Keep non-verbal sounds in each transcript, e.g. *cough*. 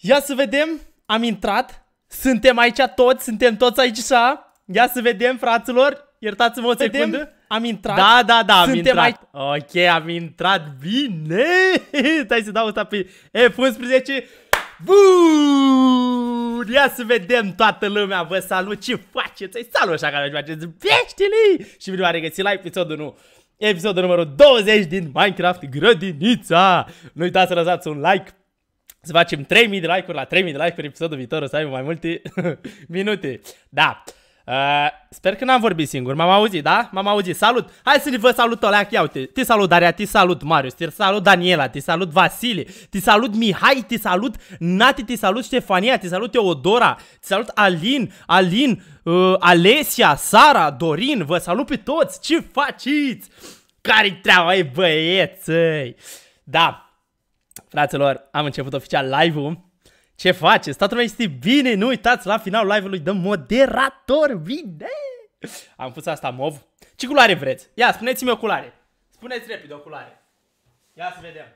Ia să vedem, am intrat, suntem aici toți, suntem toți aici așa. Ia să vedem, fraților, iertați-mă o secundă. Vedem. Am intrat. Da, da, da, am Suntem intrat. Aici. Ok, am intrat bine. Stai *laughs* să dau asta pe F11. Bun! Ia să vedem toată lumea, vă salut, ce faceți? salut așa care faceți peștele! Și vreau a regăsit la episodul nu. Episodul numărul 20 din Minecraft Grădinița! Nu uitați să lăsați un like să facem 3000 de like-uri la 3000 de like-uri episodul viitor, o să avem mai multe *laughs* minute. Da. Uh, sper că n-am vorbit singur, m-am auzit, da? M-am auzit, salut! Hai să vă salut alea, ia uite, te salut Daria, te salut Marius, te salut Daniela, te salut Vasile, te salut Mihai, te salut Nati, te salut Stefania, te salut Teodora, te salut Alin, Alin, uh, Alesia, Sara, Dorin, vă salut pe toți, ce faciți? Care-i treaba, ei Da, Fraților, am început oficial live-ul. Ce faceți? Toată lumea este bine, nu uitați, la final live-ului dăm moderator, bine! Am pus asta mov. Ce culoare vreți? Ia, spuneți-mi o culoare. Spuneți repede o culoare. Ia să vedem.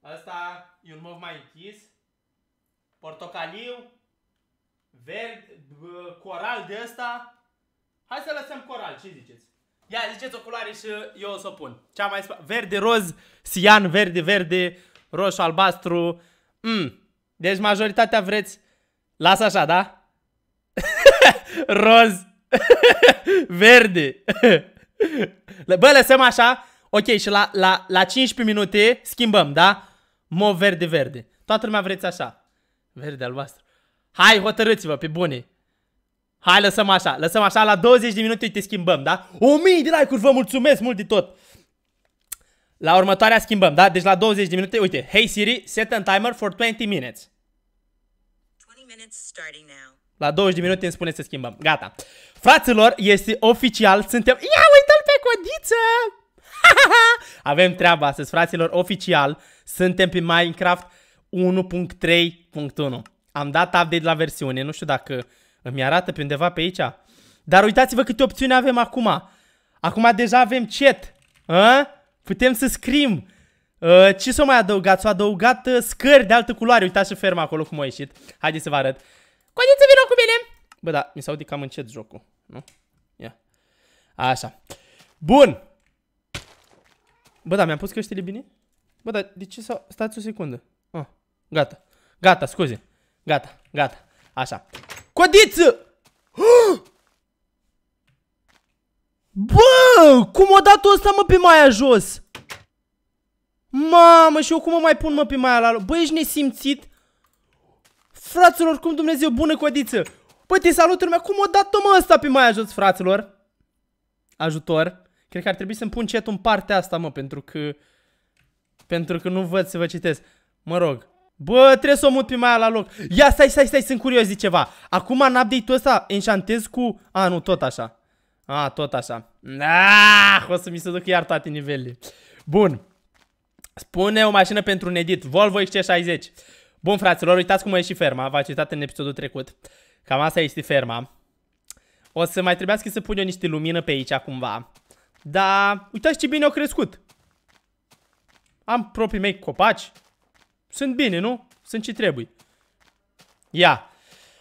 Asta e un mov mai închis. Portocaliu. Verde. Coral de ăsta. Hai să lăsăm coral, ce ziceți? Ia, ziceți o culoare și eu o să o pun. Cea mai... Verde, roz, sian, verde, verde, roșu, albastru. Mm. Deci majoritatea vreți... Lasă așa, da? *laughs* Roz. *laughs* Verde. *laughs* Bă, lăsăm așa. Ok, și la, la, la 15 minute schimbăm, da? Mo, verde, verde. Toată lumea vreți așa. Verde, albastru. Hai, hotărâți-vă, pe bune. Hai, lăsăm așa. Lăsăm așa, la 20 de minute te schimbăm, da? 1000 de like-uri, vă mulțumesc mult de tot. La următoarea schimbăm, da? Deci la 20 de minute, uite, Hey Siri, set a timer for 20 minutes. 20 minutes starting now. La 20 de minute îmi spune să schimbăm. Gata. Fraților, este oficial, suntem... Ia uite-l pe codiță! *laughs* Avem treaba astăzi, fraților, oficial, suntem pe Minecraft 1.3.1. Am dat update la versiune, nu știu dacă îmi arată pe undeva pe aici. Dar uitați-vă câte opțiuni avem acum. Acum deja avem chat. A? Ă? Putem să scriem. Uh, ce s-a mai adăugat? S-a adăugat uh, scări de altă culoare. Uitați și ferma acolo cum a ieșit. Haideți să vă arăt. Codiță, vină cu mine! Bă, da, mi s-a audit cam încet jocul. Nu? Ia. Așa. Bun. Bă, da, mi-am pus căștile bine? Bă, da, de ce s-au... Stați o secundă. Ah, gata. Gata, scuze. Gata, gata. Așa. Codiță! *gasps* Ah! Bă, cum o dat ăsta mă pe Maia jos? Mamă, și eu cum mă mai pun mă pe Maia la loc? Bă, ești nesimțit? Fraților, cum Dumnezeu, bună codiță! Bă, te salut lumea, cum o dat-o mă ăsta pe Maia jos, fraților? Ajutor. Cred că ar trebui să-mi pun chat în partea asta, mă, pentru că... Pentru că nu văd să vă citesc. Mă rog. Bă, trebuie să o mut pe Maia la loc. Ia, stai, stai, stai, sunt curios de ceva. Acum în update-ul ăsta enchantez cu... A, nu, tot așa. A, tot așa. Ah, o să mi se duc iar toate nivelele. Bun. Spune o mașină pentru un edit. Volvo XC60. Bun, fraților, uitați cum e și ferma. V-a citat în episodul trecut. Cam asta este ferma. O să mai trebuiască să pun eu niște lumină pe aici cumva. Dar uitați ce bine au crescut. Am proprii mei copaci. Sunt bine, nu? Sunt ce trebuie. Ia.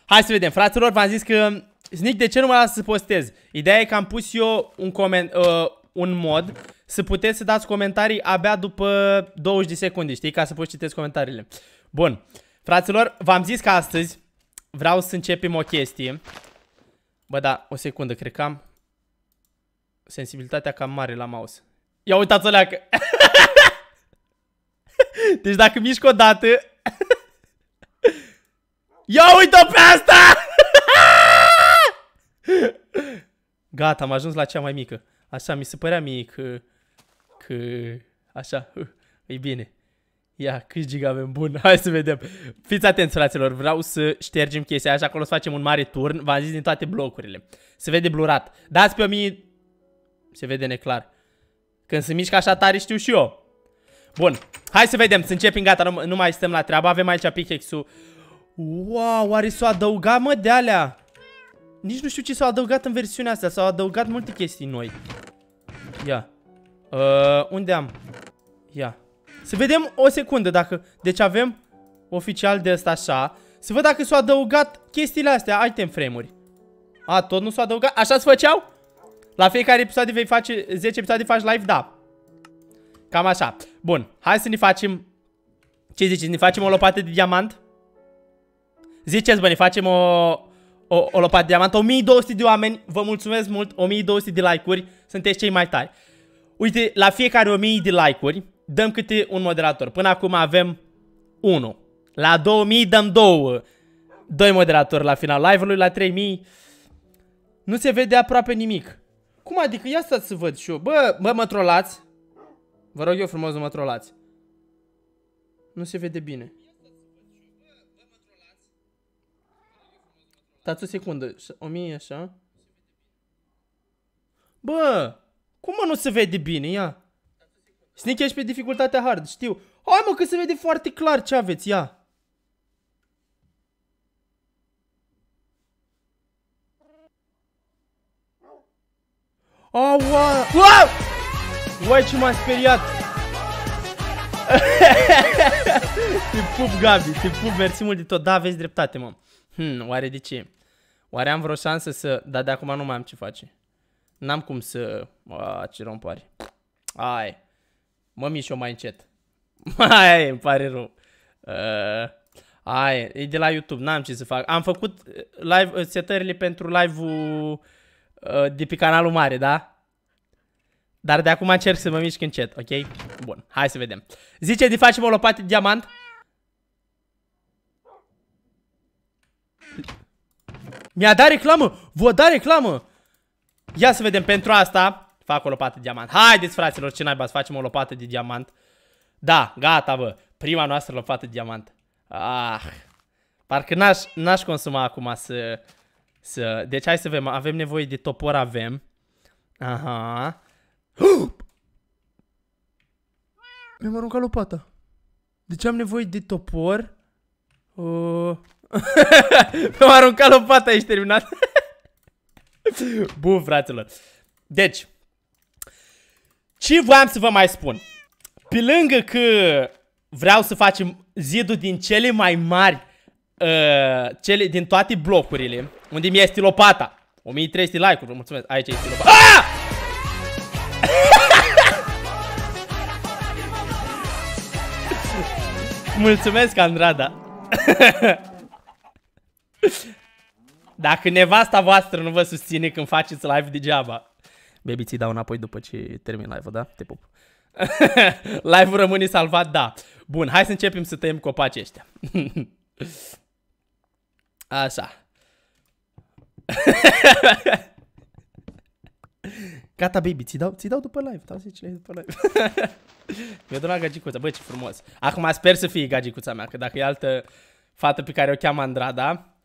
Hai să vedem, fraților, v-am zis că Snick, de ce nu mă las să postez? Ideea e că am pus eu un, coment, uh, un mod să puteți să dați comentarii abia după 20 de secunde, știi? Ca să poți citeți comentariile. Bun. Fraților, v-am zis că astăzi vreau să începem o chestie. Bă, da, o secundă, cred că am sensibilitatea cam mare la mouse. Ia uitați alea că... *laughs* deci dacă mișc o dată... *laughs* Ia uite-o pe asta! Gata, am ajuns la cea mai mică. Așa, mi se părea mie că... că... așa, *laughs* e bine. Ia, câți giga avem? Bun, *laughs* hai să vedem. Fiți atenți, fraților, vreau să ștergem chestia așa, acolo să facem un mare turn, v-am zis, din toate blocurile. Se vede blurat. Dați pe 1000... Se vede neclar. Când se mișcă așa tare, știu și eu. Bun, hai să vedem, să începem, gata, nu, nu mai stăm la treabă, avem aici pickaxe-ul. Wow, oare s-o adăuga, mă, de alea? Nici nu știu ce s-au adăugat în versiunea asta. S-au adăugat multe chestii noi. Ia. Uh, unde am? Ia. Să vedem o secundă dacă... Deci avem oficial de asta așa. Să văd dacă s-au adăugat chestiile astea, item frame-uri. A, tot nu s-au adăugat? Așa se făceau? La fiecare episod vei face 10 episoade faci live? Da. Cam așa. Bun, hai să ne facem... Ce ziceți? Ne facem o lopată de diamant? Ziceți, bă, ne facem o o, o lopat de diamant. 1200 de oameni, vă mulțumesc mult, 1200 de like-uri, sunteți cei mai tari. Uite, la fiecare 1000 de like-uri dăm câte un moderator. Până acum avem 1. La 2000 dăm 2. 2 moderatori la final live-ului, la 3000 nu se vede aproape nimic. Cum adică? Ia stați să văd și eu. Bă, bă, mă trolați. Vă rog eu frumos, nu mă trolați. Nu se vede bine. Stați o secundă. 1000 așa. Bă! Cum mă nu se vede bine? Ia. Sneak ești pe dificultatea hard, știu. Hai mă că se vede foarte clar ce aveți, ia. Aua! Wow! Uai ce m-a speriat! *laughs* te pup, Gabi, te pup, mersi mult de tot. Da, aveți dreptate, mă. Hmm, oare de ce? Oare am vreo șansă să... Dar de acum nu mai am ce face. N-am cum să... A, ce rompare. Ai. Mă mișc o mai încet. Mai, *laughs* îmi pare rău. Uh, ai, e de la YouTube, n-am ce să fac. Am făcut uh, live uh, setările pentru live-ul uh, de pe canalul mare, da? Dar de acum încerc să mă mișc încet, ok? Bun, hai să vedem. Zice de facem o lopată diamant. Mi-a dat reclamă! Vă da reclamă! Ia să vedem, pentru asta fac o lopată de diamant. Haideți, fraților, ce naiba, să facem o lopată de diamant. Da, gata, vă. Prima noastră lopată de diamant. Ah. Parcă n-aș, n-aș consuma acum să, să... Deci hai să vedem? avem nevoie de topor, avem. Aha. Mi-am aruncat lopata. De deci ce am nevoie de topor. Uh... *laughs* Mi-am aruncat lopata, ești terminat. *laughs* Bun, fraților. Deci, ce voiam să vă mai spun? Pe lângă că vreau să facem zidul din cele mai mari, uh, cele din toate blocurile, unde mi este lopata. 1300 like-uri, mulțumesc. Aici este lopata. Ah! *laughs* mulțumesc, Andrada. Dacă nevasta voastră nu vă susține când faceți live degeaba. Baby, ți dau înapoi după ce termin live-ul, da? Te pup. *laughs* live-ul rămâne salvat, da. Bun, hai să începem să tăiem copacii ăștia. *laughs* Așa. *laughs* Gata, baby, ți dau, ți dau după live, dau 10 lei după live. Mi-a donat gagicuța, bă, ce frumos. Acum sper să fie gagicuța mea, că dacă e altă fată pe care o cheamă Andrada,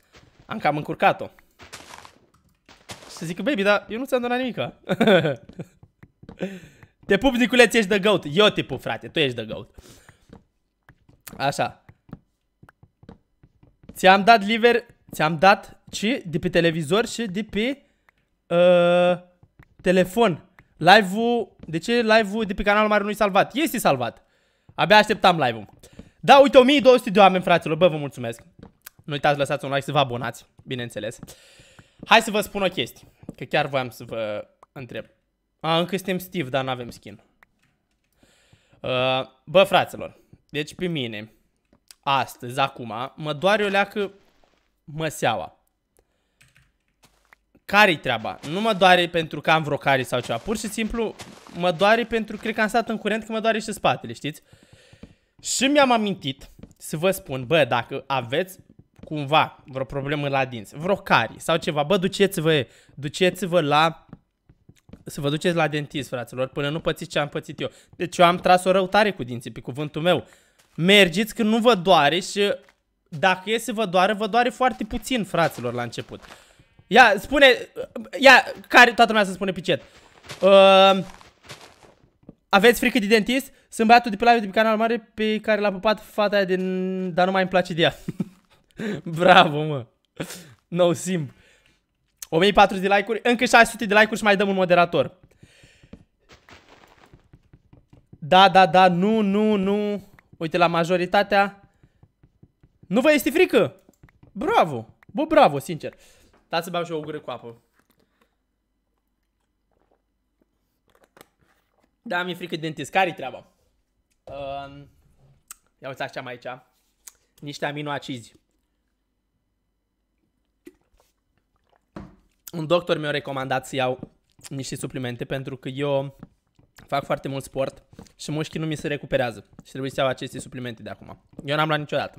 am cam încurcat-o. să zic, baby, dar eu nu ți-am donat nimic. *laughs* te pup, Niculeț, ești de goat. Eu te pup, frate, tu ești de goat. Așa. Ți-am dat liver, ți-am dat și de pe televizor și de pe uh, telefon. Live-ul, de ce live-ul de pe canalul mare nu-i salvat? Este salvat. Abia așteptam live-ul. Da, uite, 1200 de oameni, fraților, bă, vă mulțumesc. Nu uitați, lăsați un like să vă abonați, bineînțeles. Hai să vă spun o chestie, că chiar voiam să vă întreb. A, încă suntem Steve, dar nu avem skin. Uh, bă, fraților, deci pe mine, astăzi, acum, mă doare o leacă măseaua. Care-i treaba? Nu mă doare pentru că am vreo care sau ceva. Pur și simplu mă doare pentru, cred că am stat în curent că mă doare și spatele, știți? Și mi-am amintit să vă spun, bă, dacă aveți cumva vreo problemă la dinți, vreo carie sau ceva, bă, duceți-vă, duceți-vă la să vă duceți la dentist, fraților, până nu pățiți ce am pățit eu. Deci eu am tras o răutare cu dinții, pe cuvântul meu. Mergeți când nu vă doare și dacă e să vă doare, vă doare foarte puțin, fraților, la început. Ia, spune, ia, care, toată lumea să spune picet. Uh, aveți frică de dentist? Sunt băiatul de pe live de pe canal mare pe care l-a pupat fata aia din... Dar nu mai îmi place de ea. *laughs* *laughs* Bravo, mă. No simp. 1400 de like-uri, încă 600 de like-uri și mai dăm un moderator. Da, da, da, nu, nu, nu. Uite la majoritatea. Nu vă este frică? Bravo. Bă, bravo, sincer. Da să beau și o gură cu apă. Da, mi-e frică de dentist. Care-i treaba? Uh, ia uitați ce am aici. Niște aminoacizi. un doctor mi-a recomandat să iau niște suplimente pentru că eu fac foarte mult sport și mușchii nu mi se recuperează și trebuie să iau aceste suplimente de acum. Eu n-am luat niciodată.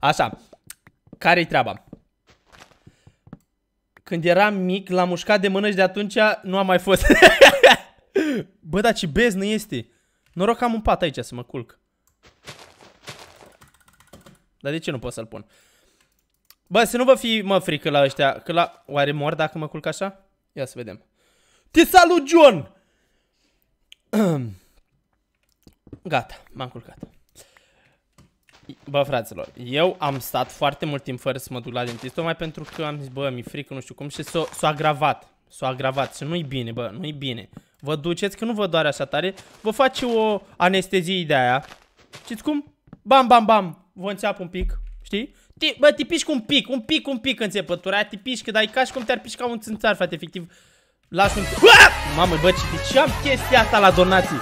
Așa, care-i treaba? Când eram mic, l-am mușcat de mână și de atunci nu am mai fost. *laughs* Bă, dar ce nu este! Noroc că am un pat aici să mă culc. Dar de ce nu pot să-l pun? Bă, să nu vă fi, mă, frică la ăștia. Că la... Oare mor dacă mă culc așa? Ia să vedem. Te salut, John! *clears throat* Gata, m-am culcat. Bă, fraților, eu am stat foarte mult timp fără să mă duc la dentist, tocmai pentru că am zis, bă, mi-e frică, nu știu cum, și s a agravat. s a agravat și nu-i bine, bă, nu-i bine. Vă duceți că nu vă doare așa tare, vă face o anestezie de aia. Știți cum? Bam, bam, bam, vă înțeapă un pic, știi? Bă, te pici cu un pic, un pic, un pic înțepătura, te piști, că dai ca și cum te-ar pișca un țânțar, frate, efectiv. lasă un... Uah! Mamă, bă, ce, ce am chestia asta la donații?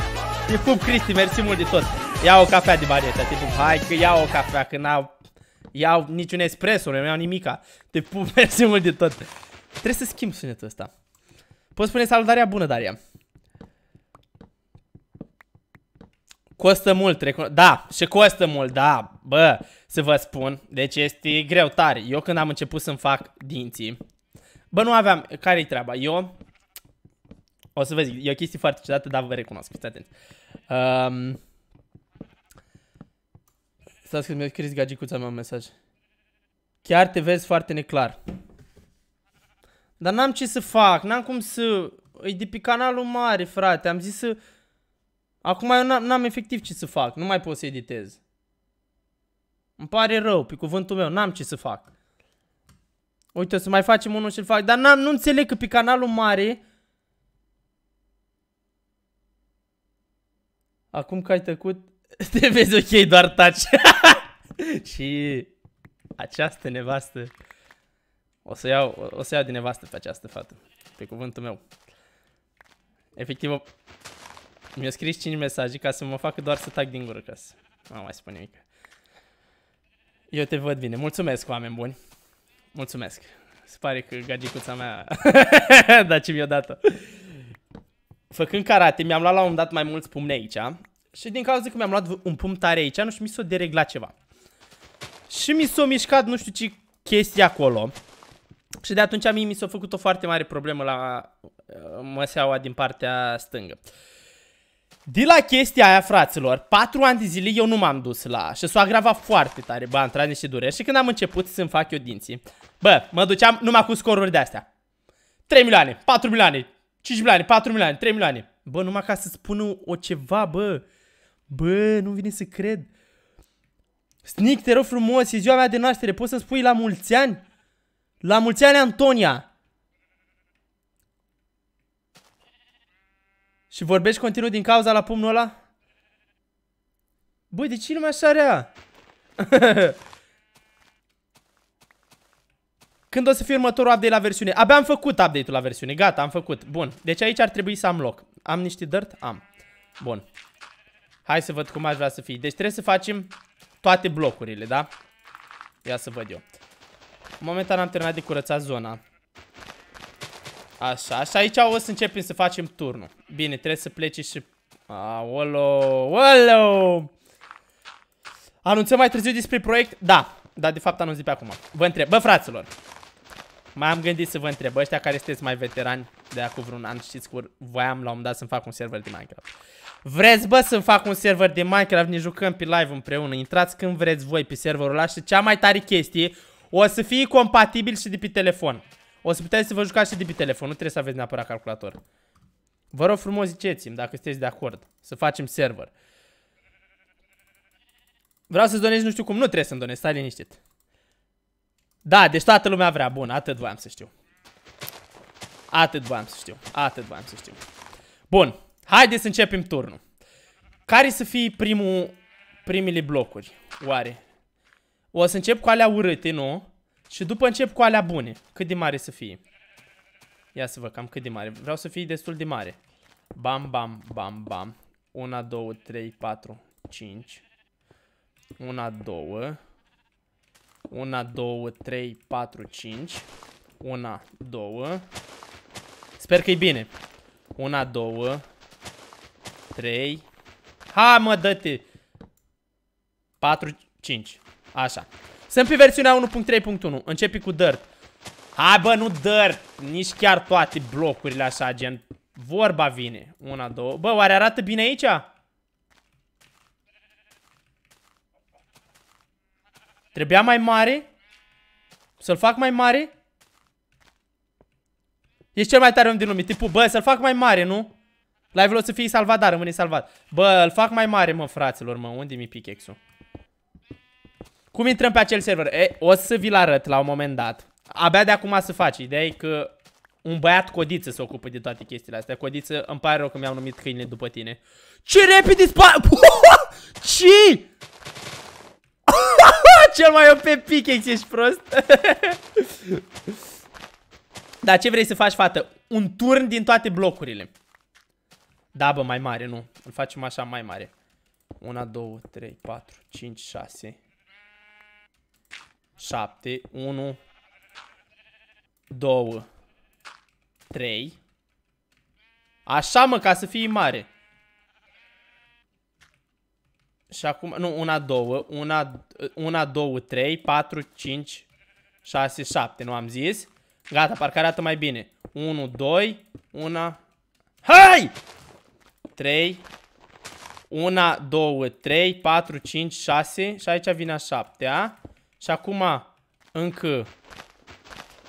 Te pup, Cristi, mersi mult de tot. Ia o cafea de varieta, te pup. Hai că iau o cafea, că n-au... Iau niciun espresso, nu iau nimica. Te pup, *laughs* mersi mult de tot. Trebuie să schimb sunetul ăsta. Poți spune salutarea bună, Daria. Costă mult, Da, și costă mult, da, bă, să vă spun. Deci este greu tare. Eu când am început să-mi fac dinții, bă, nu aveam, care-i treaba? Eu, o să vă zic, e o chestie foarte ciudată, dar vă recunosc, fiți atenți. Um, Stați că mi-a scris gagicuța mea un mesaj. Chiar te vezi foarte neclar. Dar n-am ce să fac, n-am cum să... E de pe canalul mare, frate, am zis să... Acum eu n-am efectiv ce să fac, nu mai pot să editez. Îmi pare rău, pe cuvântul meu, n-am ce să fac. Uite, o să mai facem unul și-l fac, dar n-am, nu înțeleg că pe canalul mare... Acum că ai tăcut, *laughs* te vezi ok, doar taci. *laughs* și această nevastă... O să iau, o să iau din nevastă pe această fată, pe cuvântul meu. Efectiv, o... Mi-a scris 5 mesaje ca să mă facă doar să tac din gură ca să... Nu mai spun nimic. Eu te văd bine. Mulțumesc, oameni buni. Mulțumesc. Se pare că gagicuța mea... *laughs* da, ce mi-o dată. Făcând karate, mi-am luat la un dat mai mulți pumne aici. Și din cauza că mi-am luat un pumn tare aici, nu știu, mi s-o deregla ceva. Și mi s-o mișcat nu știu ce chestie acolo. Și de atunci mie mi s-a făcut o foarte mare problemă la uh, măseaua din partea stângă. De la chestia aia, fraților, 4 ani de zile eu nu m-am dus la și s-o agrava foarte tare, bă, am trage și dureri și când am început să-mi fac eu dinții, bă, mă duceam numai cu scoruri de-astea. 3 milioane, 4 milioane, 5 milioane, 4 milioane, 3 milioane. Bă, numai ca să spun o ceva, bă. Bă, nu vine să cred. Snick, te rog frumos, e ziua mea de naștere, poți să-mi spui la mulți ani? La mulți ani, Antonia! Și vorbești continuu din cauza la pumnul ăla? Băi, de ce lumea așa rea? *laughs* Când o să fie următorul update la versiune? Abia am făcut update-ul la versiune. Gata, am făcut. Bun. Deci aici ar trebui să am loc. Am niște dirt? Am. Bun. Hai să văd cum aș vrea să fie. Deci trebuie să facem toate blocurile, da? Ia să văd eu. Momentan am terminat de curățat zona. Așa, și aici o să începem să facem turnul. Bine, trebuie să plece și... Aolo, aolo! Anunțăm mai târziu despre proiect? Da, dar de fapt anunț de pe acum. Vă întreb, bă fraților, mai am gândit să vă întreb, ăștia care sunteți mai veterani de acum vreun an, știți că voiam la un dat să-mi fac un server de Minecraft. Vreți bă să-mi fac un server de Minecraft, ne jucăm pe live împreună, intrați când vreți voi pe serverul ăla și cea mai tare chestie o să fie compatibil și de pe telefon. O să puteți să vă jucați și de pe telefon, nu trebuie să aveți neapărat calculator. Vă rog frumos ziceți-mi dacă sunteți de acord să facem server. Vreau să-ți donezi nu știu cum, nu trebuie să-mi donezi, stai liniștit. Da, deci toată lumea vrea, bun, atât voiam să știu. Atât voiam să știu, atât voiam să știu. Bun, haideți să începem turnul. Care să fie primul, primile blocuri, oare? O să încep cu alea urâte, nu? Și după încep cu alea bune. Cât de mare să fie. Ia să văd cam cât de mare. Vreau să fie destul de mare. Bam, bam, bam, bam. Una, două, trei, patru, cinci. Una, două. Una, două, trei, patru, cinci. Una, două. Sper că e bine. Una, două, trei. Ha, mă, dă-te! Patru, cinci. Așa. Sunt pe versiunea 1.3.1 Începi cu dirt Hai bă, nu dirt Nici chiar toate blocurile așa, gen Vorba vine Una, două Bă, oare arată bine aici? Trebuia mai mare? Să-l fac mai mare? Ești cel mai tare om din lume Tipul, bă, să-l fac mai mare, nu? Live-ul o să fie salvat, dar rămâne salvat Bă, îl fac mai mare, mă, fraților, mă Unde mi pickaxe-ul? Cum intrăm pe acel server? E, o să vi-l arăt la un moment dat. Abia de acum să faci. Ideea e că un băiat codiță se ocupă de toate chestiile astea. Codiță, îmi pare rău că mi-am numit câinile după tine. Ce repede dispar... *laughs* Ce? *laughs* Cel mai pe pickaxe, ești prost. *laughs* Dar ce vrei să faci, fată? Un turn din toate blocurile. Da, bă, mai mare, nu. Îl facem așa mai mare. 1, 2, 3, 4, 5, 6, 7, 1, 2, 3. Așa, mă, ca să fie mare. Și acum, nu, una, două, una, una, două, trei, patru, cinci, șase, șapte, nu am zis. Gata, parcă arată mai bine. Unu, doi, una, hai! Trei, una, două, trei, patru, cinci, șase și aici vine a șaptea. Și acum încă,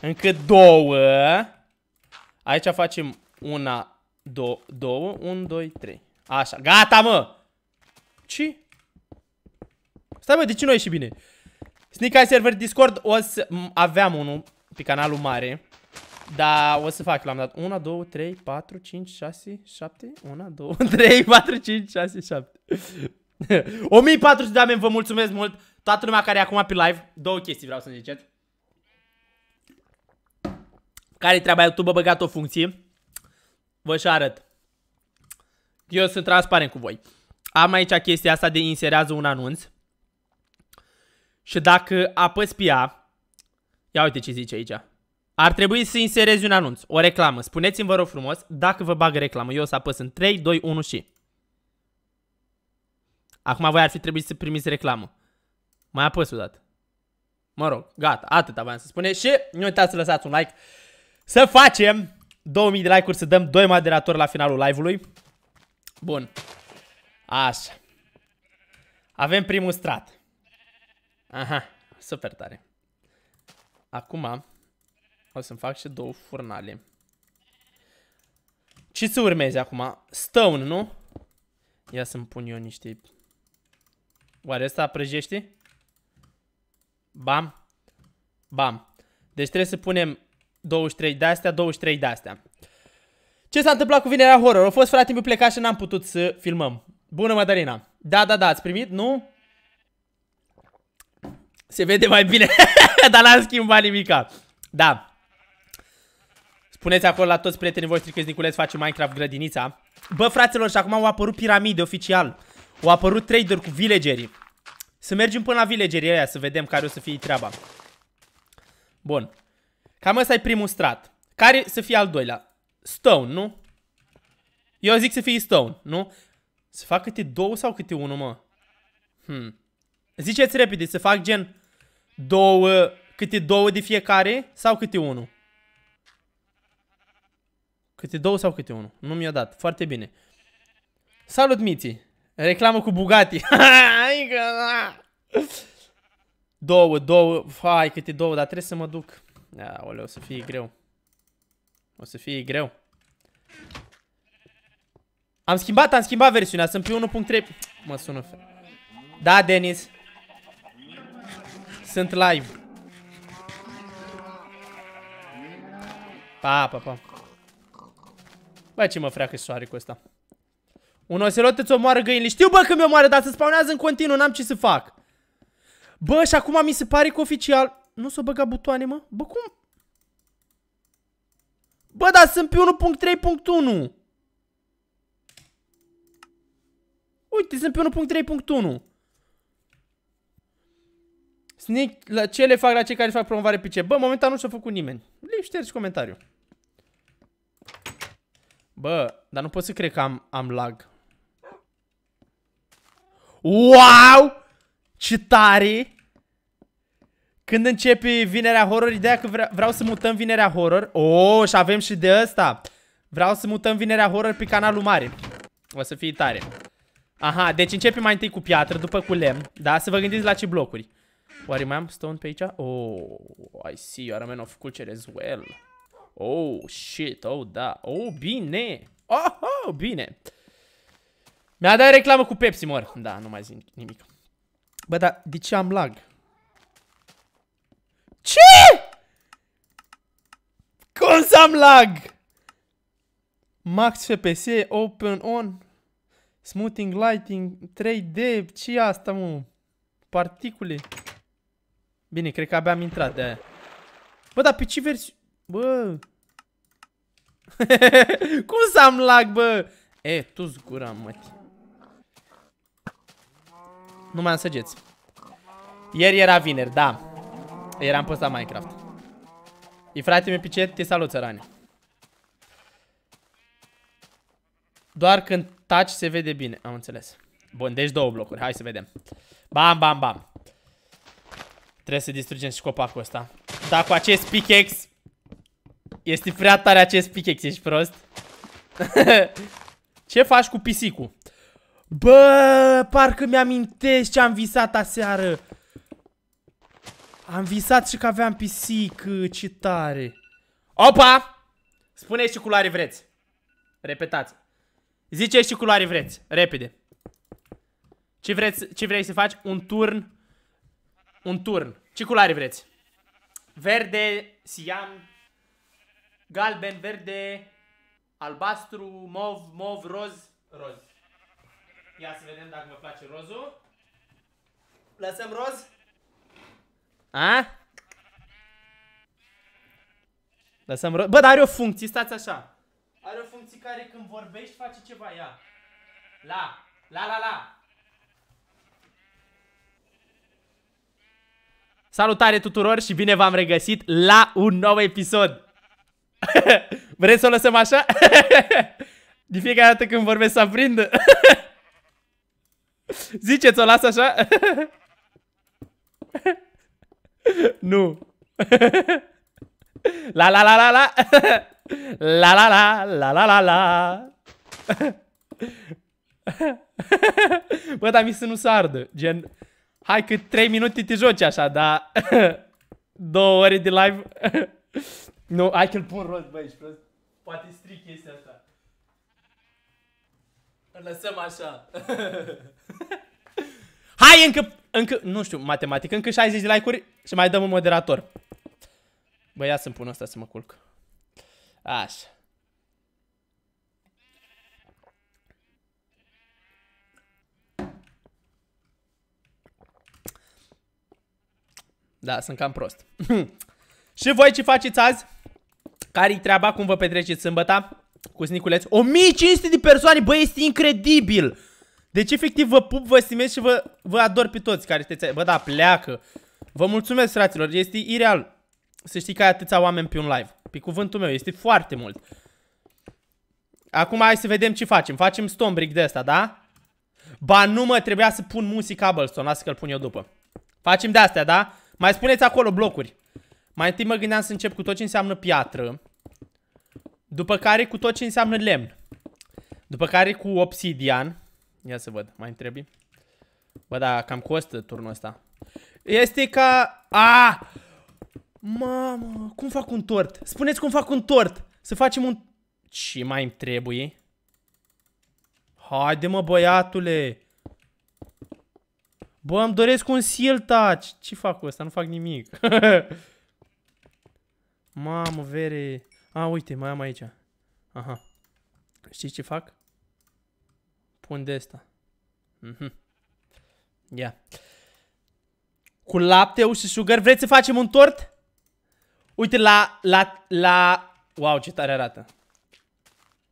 încă două. Aici facem una, două, două, un, doi, trei. Așa, gata mă! Ce? Stai mă, de ce nu și bine? Sneak Eye Server Discord o să... Aveam unul pe canalul mare. Da, o să fac, l-am dat 1, 2, 3, 4, 5, 6, 7 1, 2, 3, 4, 5, 6, 7 1400 de oameni, vă mulțumesc mult Toată lumea care e acum pe live, două chestii vreau să-mi ziceți. Care-i treaba YouTube a băgat o funcție? Vă și arăt. Eu sunt transparent cu voi. Am aici chestia asta de inserează un anunț. Și dacă apăs pe ea, ia uite ce zice aici. Ar trebui să inserezi un anunț, o reclamă. Spuneți-mi, vă rog frumos, dacă vă bagă reclamă. Eu o să apăs în 3, 2, 1 și... Acum voi ar fi trebuit să primiți reclamă. Mai apăs o dată. Mă rog, gata, atât aveam să spune și nu uitați să lăsați un like. Să facem 2000 de like-uri, să dăm 2 moderatori la finalul live-ului. Bun. Așa. Avem primul strat. Aha, super tare. Acum o să-mi fac și două furnale. Ce să urmeze acum? Stone, nu? Ia să-mi pun eu niște... Oare ăsta prăjește? Bam. Bam. Deci trebuie să punem 23 de-astea, 23 de-astea. Ce s-a întâmplat cu vinerea horror? A fost frate mi plecat și n-am putut să filmăm. Bună, Madalina. Da, da, da, ați primit, nu? Se vede mai bine, *laughs* dar n-am schimbat nimica. Da. Spuneți acolo la toți prietenii voștri că Niculeț face Minecraft grădinița. Bă, fraților, și acum au apărut piramide oficial. Au apărut trader cu villagerii. Să mergem până la villagerii aia să vedem care o să fie treaba. Bun. Cam ăsta e primul strat. Care să fie al doilea? Stone, nu? Eu zic să fie stone, nu? Să fac câte două sau câte unul, mă? Hmm. Ziceți repede, să fac gen două, câte două de fiecare sau câte unul? Câte două sau câte unul? Nu mi-a dat. Foarte bine. Salut, Miții! Reclamă cu Bugatti. *laughs* Da. două, două. Fai, câte două, dar trebuie să mă duc. Aoleu, o să fie greu. O să fie greu. Am schimbat, am schimbat versiunea. Sunt pe 1.3. Mă sună. Da, Denis. Sunt live. Pa, pa, pa. Băi, ce mă freacă soare cu ăsta. Un oselot îți omoară găinile. Știu, bă, că mi moare, dar se spawnează în continuu, n-am ce să fac. Bă, și acum mi se pare că oficial... Nu s-o băga butoane, mă? Bă, cum? Bă, dar sunt pe 1.3.1. Uite, sunt pe 1.3.1. Sneak, la ce le fac la cei care fac promovare pe ce? Bă, momentan nu s a făcut nimeni. Le ștergi comentariu. Bă, dar nu pot să cred că am, am lag. Wow! Ce tare! Când începe vinerea horror, ideea că vre vreau să mutăm vinerea horror. Oh, și avem și de asta. Vreau să mutăm vinerea horror pe canalul mare. O să fie tare. Aha, deci începem mai întâi cu piatră, după cu lemn. Da, să vă gândiți la ce blocuri. Oare mai am stone pe aici? Oh, I see, you are a man of culture as well. Oh, shit, oh, da. Oh, bine. Oh, oh bine. Mi-a dat reclamă cu Pepsi, mor. Da, nu mai zic nimic. Bă, dar de ce am lag? Ce? Cum să am lag? Max FPS, Open On, Smoothing Lighting, 3D, ce e asta, mă? Particule. Bine, cred că abia am intrat de aia. Bă, dar pe ce versi... Bă... *laughs* Cum să am lag, bă? E, tu zgura, mătii nu mai săgeți Ieri era vineri, da. Eram pus la Minecraft. frate mi picet, te salut, țărani Doar când taci se vede bine, am înțeles. Bun, deci două blocuri, hai să vedem. Bam, bam, bam. Trebuie să distrugem și copacul ăsta. Dar cu acest pickaxe... Este prea tare acest pickaxe, ești prost. *laughs* Ce faci cu pisicul? Bă, parcă mi-amintesc ce am visat aseară. Am visat și că aveam pisică, ce tare. Opa! Spuneți ce culoare vreți. Repetați. Ziceți ce culoare vreți. Repede. Ce, vreți, ce vrei să faci? Un turn. Un turn. Ce culoare vreți? Verde, siam, galben, verde, albastru, mov, mov, roz, roz. Ia să vedem dacă vă place rozul. Lăsăm roz. A? Lăsăm roz. Bă, dar are o funcție, stați așa. Are o funcție care când vorbești face ceva ia. La, la, la, la. Salutare tuturor și bine v-am regăsit la un nou episod. *laughs* Vreți să o lăsăm așa? *laughs* De fiecare dată când vorbesc să aprindă. *laughs* Ziceți, o las așa? nu. la la la la la. la la la la la la la. Bă, dar mi se nu se ardă. Gen, hai că 3 minute te joci așa, dar... Două ore de live... nu, hai că-l pun rost, băi, ești prost. Poate stric chestia asta. Îl lăsăm așa. *laughs* Hai, încă, încă, nu știu, matematică, încă 60 de like-uri și mai dăm un moderator. Bă, ia să-mi pun ăsta să mă culc. Așa. Da, sunt cam prost. *laughs* și voi ce faceți azi? Care-i treaba? Cum vă petreceți sâmbăta? Cu sniculeț. 1500 de persoane, băi, este incredibil! Deci, efectiv, vă pup, vă simesc și vă, vă ador pe toți care sunteți... Bă, da, pleacă! Vă mulțumesc, fraților, este ireal să știi că ai atâția oameni pe un live. Pe cuvântul meu, este foarte mult. Acum hai să vedem ce facem. Facem stombric de asta, da? Ba nu mă, trebuia să pun music Cobblestone, lasă că-l pun eu după. Facem de astea, da? Mai spuneți acolo blocuri. Mai întâi mă gândeam să încep cu tot ce înseamnă piatră. După care cu tot ce înseamnă lemn. După care cu obsidian. Ia să văd, mai întrebi. Bă, da, cam costă turnul ăsta. Este ca... A! Mamă, cum fac un tort? Spuneți cum fac un tort! Să facem un... Ce mai îmi trebuie? Haide mă, băiatule! Bă, îmi doresc un seal touch! Ce fac cu ăsta? Nu fac nimic. *laughs* Mamă, vere... A, uite, mai am aici. Aha. Știi ce fac? Pun de asta. Mhm. Ia. Cu lapte, și sugar. Vreți să facem un tort? Uite, la, la, la... Wow, ce tare arată.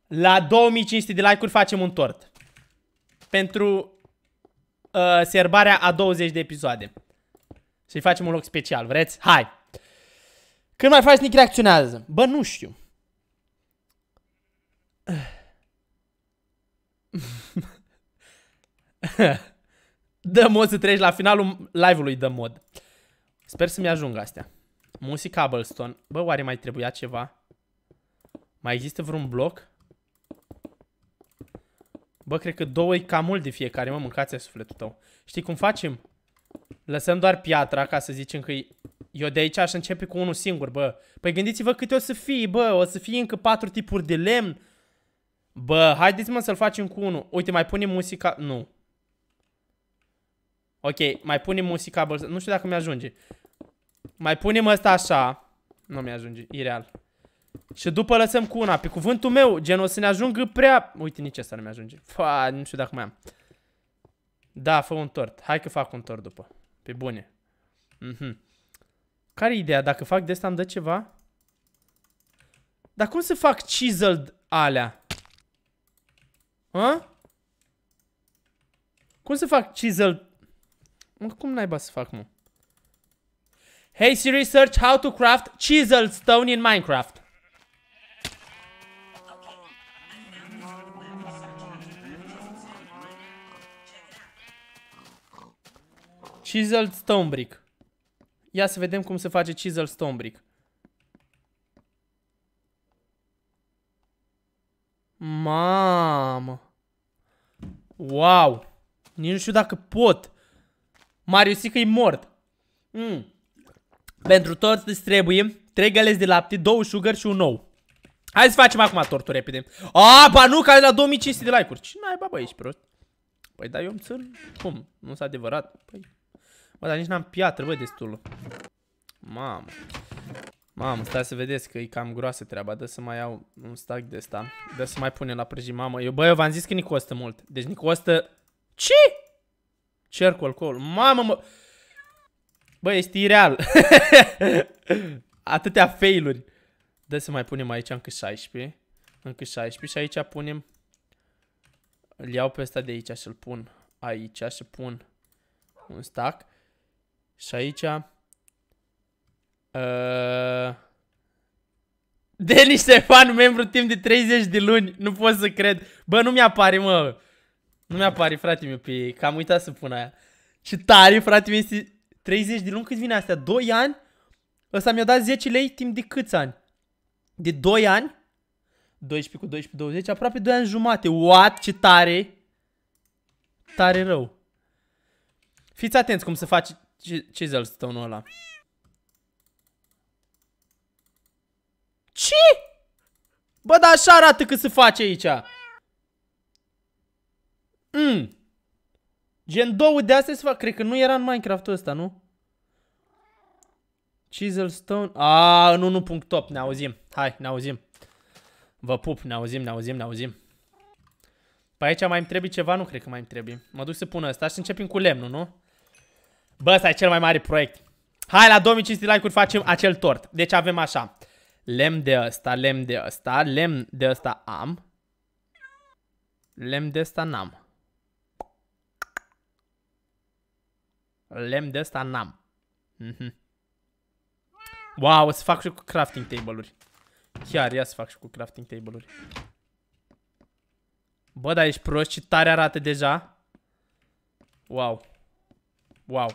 La 2500 de like-uri facem un tort. Pentru uh, serbarea a 20 de episoade. Să-i facem un loc special, vreți? Hai! Când mai faci Nick reacționează? Bă, nu știu. dă mod să treci la finalul live-ului, dă mod. Sper să-mi ajungă astea. Musi Cobblestone. Bă, oare mai trebuia ceva? Mai există vreun bloc? Bă, cred că două e cam mult de fiecare, mă, mâncați sufletul tău. Știi cum facem? Lăsăm doar piatra, ca să zicem că e eu de aici aș începe cu unul singur, bă. Păi gândiți-vă câte o să fie, bă. O să fie încă patru tipuri de lemn. Bă, haideți mă să-l facem cu unul. Uite, mai punem muzica... Nu. Ok, mai punem muzica... Bă, nu știu dacă mi-ajunge. Mai punem asta așa. Nu mi-ajunge, ireal. Și după lăsăm cu una. Pe cuvântul meu, gen o să ne ajungă prea... Uite, nici asta nu mi-ajunge. Fa, nu știu dacă mai am. Da, fă un tort. Hai că fac un tort după. Pe bune. Mhm. Mm care-i ideea? Dacă fac de asta îmi dă ceva? Dar cum să fac chiseled alea? Hă? Cum să fac chiseled? Mă, cum naiba să fac, mă? Hey Siri, search how to craft chiseled stone in Minecraft. Chiseled stone brick. Ia să vedem cum se face chisel stone brick. Mamă. Wow. Nici nu știu dacă pot. Marius că e mort. Mm. Pentru toți îți trebuie 3 găleți de lapte, 2 sugar și un nou. Hai să facem acum tortul repede. A, ba nu, că ai la 2500 de like-uri. Ce n-ai, naiba, bă, ești prost. Păi da, eu îmi țin. Cum? Nu s-a adevărat? Păi... Bă, dar nici n-am piatră, bă, destul. Mamă. Mamă, stai să vedeți că e cam groasă treaba. Dă să mai iau un stack de ăsta. Dă să mai pune la prăjit, mamă. Eu, bă, eu v-am zis că ni costă mult. Deci ni costă... Ce? Cercul acolo. Mamă, mă... Bă, ești ireal. *laughs* Atâtea failuri. Dă să mai punem aici încă 16. Încă 16 și aici punem... Îl iau pe ăsta de aici și îl pun aici și pun un stack. Și aici... Uh... Denis Ștefan, membru timp de 30 de luni. Nu pot să cred. Bă, nu mi-apare, mă. Nu mi-apare, frate meu, pe... Că am uitat să pun aia. Și tare, frate meu, este 30 de luni. Cât vine astea? 2 ani? Ăsta mi-a dat 10 lei timp de câți ani? De 2 ani? 12 cu 12, 20, aproape 2 ani jumate. What? Ce tare! Tare rău. Fiți atenți cum se face Chisel stone-ul ăla. Ce? Bă, dar așa arată cât se face aici. Mm. Gen două de astea se fac. Cred că nu era în Minecraft-ul ăsta, nu? Chisel stone. A, în 1.8 ne auzim. Hai, ne auzim. Vă pup, ne auzim, ne auzim, ne auzim. Pe păi aici mai îmi trebuie ceva? Nu cred că mai îmi trebuie. Mă duc să pun ăsta și începem cu lemnul, nu? Bă, ăsta e cel mai mare proiect. Hai, la 2500 like-uri facem acel tort. Deci avem așa. Lemn de ăsta, lemn de ăsta, lemn de ăsta am. Lemn de ăsta n-am. Lemn de ăsta n-am. Mm -hmm. Wow, o să fac și cu crafting table-uri. Chiar, ia să fac și cu crafting table-uri. Bă, dar ești prost și tare arată deja. Wow. Wow.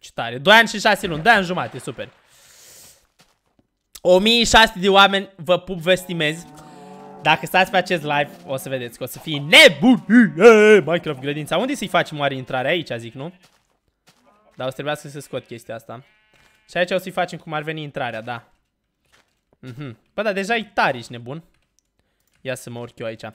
Ce tare. 2 ani și 6 luni. 2 ani jumate. Super. 1600 de oameni vă pup, vă stimez. Dacă stați pe acest live, o să vedeți că o să fie nebunie Minecraft grădința. Unde să-i facem oare intrare Aici, zic, nu? Dar o să trebuiască să scot chestia asta. Și aici o să-i facem cum ar veni intrarea, da. Mm -hmm. Bă, păi dar deja e tare, ești nebun. Ia să mă urc eu aici.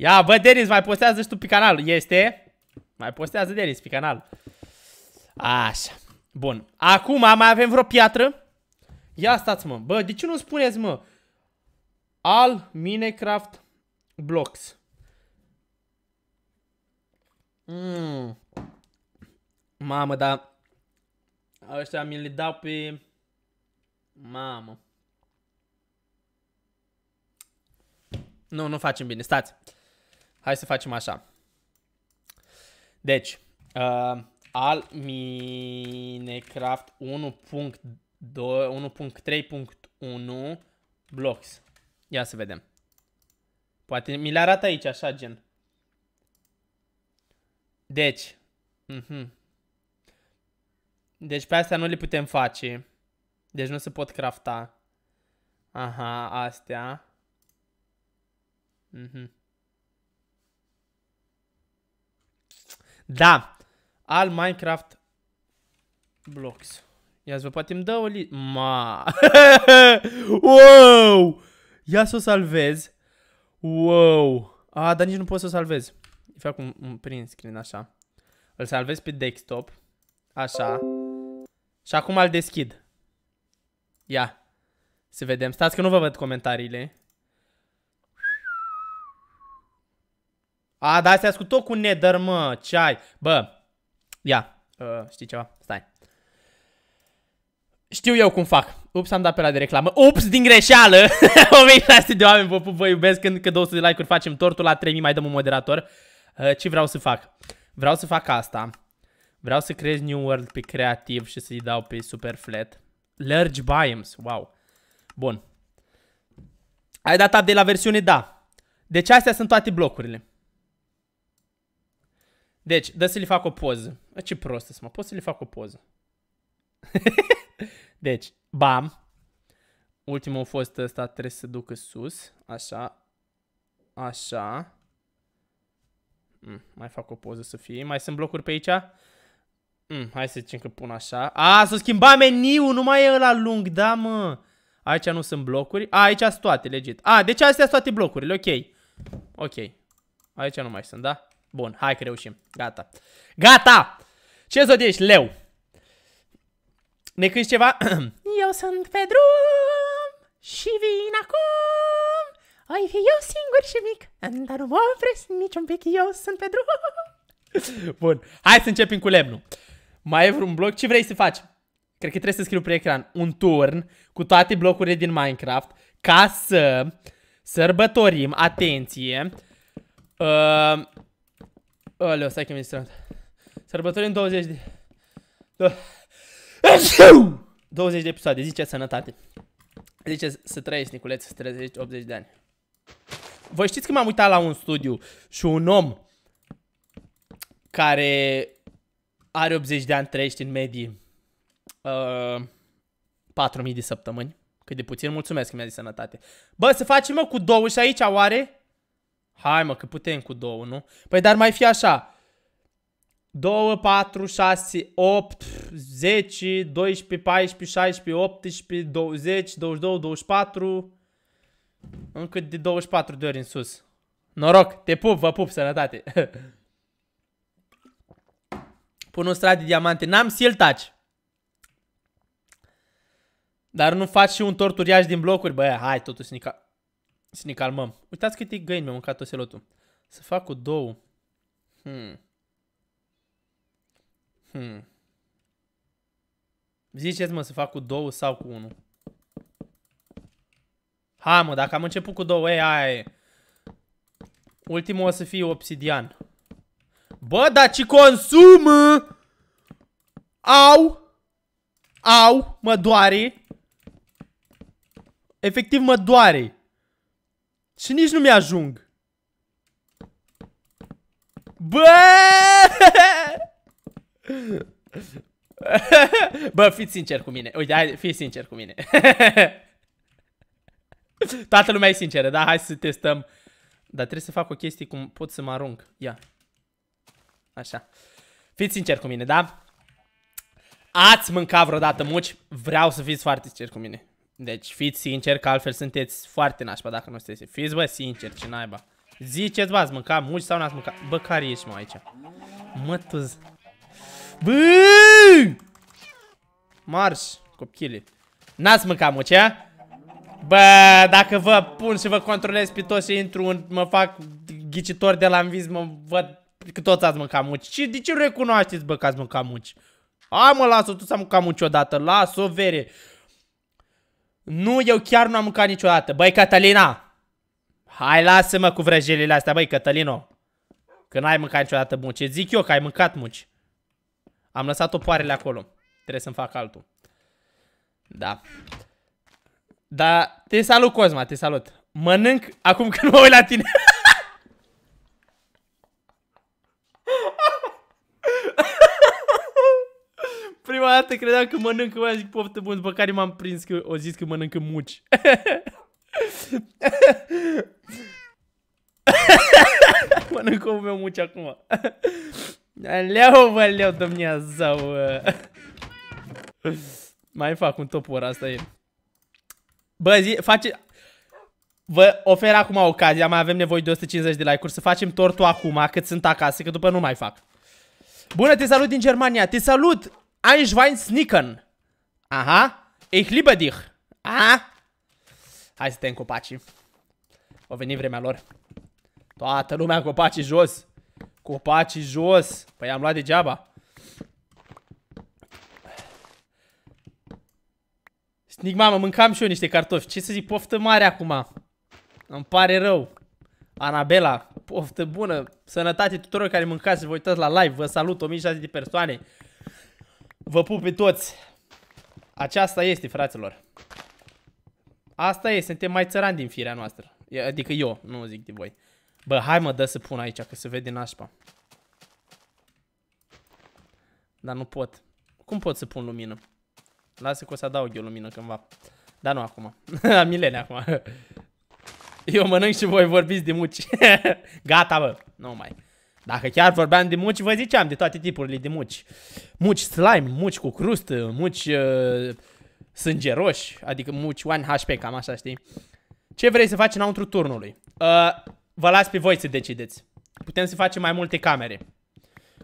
Ia, bă, Denis, mai postează și tu pe canal. Este? Mai postează Denis pe canal. Așa. Bun. Acum mai avem vreo piatră. Ia stați, mă. Bă, de ce nu spuneți, mă? Al Minecraft Blocks. Mm. Mamă, da. Ăștia mi le dau pe... Mamă. Nu, nu facem bine. Stați. Hai să facem așa. Deci, uh, al Minecraft 1.3.1 blocks. Ia să vedem. Poate mi le arată aici, așa, gen. Deci. Uh mhm. -huh. Deci pe astea nu le putem face. Deci nu se pot crafta. Aha, astea. Mhm. -huh. Da, al Minecraft Blocks. Ia să vă poate îmi dă o li... Ma. *laughs* wow! Ia să o salvez. Wow. A, dar nici nu pot să o salvez. Îi fac un, un print screen așa. Îl salvez pe desktop. Așa. Și acum îl deschid. Ia. Să vedem. Stați că nu vă văd comentariile. A, dar astea cu tot cu nether, mă, ce ai? Bă, ia, uh, știi ceva? Stai. Știu eu cum fac. Ups, am dat pe la de reclamă. Ups, din greșeală! 1000 *laughs* de oameni vă, vă iubesc când că 200 de like-uri facem tortul, la 3000 mai dăm un moderator. Uh, ce vreau să fac? Vreau să fac asta. Vreau să creez New World pe creativ și să-i dau pe super flat. Large biomes, wow. Bun. Ai dat de la versiune? Da. Deci astea sunt toate blocurile. Deci, dă să i fac o poză. Ce prostă mă, pot să i fac o poză. *laughs* deci, bam. Ultimul a fost ăsta, trebuie să ducă sus. Așa. Așa. Mm, mai fac o poză să fie. Mai sunt blocuri pe aici? Mm, hai să zicem că pun așa. A, s-a schimbat meniul, nu mai e ăla lung, da mă. Aici nu sunt blocuri. A, aici sunt toate, legit. A, deci astea sunt toate blocurile, ok. Ok. Aici nu mai sunt, da? Bun, hai că reușim. Gata. Gata! Ce zodie ești? Leu. Ne cânti ceva? *clears throat* Eu sunt pe drum și vin acum. Ai fi eu singur și mic, dar nu mă opresc niciun pic, eu sunt pe drum. *laughs* Bun, hai să începem cu lemnul. Mai e vreun bloc? Ce vrei să faci? Cred că trebuie să scriu pe ecran un turn cu toate blocurile din Minecraft ca să sărbătorim, atenție, uh, Aleu, stai că mi-e Sărbători în 20 de... 20 da. de episoade, zice sănătate. Zice să trăiești, Niculeț, să trăiești 80 de ani. Voi știți că m-am uitat la un studiu și un om care are 80 de ani, trăiește în medii uh, 4.000 de săptămâni. Cât de puțin, mulțumesc că mi-a zis sănătate. Bă, să facem mă cu două și aici, oare? Hai mă, că putem cu două, nu? Păi dar mai fi așa. 2, 4, 6, 8, 10, 12, 14, 16, 18, 20, 22, 24. Încă de 24 de ori în sus. Noroc, te pup, vă pup, sănătate. *laughs* Pun un strat de diamante. N-am seal touch. Dar nu faci și un torturiaș din blocuri? Bă, hai, totuși, Nica... Să ne calmăm. Uitați câte găini mi-a mâncat oselotul. Să fac cu două. Hmm. Hmm. Ziceți mă să fac cu două sau cu unul. Ha mă, dacă am început cu două, ei, aia e. Ultimul o să fie obsidian. Bă, dar ce consumă? Au! Au! Mă doare! Efectiv mă doare! Și nici nu mi-ajung. Bă! *laughs* Bă, fiți sincer cu mine. Uite, hai, fii sincer cu mine. *laughs* Toată lumea e sinceră, da? Hai să testăm. Dar trebuie să fac o chestie cum pot să mă arunc. Ia. Așa. Fiți sincer cu mine, da? Ați mâncat vreodată muci? Vreau să fiți foarte sincer cu mine. Deci fiți sinceri că altfel sunteți foarte nașpa dacă nu sunteți. Fiți bă sinceri, ce naiba. Ziceți bă, ați mâncat mulți sau n-ați mâncat? Bă, care ești mă aici? Mă tu Bă! Marș, copchile. N-ați mâncat mă, ce? Bă, dacă vă pun și vă controlez pe toți și intru în, mă fac ghicitor de la înviz, mă văd că toți ați mâncat muci. Și de ce recunoașteți, bă, că ați mâncat muci? Hai mă, las-o, tu s-a mâncat muci odată, las-o, vere. Nu, eu chiar nu am mâncat niciodată. Băi, Catalina! Hai, lasă-mă cu vrăjelile astea, băi, Catalino, Că n-ai mâncat niciodată munci. Zic eu că ai mâncat munci. Am lăsat topoarele acolo. Trebuie să-mi fac altul. Da. Da, te salut, Cosma, te salut. Mănânc acum când mă uit la tine. *laughs* Prima dată credeam că mănânc, mai zic poftă bun, după care m-am prins că o zis că mănânc muci. *laughs* mănânc omul meu muci acum. Aleu, bă, leu, domnia zau. Mai fac un topor, asta e. Bă, zi, face... Vă ofer acum ocazia, mai avem nevoie de 150 de like-uri, să facem tortul acum, cât sunt acasă, că după nu mai fac. Bună, te salut din Germania, te salut! Schwein snicken. Aha. Ich liebe dich. Aha. Hai să te copacii. O veni vremea lor. Toată lumea copaci jos. Copaci jos. Păi am luat degeaba. Snic, mamă, mâncam și eu niște cartofi. Ce să zic, poftă mare acum. Îmi pare rău. Anabela, poftă bună, sănătate tuturor care mâncați și vă uitați la live. Vă salut, 1600 de persoane. Vă pup pe toți. Aceasta este, fraților. Asta e, suntem mai țărani din firea noastră. Adică eu, nu zic de voi. Bă, hai mă, dă să pun aici, că se vede nașpa. Dar nu pot. Cum pot să pun lumină? Lasă că o să adaug eu lumină cândva. Dar nu acum. *laughs* Milene acum. *laughs* Eu mănânc și voi vorbiți de muci. *laughs* Gata, bă. Nu mai. Dacă chiar vorbeam de muci, vă ziceam de toate tipurile de muci. Muci slime, muci cu crustă, muci uh, sângeroși, adică muci 1 HP, cam așa, știi? Ce vrei să faci înăuntru turnului? Uh, vă las pe voi să decideți. Putem să facem mai multe camere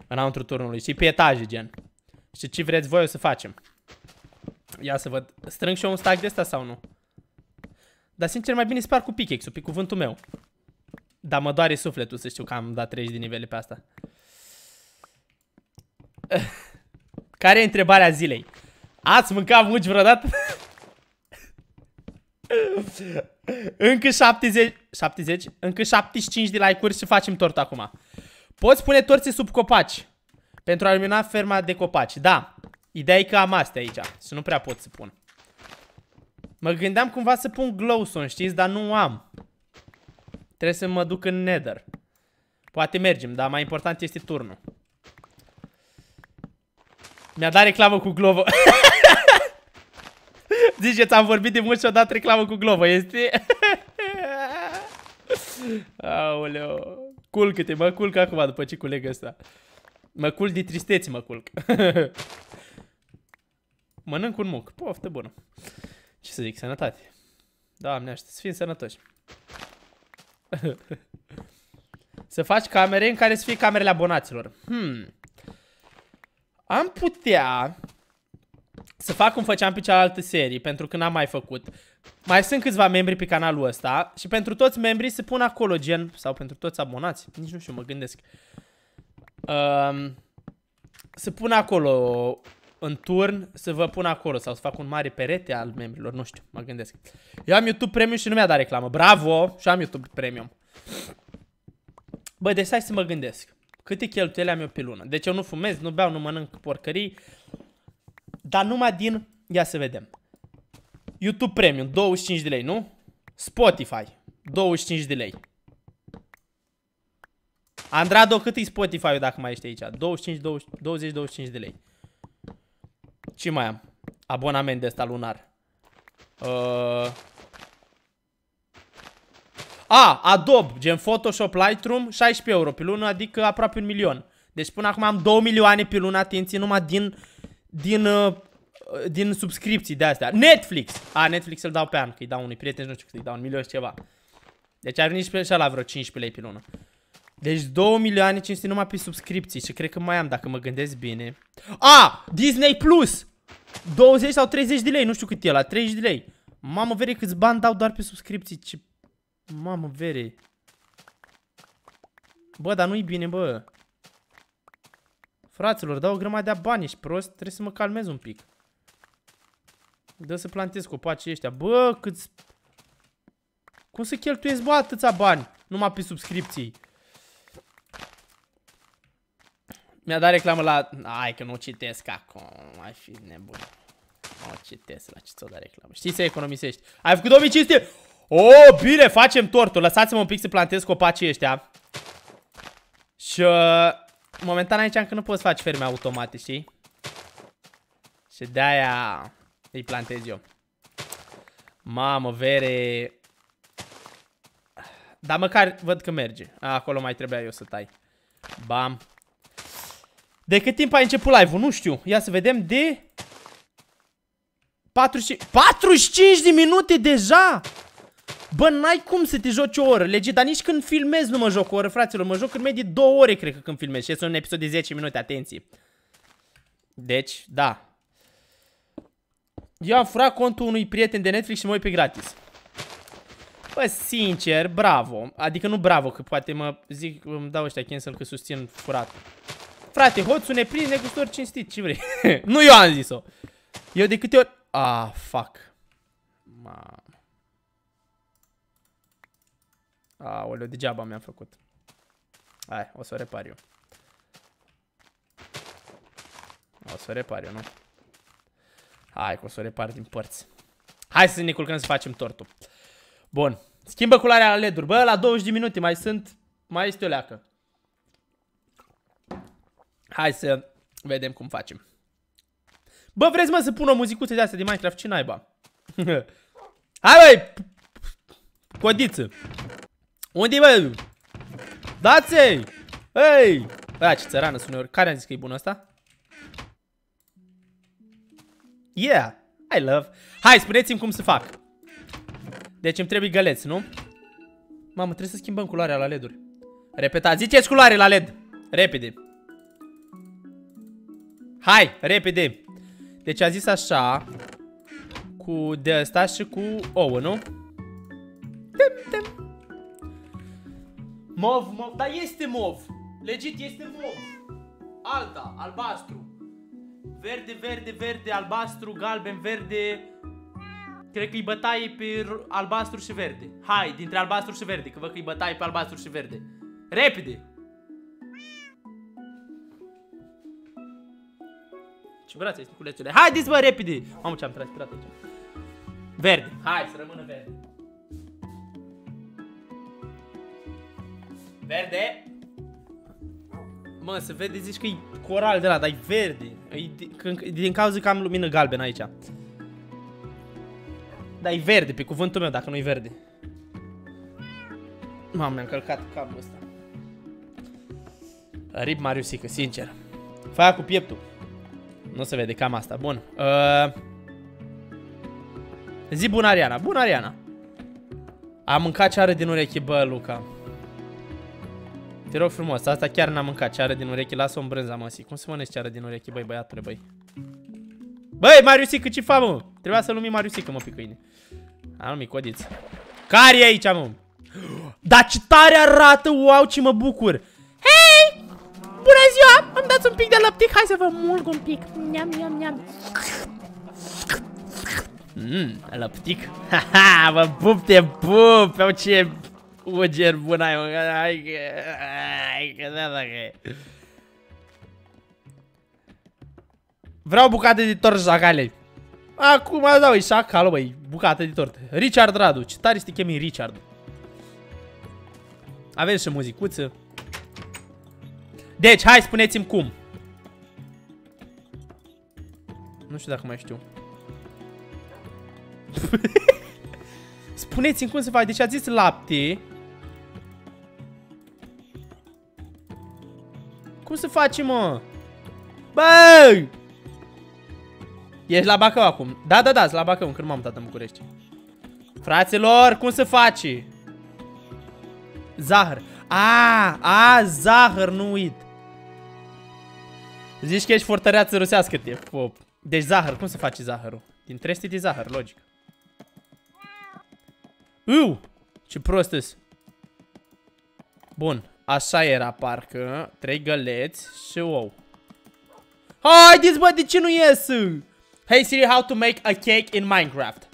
înăuntru turnului, și pe etaje, gen. Și ce vreți voi o să facem. Ia să văd. Strâng și eu un stack de asta sau nu? Dar sincer, mai bine spar cu pickaxe-ul, pe cuvântul meu. Dar mă doare sufletul să știu că am dat 30 de nivele pe asta. *laughs* Care e întrebarea zilei? Ați mâncat muci vreodată? *laughs* încă 70, 70, încă 75 de like-uri și facem tort acum. Poți pune torțe sub copaci pentru a lumina ferma de copaci. Da, ideea e că am astea aici și nu prea pot să pun. Mă gândeam cumva să pun glowstone, știți, dar nu am. Trebuie să mă duc în nether. Poate mergem, dar mai important este turnul. Mi-a dat reclamă cu globo. *laughs* Ziceți, am vorbit de mult și o dat reclamă cu globo. este? *laughs* Aoleo. Culcă-te, mă culc acum după ce culeg ăsta. Mă culc de tristeți, mă culc. *laughs* Mănânc un muc. Poftă bună. Ce să zic, sănătate. Doamne, aștept să fim sănătoși. *laughs* să faci camere în care să fie camerele abonaților. Hmm. Am putea să fac cum făceam pe cealaltă serie, pentru că n-am mai făcut. Mai sunt câțiva membri pe canalul ăsta și pentru toți membrii se pun acolo gen, sau pentru toți abonați, nici nu știu, mă gândesc. Um, se pun acolo în turn să vă pun acolo sau să fac un mare perete al membrilor, nu știu, mă gândesc. Eu am YouTube Premium și nu mi-a dat reclamă. Bravo! Și am YouTube Premium. Bă, deci stai să mă gândesc. Câte cheltuieli am eu pe lună? Deci eu nu fumez, nu beau, nu mănânc porcării. Dar numai din... Ia să vedem. YouTube Premium, 25 de lei, nu? Spotify, 25 de lei. Andrado, cât e Spotify-ul dacă mai ești aici? 25, 20, 20, 25 de lei. Ce mai am? Abonament de ăsta lunar. Uh... A, Adobe, gen Photoshop, Lightroom, 16 euro pe lună, adică aproape un milion. Deci până acum am 2 milioane pe lună, atenție, numai din, din, uh, din subscripții de astea. Netflix! A, Netflix îl dau pe an, că îi dau unui prieten, nu știu cât îi dau, un milion și ceva. Deci ar veni și pe așa la vreo 15 lei pe lună. Deci 2 milioane 500 numai pe subscripții și cred că mai am dacă mă gândesc bine. A! Disney Plus! 20 sau 30 de lei, nu știu cât e la 30 de lei. Mamă vere câți bani dau doar pe subscripții, ce... Mamă vere. Bă, dar nu-i bine, bă. Fraților, dau o grămadă de bani, ești prost, trebuie să mă calmez un pic. Dă să plantez copacii ăștia. Bă, câți... Cum să cheltuiesc, bă, atâția bani? Numai pe subscripții. Mi-a dat reclamă la... Ai că nu citesc acum, ai fi nebun. Nu citesc la ce ți-o dat reclamă. Știi să economisești. Ai făcut 2500! Oh, bine, facem tortul. Lăsați-mă un pic să plantez copacii ăștia. Și... Uh, momentan aici încă nu poți face ferme automate, știi? Și de-aia îi plantez eu. Mamă, vere... Dar măcar văd că merge. Acolo mai trebuia eu să tai. Bam. De cât timp ai început live-ul? Nu știu. Ia să vedem. De... 45... 45 de minute deja! Bă, n-ai cum să te joci o oră, legit, dar nici când filmez nu mă joc o oră, fraților, mă joc în medie două ore, cred că când filmez și este un episod de 10 minute, atenție. Deci, da. Eu am furat contul unui prieten de Netflix și mă uit pe gratis. Bă, sincer, bravo. Adică nu bravo, că poate mă zic, îmi dau ăștia cancel că susțin furat. Frate, hoțul ne prinde negustor cinstit, ce vrei? *laughs* nu eu am zis-o. Eu de câte ori... Ah, fuck. Mamă. Aoleu, degeaba mi-am făcut. Hai, o să o repar eu. O să o repar eu, nu? Hai, că o să o repar din părți. Hai să ne culcăm să facem tortul. Bun. Schimbă culoarea la LED-uri. Bă, la 20 de minute mai sunt... Mai este o leacă. Hai să vedem cum facem. Bă, vreți mă să pun o muzicuță de asta de Minecraft? Ce naiba? *laughs* Hai băi! Codiță! Unde-i bă? Dați-i! Ei! Bă, ce țărană sună ori. Care am zis că e bună asta? Yeah! I love! Hai, spuneți-mi cum să fac. Deci îmi trebuie găleți, nu? Mamă, trebuie să schimbăm culoarea la LED-uri. Repetați, ziceți culoare la LED! Repede! Hai, repede Deci a zis așa Cu de asta și cu ouă, nu? Tem, tem. Mov, mov, dar este mov Legit, este mov Alta, albastru Verde, verde, verde, albastru, galben, verde Cred că-i bătaie pe albastru și verde Hai, dintre albastru și verde, că văd că-i bătaie pe albastru și verde Repede! Și grație, sticulețule. Haideți, bă, repede! Mamă, ce am transpirat aici. Verde. Hai să rămână verde. Verde. Mă, se vede, zici că e coral de la, dar e verde. E din, din cauza că am lumină galbenă aici. Dar e verde, pe cuvântul meu, dacă nu e verde. Mamă, mi-am călcat capul ăsta. Rip Mariusica, sincer. Faia cu pieptul. Nu se vede, cam asta. Bun. Uh, zi bună, Ariana. Bună, Ariana. Am mâncat are din urechi, bă, Luca. Te rog frumos, asta chiar n-am mâncat are din urechi. Lasă-o în brânza, mă, Cum se ce are din urechi, băi, băiatule, băi? Băi, Mariusică, ce fa, mă? Trebuia să-l numi Mariusică, mă, pe câine. A, nu, codiț. Care e aici, mă? Dar ce tare arată, wow, ce mă bucur! Hei! Bună ziua! un pic de lăptic, hai să vă mulg un pic. Niam, niam, niam. Mmm, lăptic. Ha, ha, vă pup, te pup, pe ce uger bun ai, mă, hai că, hai că, da, da, că. Vreau bucate de tort jacale. Acum dau da, Isaac, alo băi, bucate de tort. Richard Radu, ce tare să te chemi Richard. Avem și muzicuță. Deci, hai, spuneți-mi cum. Nu știu dacă mai știu. *laughs* Spuneți-mi cum se face. Deci a zis lapte. Cum se face, mă? Bă! Ești la Bacău acum. Da, da, da, la Bacău, când m-am dat în București. Fraților, cum se face? Zahăr. A, a, zahăr, nu uit. Zici că ești fortăreață rusească, te pop. Deci zahăr, cum se face zahărul? Din trestii de zahăr, logic. Uu! Ce prost -s. Bun, așa era parcă. Trei găleți și ou. Haideți bă, de ce nu ies? Hey Siri, how to make a cake in Minecraft.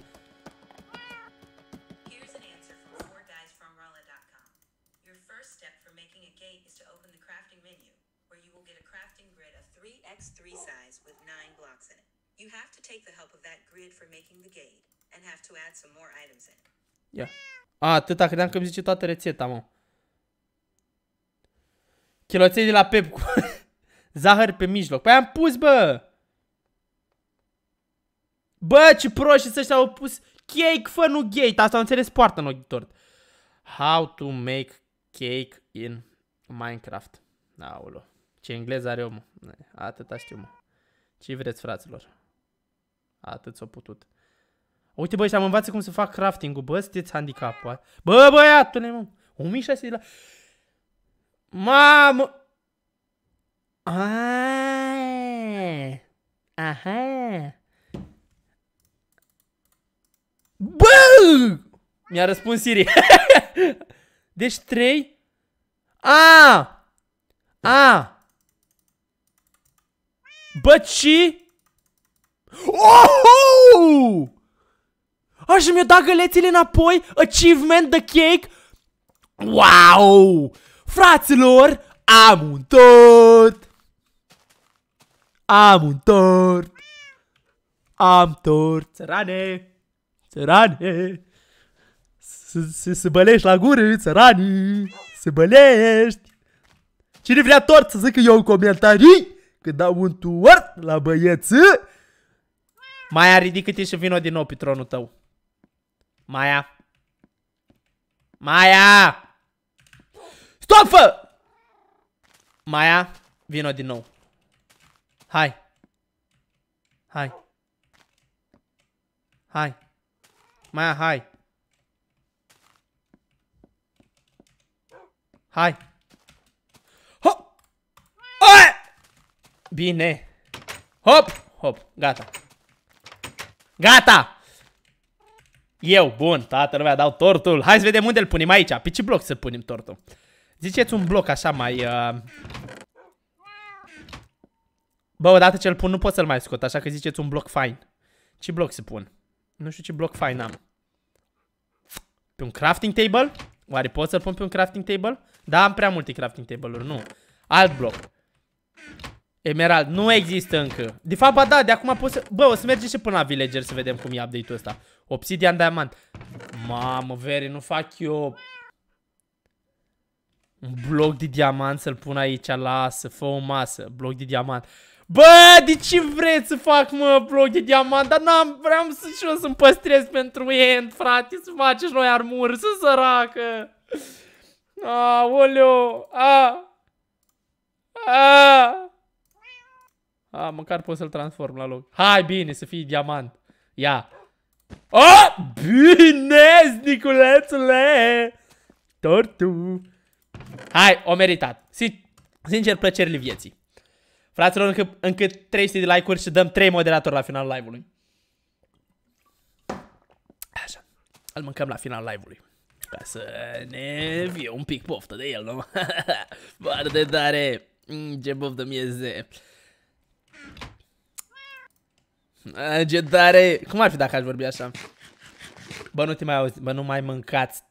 Ia. A, atâta credeam că îmi zice toată rețeta, mă. Chiloței de la Pep cu *laughs* zahăr pe mijloc. Păi am pus, bă! Bă, ce proști ăștia au pus cake, fă, nu gate. Asta am înțeles poartă în ochi tort. How to make cake in Minecraft. Aolo. Ce engleză are omul. Atâta știu, mă. Ce vreți, fraților? Atât s-a putut. Uite băi, am învață cum să fac crafting ul bă, sunteți handicapul. Bă, băiatule, mă. 1600 de la... Mamă! Aaaa! Aha! Bă! Mi-a răspuns Siri. *laughs* deci 3. A! A! Bă, și... Oh! Așa mi-o dat gălețile înapoi. Achievement, the cake. Wow! Fraților, am un tort! Am un tort! Am tort! Țărane! Țărane! Se bălești la gură, Țărani Se bălești! Cine vrea tort să zică eu în comentarii Când dau un tort la băieță Mai ridică-te și vino din nou pe tronul tău Maia. Maia! Stofă! Maia, vino din nou. Hai. Hai. Hai. Maia, hai. Hai. Hop! ai, Bine. Hop! Hop, gata. Gata! Eu, bun, toată lumea dau tortul. Hai să vedem unde îl punem aici. Pe ce bloc să punem tortul? Ziceți un bloc așa mai... Uh... Bă, odată ce îl pun nu pot să-l mai scot, așa că ziceți un bloc fain. Ce bloc să pun? Nu știu ce bloc fain am. Pe un crafting table? Oare pot să-l pun pe un crafting table? Da, am prea multe crafting table-uri, nu. Alt bloc. Emerald, nu există încă. De fapt, ba da, de acum pot să... Bă, o să mergem și până la villager să vedem cum e update-ul ăsta. Obsidian diamant. Mamă, veri nu fac eu un bloc de diamant să-l pun aici, lasă, fă o masă, bloc de diamant. Bă, de ce vreți să fac, mă, bloc de diamant? Dar n-am, vreau să și eu să-mi păstrez pentru end, frate, să faci și noi armuri, să săracă. oleo, a, a. A, măcar pot să-l transform la loc. Hai, bine, să fii diamant. Ia. Oh! Bine, Niculețule! Tortu! Hai, o meritat. Sin sincer, plăcerile vieții. Fraților, încă, încă 300 de like-uri și dăm 3 moderatori la final live-ului. Așa. Îl mâncăm la final live-ului. Ca să ne fie un pic poftă de el, nu? *laughs* Foarte tare! Mm, ce poftă mi-e a, ce tare! Cum ar fi dacă aș vorbi așa? Bă, nu te mai auzi, bă, nu mai mâncați.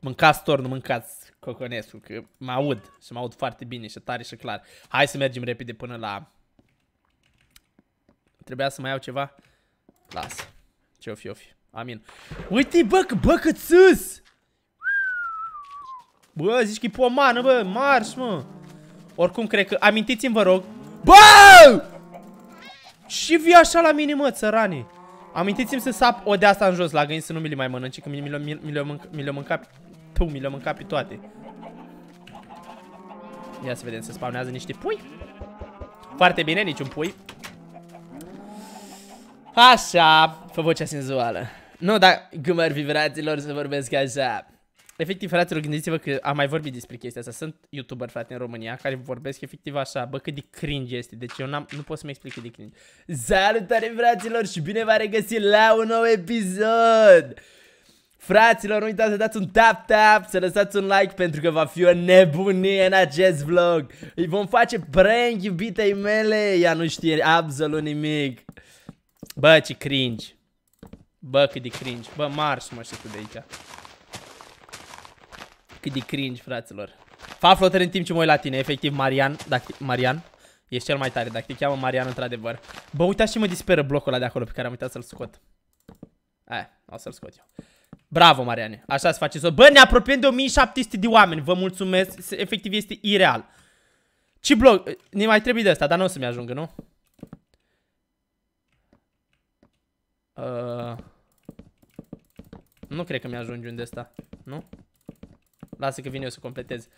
Mâncați tor, nu mâncați coconescu. că mă aud și mă aud foarte bine și tare și clar. Hai să mergem repede până la... Trebuia să mai iau ceva? Lasă. Ce-o fi, o fi. Amin. Uite, bă, că, bă, cât sus! Bă, zici că e pomană, bă, marș, mă! Oricum, cred că... Amintiți-mi, vă rog... Bă! Și vii așa la mine, mă, țărani. Amintiți-mi să sap o de asta în jos la găini să nu mi le mai mănânci, că mi le mi mi mânca, mânca, tu, mi le mânca pe toate. Ia să vedem, se spawnează niște pui. Foarte bine, niciun pui. Așa, fă vocea senzuală. Nu, dar gumări vibrațiilor să vorbesc așa. Efectiv, fraților, gândiți-vă că am mai vorbit despre chestia asta. Sunt youtuber, frate, în România, care vorbesc efectiv așa, bă, cât de cringe este. Deci eu n-am, nu pot să-mi explic cât de cringe. Salutare, fraților, și bine v a regăsit la un nou episod! Fraților, nu uitați să dați un tap-tap, să lăsați un like pentru că va fi o nebunie în acest vlog. Îi vom face prank iubitei mele, ea nu știe absolut nimic. Bă, ce cringe. Bă, cât de cringe. Bă, marș mă știu de aici. Cât de cringe, fraților. Fac flotări în timp ce mă uit la tine, efectiv, Marian, dacă, Marian, ești cel mai tare, dacă te cheamă Marian, într-adevăr. Bă, uitați și mă disperă blocul ăla de acolo pe care am uitat să-l scot. Aia, o să-l scot eu. Bravo, Mariane, așa se face o. Bă, ne apropiem de 1700 de oameni, vă mulțumesc, efectiv este ireal. Ce bloc? Ne mai trebuie de asta, dar nu o să-mi ajungă, nu? Uh... Nu cred că mi-ajunge unde asta, nu? Lasă că vine eu să completez.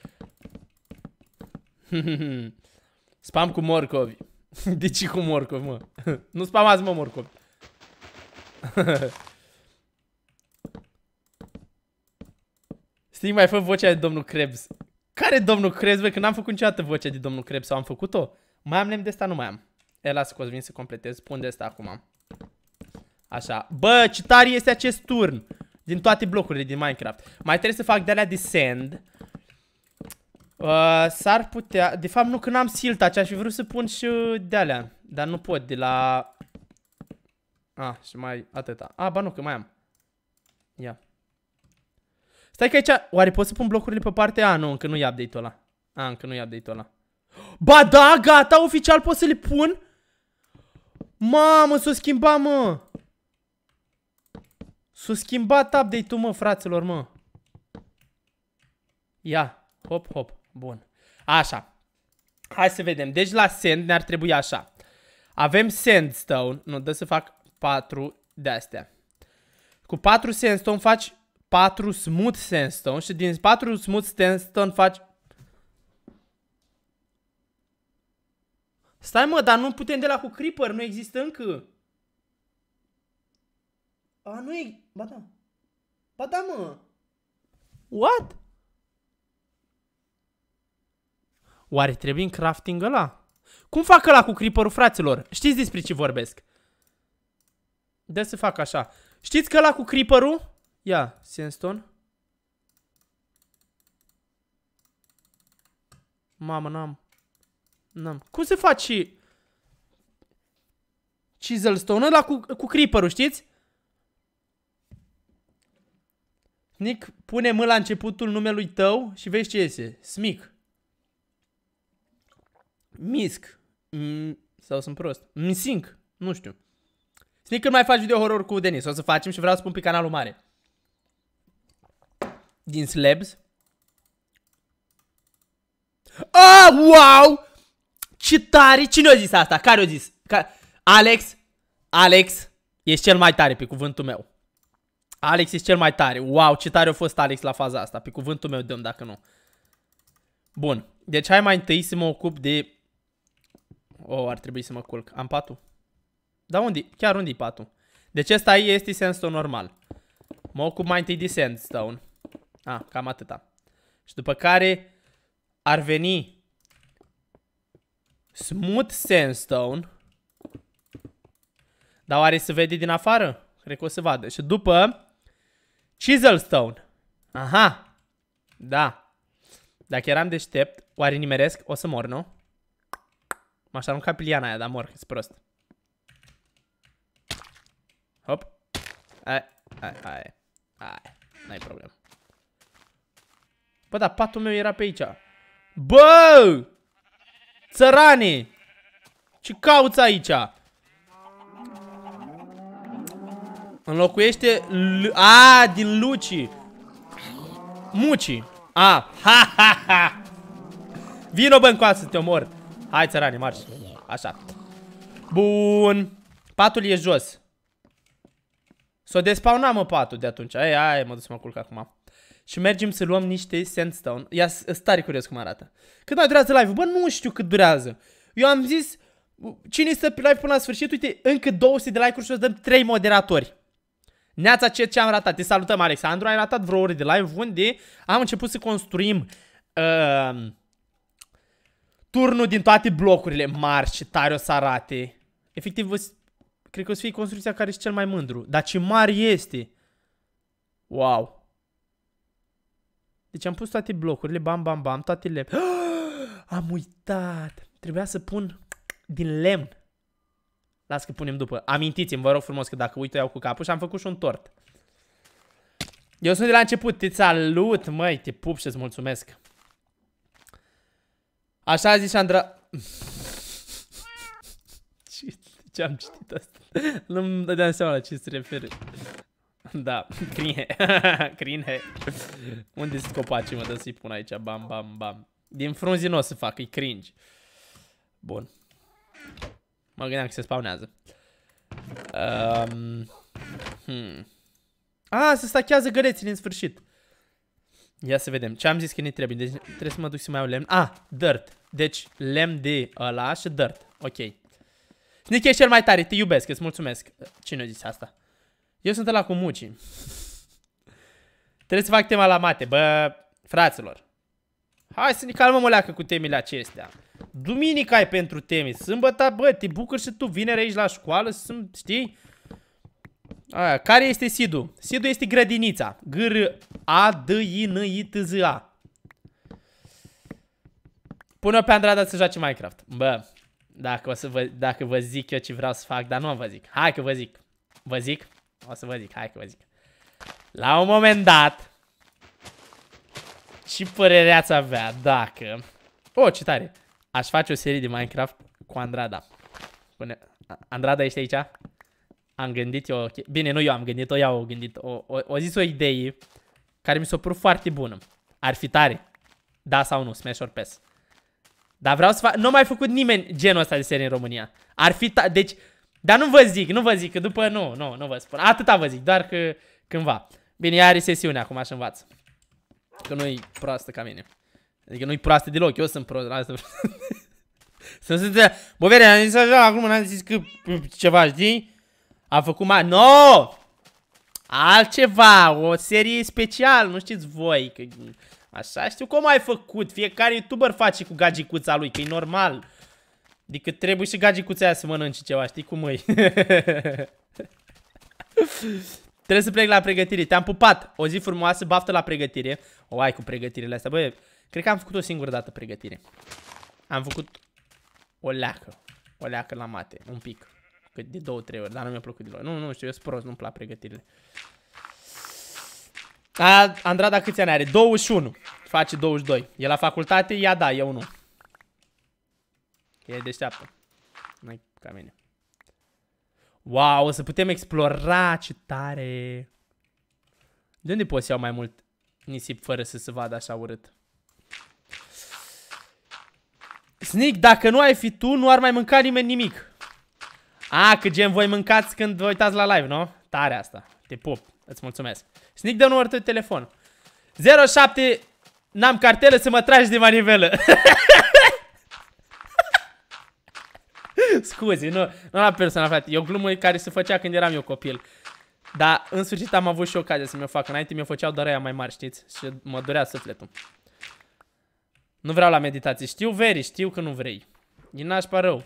*laughs* Spam cu morcovi. *laughs* De ce cu morcovi, mă? *laughs* Nu spamați, mă, morcovi. Sting mai fă vocea de domnul Krebs. Care domnul Krebs, bă? Că n-am făcut niciodată vocea de domnul Krebs sau am făcut-o? Mai am lemn de asta? Nu mai am. E, lasă că o vin să completez. Pun de asta acum. Așa. Bă, ce tare este acest turn! Din toate blocurile din Minecraft. Mai trebuie să fac de-alea de sand. Uh, S-ar putea... De fapt, nu, când am silt aceea și vreau să pun și uh, de-alea. Dar nu pot, de la... Ah, și mai atâta. Ah, ba nu, că mai am. Ia. Stai că aici... Oare pot să pun blocurile pe partea? Ah, nu, încă nu e update-ul ăla. Ah, încă nu e update-ul ăla. Ba da, gata, oficial pot să le pun? Mamă, s-o schimba, mă! S-a schimbat update-ul, mă, fraților, mă. Ia, hop, hop, bun. Așa. Hai să vedem. Deci la send ne-ar trebui așa. Avem sandstone. Nu, dă să fac 4 de-astea. Cu 4 sandstone faci 4 smooth sandstone și din 4 smooth sandstone faci... Stai mă, dar nu putem de la cu creeper, nu există încă. A, nu e... Ba da. Ba da, mă! What? Oare trebuie în crafting ăla? Cum fac ăla cu creeperul, fraților? Știți despre ce vorbesc. Dă să fac așa. Știți că ăla cu creeperul? Ia, sandstone. Mamă, n-am. N-am. Cum se face... Chiselstone ăla cu, cu creeperul, știți? Nick, pune mâna la începutul numelui tău și vezi ce iese. Smic. Misc. Mm, sau sunt prost. Msink. Nu știu. Snic, când mai faci video horror cu Denis? O să facem și vreau să pun pe canalul mare. Din Slabs. Ah, oh, wow! Ce tare! Cine a zis asta? Care a zis? Ca... Alex? Alex, ești cel mai tare pe cuvântul meu. Alex e cel mai tare. Wow, ce tare a fost Alex la faza asta. Pe cuvântul meu dăm dacă nu. Bun. Deci hai mai întâi să mă ocup de... Oh, ar trebui să mă culc. Am patul? Da, unde? Chiar unde e patul? Deci ăsta este sandstone normal. Mă ocup mai întâi de sandstone. Da, ah, cam atâta. Și după care ar veni smooth sandstone. Da, Dar oare se vede din afară? Cred că o să vadă. Și după Chiselstone. Aha. Da. Dacă eram deștept, oare nimeresc? O să mor, nu? M-aș arunca piliana aia, dar mor, e prost. Hop. Ai, ai, ai. Ai, n-ai problem. Bă, dar patul meu era pe aici. Bă! Țărane! Ce cauți aici? Înlocuiește L A din Luci. Muci. A. Ha ha ha. Vino bă să te omor. Hai țărani, marci. Așa. Bun. Patul e jos. S-o despauna mă patul de atunci. ai, ai, mă duc să mă culc acum. Și mergem să luăm niște sandstone. Ia, stare curios cum arată. Cât mai durează live-ul? Bă, nu știu cât durează. Eu am zis, cine stă pe live până la sfârșit, uite, încă 200 de like-uri și o să dăm 3 moderatori. Neața ce, ce am ratat? Te salutăm, Alexandru. Ai ratat vreo ore de live unde am început să construim uh, turnul din toate blocurile mari și tare o să arate. Efectiv, cred că o să fie construcția care e cel mai mândru. Dar ce mare este! Wow! Deci am pus toate blocurile, bam, bam, bam, toate lemn. *gasps* am uitat! Trebuia să pun din lemn. Las că punem după. Amintiți-mi, vă rog frumos, că dacă uit, iau cu capul și am făcut și un tort. Eu sunt de la început, te salut, măi, te pup și îți mulțumesc. Așa a zis Andra... *laughs* ce, ce am citit asta? Nu-mi dădeam seama la ce se referă. Da, crinhe, *laughs* crinhe. *laughs* Unde sunt copacii, mă, dă să-i pun aici, bam, bam, bam. Din frunzi nu o să fac, e cringe. Bun. Mă gândeam că se spawnează. Um, hmm. A, ah, se stachează gărețile în sfârșit. Ia să vedem. Ce am zis că ne trebuie? Deci trebuie să mă duc să mai iau lemn. Ah, dirt. Deci lemn de ăla și dirt. Ok. Nick, ești cel mai tare. Te iubesc. Îți mulțumesc. Cine a zis asta? Eu sunt la cu muci. trebuie să fac tema la mate. Bă, fraților. Hai să ne calmăm o leacă cu temile acestea. Duminica e pentru teme. Sâmbătă, bă, te bucuri și tu. Vineri aici la școală, sunt, știi? A, care este Sidu? Sidu este grădinița. R A D I N I T Z A. Pune-o pe Andrada să joace Minecraft. Bă, dacă, o să vă, dacă vă zic eu ce vreau să fac, dar nu vă zic. Hai că vă zic. Vă zic? O să vă zic, hai că vă zic. La un moment dat, ce părere ați avea dacă... O, oh, ce tare! Aș face o serie de Minecraft cu Andrada. Pune... Andrada, ești aici? Am gândit eu... Bine, nu eu am gândit-o, iau, o gândit. O, o, o zis o idee care mi s-a părut foarte bună. Ar fi tare. Da sau nu, Smash or Pass. Dar vreau să fac... Nu a mai făcut nimeni genul ăsta de serie în România. Ar fi... Ta... Deci... Dar nu vă zic, nu vă zic, că după... Nu, nu, nu vă spun. Atâta vă zic, doar că cândva. Bine, ea are sesiune acum, așa învață. Că nu-i proastă ca mine. Adică nu-i proaste deloc, eu sunt proaste, la asta. *laughs* Să se înțeleagă. Bă, vede, am zis așa acum, n-am zis că ceva, știi? Am făcut mai... No! Altceva, o serie special, nu știți voi, că... Așa știu cum ai făcut, fiecare youtuber face cu gagicuța lui, că e normal. Adică trebuie și gagicuța aia să mănânci ceva, știi cum e? *laughs* trebuie să plec la pregătire, te-am pupat. O zi frumoasă, baftă la pregătire. O, ai cu pregătirile astea, băie. Cred că am făcut o singură dată pregătire. Am făcut o leacă. O leacă la mate, un pic. Cât de două, trei ori, dar nu mi-a plăcut deloc. Nu, nu știu, eu sunt prost, nu-mi plac pregătirile. A, Andrada câți ani are? 21. Face 22. E la facultate, Ia da, eu nu. E deșteaptă. i ca mine. Wow, o să putem explora, ce tare! De unde poți să iau mai mult nisip fără să se vadă așa urât? Snick, dacă nu ai fi tu, nu ar mai mânca nimeni nimic. A, că gen voi mâncați când vă uitați la live, nu? Tare asta. Te pup. Îți mulțumesc. Snick, dă numărul tău telefon. 07... N-am cartelă să mă tragi de manivelă. *laughs* Scuze, nu, nu la persoana, frate. E o glumă care se făcea când eram eu copil. Dar, în sfârșit, am avut și ocazia să mi-o fac. Înainte mi-o făceau doar aia mai mari, știți? Și mă durea sufletul. Nu vreau la meditație. Știu, Veri, știu că nu vrei. Din nașpa rău.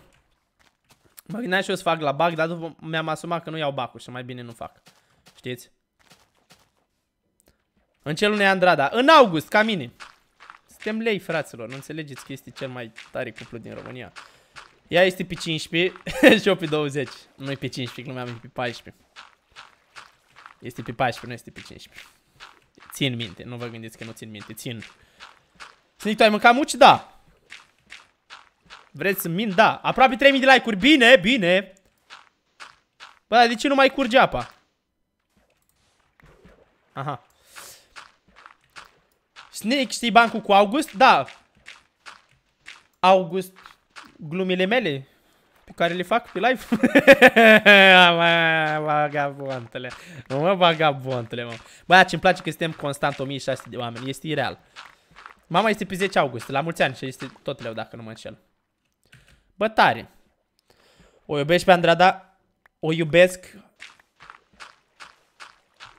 Mă gândeam și eu să fac la bac, dar după mi-am asumat că nu iau bacul și mai bine nu fac. Știți? În ce lună e Andrada? În august, ca mine. Suntem lei, fraților. Nu înțelegeți că este cel mai tare cuplu din România. Ea este pe 15 *laughs* și eu pe 20. Nu e pe 15, nu am pe 14. Este pe 14, nu este pe 15. Țin minte, nu vă gândiți că nu țin minte, țin. Sonic, tu ai mâncat muci? Da. Vreți să min? Da. Aproape 3000 de like-uri. Bine, bine. Bă, dar de ce nu mai curge apa? Aha. Snake, știi bancul cu August? Da. August, glumile mele pe care le fac pe live. *laughs* mă, bagabontele. Mă, bagabontele, mă. Bă, ce-mi place că suntem constant 1600 de oameni. Este ireal. Mama este pe 10 august, la mulți ani și este tot leu dacă nu mă înșel. tare. O iubești pe Andrada? O iubesc?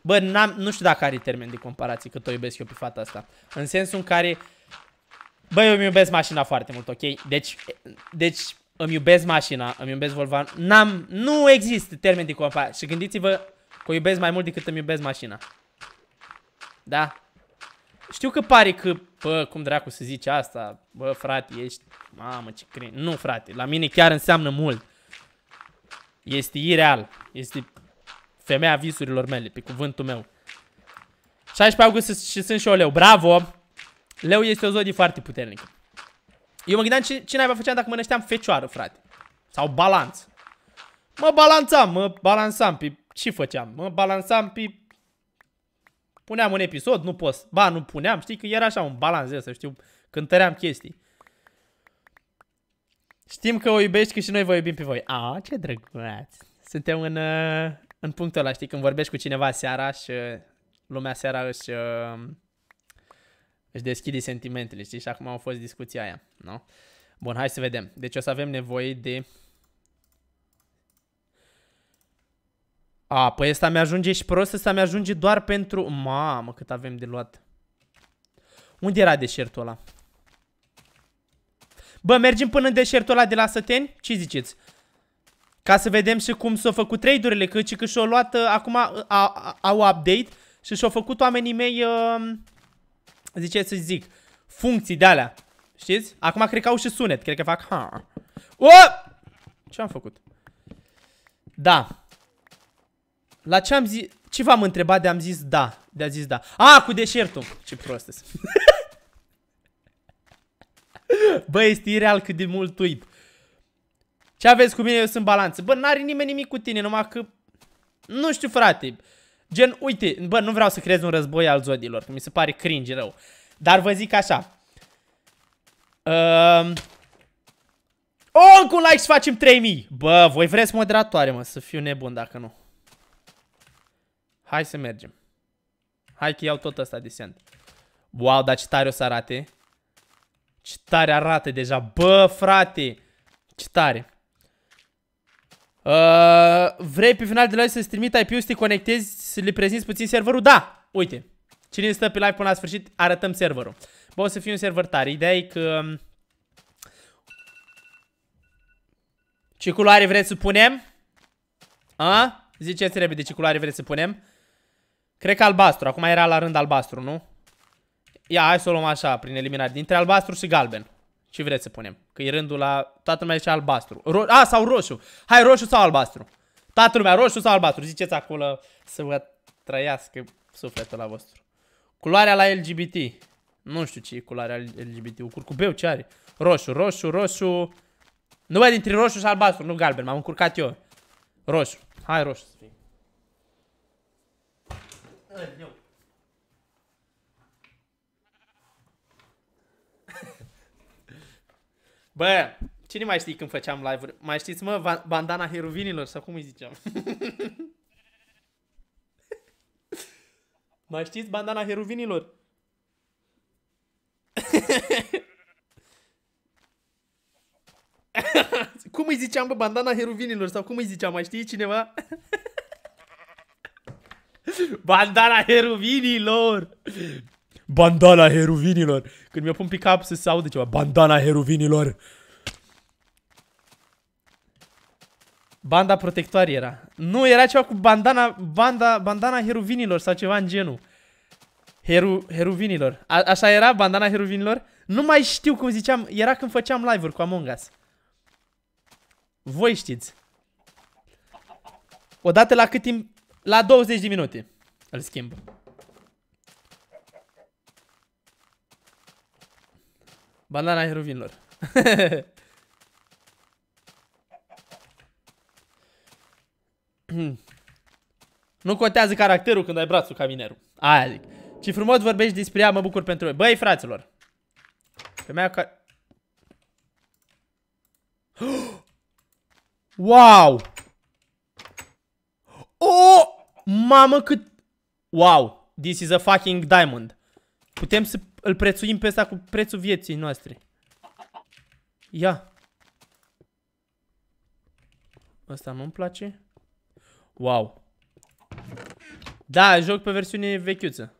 Bă, nu știu dacă are termen de comparație cât o iubesc eu pe fata asta. În sensul în care... Bă, eu îmi iubesc mașina foarte mult, ok? Deci, deci îmi iubesc mașina, îmi iubesc Volvan. N-am, nu există termen de comparație. Și gândiți-vă că o iubesc mai mult decât îmi iubesc mașina. Da? Știu că pare că bă, cum dracu se zice asta, bă, frate, ești, mamă, ce crin. Nu, frate, la mine chiar înseamnă mult. Este ireal. Este femeia visurilor mele, pe cuvântul meu. 16 august și sunt și o leu. Bravo! Leu este o zodie foarte puternică. Eu mă gândeam ce, ce naiba făceam dacă mănășteam fecioară, frate. Sau balanț. Mă balanțam, mă balansam pe... Ce făceam? Mă balansam pe Puneam un episod, nu pot. Ba, nu puneam, știi că era așa un balans să știu, când tăream chestii. Știm că o iubești, că și noi vă iubim pe voi. A, ce drăguț. Suntem în, uh, în punctul ăla, știi, când vorbești cu cineva seara și uh, lumea seara își, uh, își deschide sentimentele, știi? Și acum au fost discuția aia, nu? Bun, hai să vedem. Deci o să avem nevoie de A, păi ăsta mi-ajunge și prost, ăsta mi-ajunge doar pentru... Mamă, cât avem de luat. Unde era deșertul ăla? Bă, mergem până în deșertul ăla de la Săteni? Ce ziceți? Ca să vedem și cum s-au făcut trade-urile, că, și și-au luat uh, acum, uh, au update și și-au făcut oamenii mei, uh, zice să zic, funcții de-alea. Știți? Acum cred că au și sunet, cred că fac... Ha. O! Ce am făcut? Da. La ce am zis? Ce v-am întrebat de am zis da? De a zis da. A, cu deșertul. Ce prost *laughs* Bă, este ireal cât de mult uit. Ce aveți cu mine? Eu sunt balanță. Bă, n-are nimeni nimic cu tine, numai că... Nu știu, frate. Gen, uite, bă, nu vreau să creez un război al zodilor, că mi se pare cringe rău. Dar vă zic așa. Um... O, oh, cu un like și facem 3000. Bă, voi vreți moderatoare, mă, să fiu nebun dacă nu. Hai să mergem. Hai că iau tot ăsta descent. Wow, dar ce tare o să arate. Ce tare arată deja. Bă, frate! Ce tare. Uh, vrei pe final de live să-ți trimit IP-ul, să te conectezi, să le prezinți puțin serverul? Da! Uite. Cine stă pe live până la sfârșit, arătăm serverul. Bă, o să fie un server tare. Ideea e că... Um, ce culoare vreți să punem? A? Ziceți repede ce culoare vreți să punem. Cred că albastru. Acum era la rând albastru, nu? Ia, hai să o luăm așa, prin eliminare. Dintre albastru și galben. Ce vreți să punem? Că e rândul la... Toată lumea zice albastru. Ro A, sau roșu. Hai, roșu sau albastru. Toată lumea, roșu sau albastru. Ziceți acolo să vă trăiască sufletul la vostru. Culoarea la LGBT. Nu știu ce e culoarea LGBT. O curcubeu ce are? Roșu, roșu, roșu. Nu mai dintre roșu și albastru, nu galben. M-am încurcat eu. Roșu. Hai roșu să fie ẩn Bă, cine mai știi când făceam live-uri? Mai știți, mă, bandana heruvinilor, sau cum îi ziceam? *laughs* mai știți bandana heruvinilor? *laughs* cum îi ziceam, bă, bandana heruvinilor, sau cum îi ziceam? Mai știi cineva? *laughs* Bandana heruvinilor! Bandana heruvinilor! Când mi-o pun pick up să se aude ceva. Bandana heruvinilor! Banda protectoare era. Nu, era ceva cu bandana, banda, bandana heruvinilor sau ceva în genul. Heru, heruvinilor. A, așa era bandana heruvinilor? Nu mai știu cum ziceam. Era când făceam live-uri cu Among Us. Voi știți. Odată la cât timp la 20 de minute îl schimb. Banana heruvinilor *laughs* nu contează caracterul când ai brațul ca minerul. Aia zic. Ce frumos vorbești despre ea, mă bucur pentru ei. Băi, fraților. Femeia care... *gasps* wow! Oh! Mamă cât... Wow! This is a fucking diamond. Putem să îl prețuim pe ăsta cu prețul vieții noastre. Ia. Asta nu-mi place. Wow. Da, joc pe versiune vechiuță.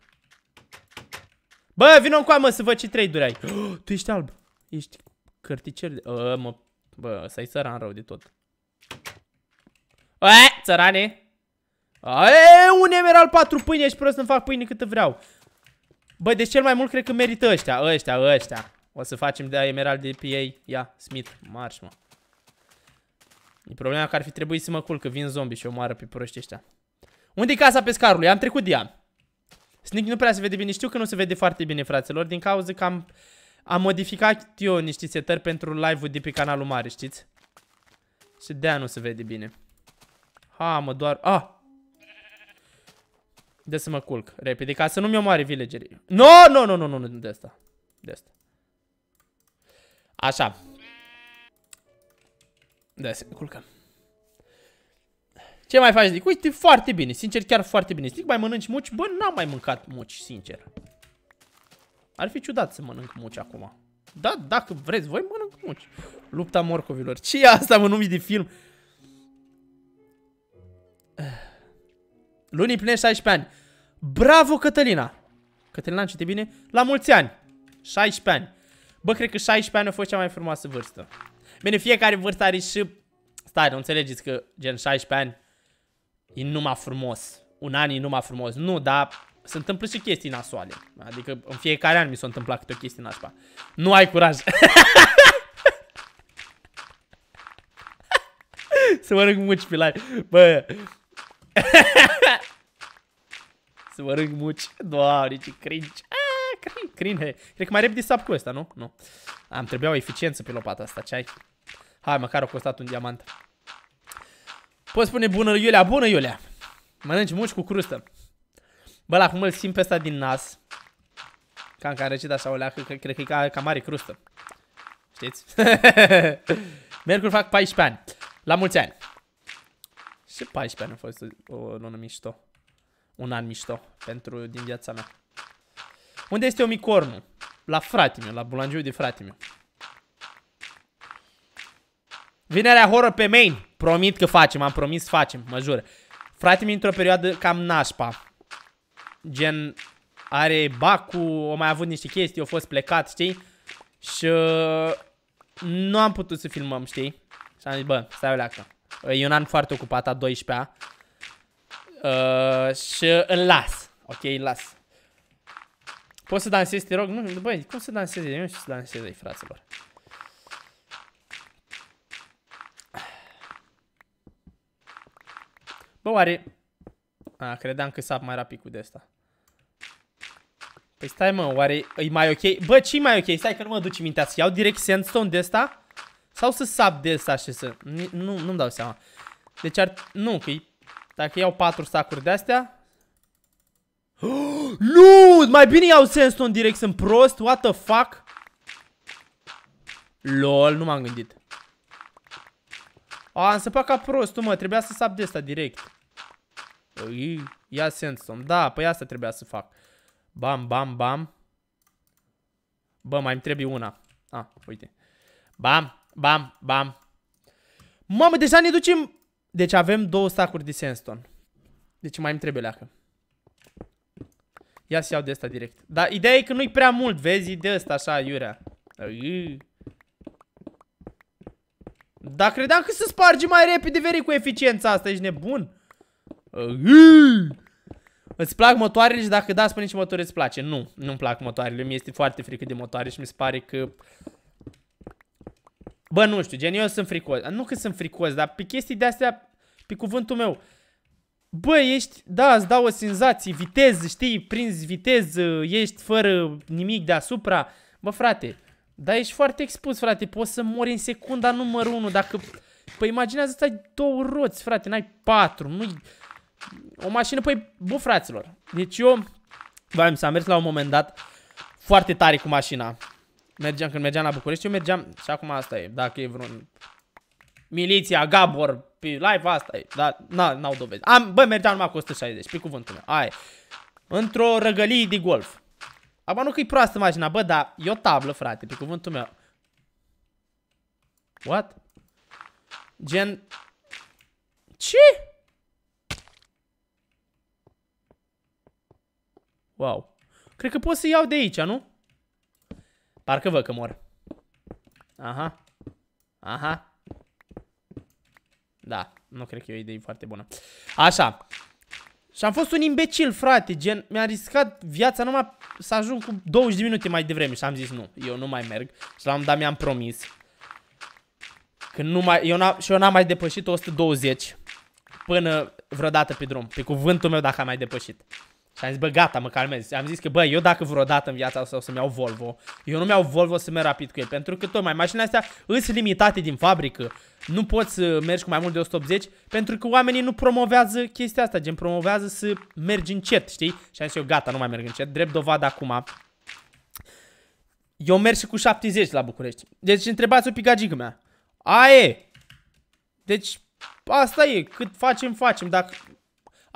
Bă, vină cu mă să văd ce trei ai. Oh, tu ești alb. Ești cărticer de... Oh, mă... Bă, ăsta-i țăran rău de tot. Uee, ă, țărane! Ae, un emerald 4 pâine, și prost, să-mi fac pâine cât vreau. Băi, deci cel mai mult cred că merită ăștia, ăștia, ăștia. O să facem de emerald de pe ei. Ia, Smith, marș, mă. E problema că ar fi trebuit să mă culc, că vin zombi și o moară pe proști ăștia. unde e casa pescarului? Am trecut de ea. Sneak nu prea se vede bine. Știu că nu se vede foarte bine, fraților, din cauza că am, am modificat eu niște setări pentru live-ul de pe canalul mare, știți? Și de nu se vede bine. Ha, mă, doar... Ah! De să mă culc, repede, ca să nu-mi omoare villagerii. No, no, no, no, no, nu, de asta. De asta. Așa. Da, să culcăm. Ce mai faci, Zic? Uite, foarte bine, sincer, chiar foarte bine. Zic, mai mănânci muci? Bă, n-am mai mâncat muci, sincer. Ar fi ciudat să mănânc muci acum. Da, dacă vreți voi, mănânc muci. Lupta morcovilor. ce e asta, mă, numi de film? Luni împlinești 16 ani. Bravo, Cătălina! Cătălina, am citit bine? La mulți ani! 16 ani. Bă, cred că 16 ani a fost cea mai frumoasă vârstă. Bine, fiecare vârstă are și... Stai, nu înțelegeți că gen 16 ani e numai frumos. Un an e numai frumos. Nu, dar se întâmplă și chestii nasoale. Adică în fiecare an mi s-a întâmplat câte o chestie nașpa. Nu ai curaj. *laughs* să mă mănânc muci pe live. Bă, *laughs* Să mă râng muci. Doamne, ce cringe. Ah, crin, cringe. Cred că mai repede sap cu ăsta, nu? Nu. Am trebuia o eficiență pe lopata asta, ce ai? Hai, măcar o costat un diamant. Poți spune bună Iulia, bună Iulia. Mănânci muci cu crustă. Bă, la cum îl simt pe ăsta din nas. Cam Ca răcit așa, recita leacă, că cred că e ca, ca mare crustă. Știți? *laughs* Mercur fac 14 ani. La mulți ani. Ce 14 ani a fost o lună mișto? Un an mișto pentru din viața mea. Unde este omicornul? La frate meu, la bulangiu de frate meu. Vinerea horror pe main. Promit că facem, am promis facem, mă jur. Frate mi într-o perioadă cam nașpa. Gen, are bacul, o mai avut niște chestii, au fost plecat, știi? Și uh, nu am putut să filmăm, știi? Și am zis, bă, stai o leacă. E un an foarte ocupat, a 12-a. Uh, și îl las. Ok, îl las. Poți să dansezi, te rog? Nu, băi, cum să dansezi? nu știu să dansezi, fraților. Bă, oare... A, credeam că sap mai rapid cu de asta. Păi stai mă, oare e mai ok? Bă, ce mai ok? Stai că nu mă duci mintea să iau direct sandstone de asta sau să sap de asta și să... Nu, nu dau seama. Deci ar... Nu, că Dacă iau patru sacuri de-astea... *gasps* nu! Mai bine iau sandstone direct, sunt prost. What the fuck? LOL, nu m-am gândit. A, am săpat ca prostul, mă. Trebuia să sap de asta direct. Păi, ia sandstone. Da, păi asta trebuia să fac. Bam, bam, bam. Bă, mai mi trebuie una. A, uite. Bam. Bam, bam. Mamă, deja ne ducem... Deci avem două stacuri de sandstone. Deci mai îmi trebuie leacă. Ia să iau de asta direct. Dar ideea e că nu-i prea mult, vezi? De asta așa, iurea. Da, credeam că se sparge mai repede veri cu eficiența asta, ești nebun. Îți plac motoarele și dacă da, spune ce motor îți place. Nu, nu-mi plac motoarele, mi este foarte frică de motoare și mi se pare că Bă, nu știu, gen, eu sunt fricos. Nu că sunt fricos, dar pe chestii de-astea, pe cuvântul meu, Bă, ești, da, îți dau o senzație, viteză, știi, prinzi viteză, ești fără nimic deasupra. Bă, frate, dar ești foarte expus, frate, poți să mori în secunda numărul 1 dacă... Păi imaginează asta? ai două roți, frate, n-ai patru, nu O mașină, păi, bă, fraților, deci eu, bă, mi s-a mers la un moment dat foarte tare cu mașina mergeam, când mergeam la București, eu mergeam, și acum asta e, dacă e vreun miliția, Gabor, pe live, asta e, dar n-au dovezi. Am, bă, mergeam numai cu 160, pe cuvântul meu, Ai, Într-o răgălie de golf. Aba nu că e proastă mașina, bă, dar e o tablă, frate, pe cuvântul meu. What? Gen... Ce? Wow. Cred că pot să iau de aici, nu? Parcă vă că mor. Aha. Aha. Da, nu cred că e o idee foarte bună. Așa. Și am fost un imbecil, frate, gen, mi a riscat viața numai să ajung cu 20 de minute mai devreme și am zis nu, eu nu mai merg. Și l-am dat mi-am promis că nu mai, eu și eu n-am mai depășit 120 până vreodată pe drum, pe cuvântul meu dacă am mai depășit. Și am zis, bă, gata, mă calmez. Am zis că, bă, eu dacă vreodată în viața asta o să-mi iau Volvo, eu nu-mi iau Volvo să merg rapid cu el, pentru că tocmai mașinile astea îs limitate din fabrică. Nu poți să uh, mergi cu mai mult de 180, pentru că oamenii nu promovează chestia asta, gen promovează să mergi încet, știi? Și am zis eu, gata, nu mai merg încet, drept dovadă acum. Eu merg și cu 70 la București. Deci întrebați-o pe gagică mea. Aie! Deci, asta e, cât facem, facem, dacă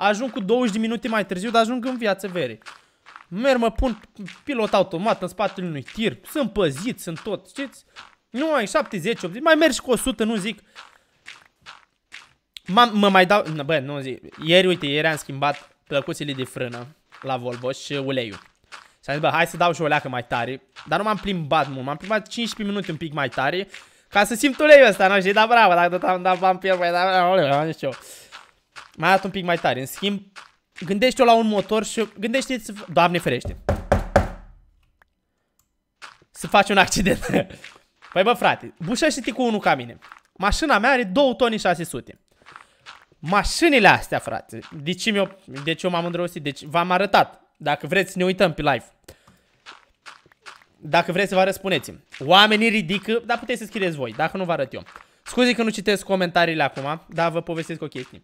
Ajung cu 20 de minute mai târziu, dar ajung în viață vere. Merg, mă pun pilot automat în spatele unui tir. Sunt păzit, sunt tot, știți? Nu ai 70, 80, mai mergi cu 100, nu zic. M mă mai dau, bă, nu zic. Ieri, uite, ieri am schimbat plăcuțele de frână la Volvo și uleiul. Și am zis, bă, hai să dau și o leacă mai tare. Dar nu m-am plimbat mult, m-am plimbat 15 minute un pic mai tare. Ca să simt uleiul ăsta, nu știi? Da, bravo, dacă tot am dat bani pe el, băi, da, bravo, nu știu. Mai arată un pic mai tare. În schimb, gândește-o la un motor și gândește-ți... Doamne ferește. Să faci un accident. *laughs* păi bă, frate, bușește-te cu unul ca mine. Mașina mea are 2 toni 600. Mașinile astea, frate. De ce eu, de ce eu m-am îndrăgostit? Deci v-am arătat. Dacă vreți, ne uităm pe live. Dacă vreți să vă răspuneți. Oamenii ridică, dar puteți să scrieți voi, dacă nu vă arăt eu. Scuze că nu citesc comentariile acum, dar vă povestesc o chestie.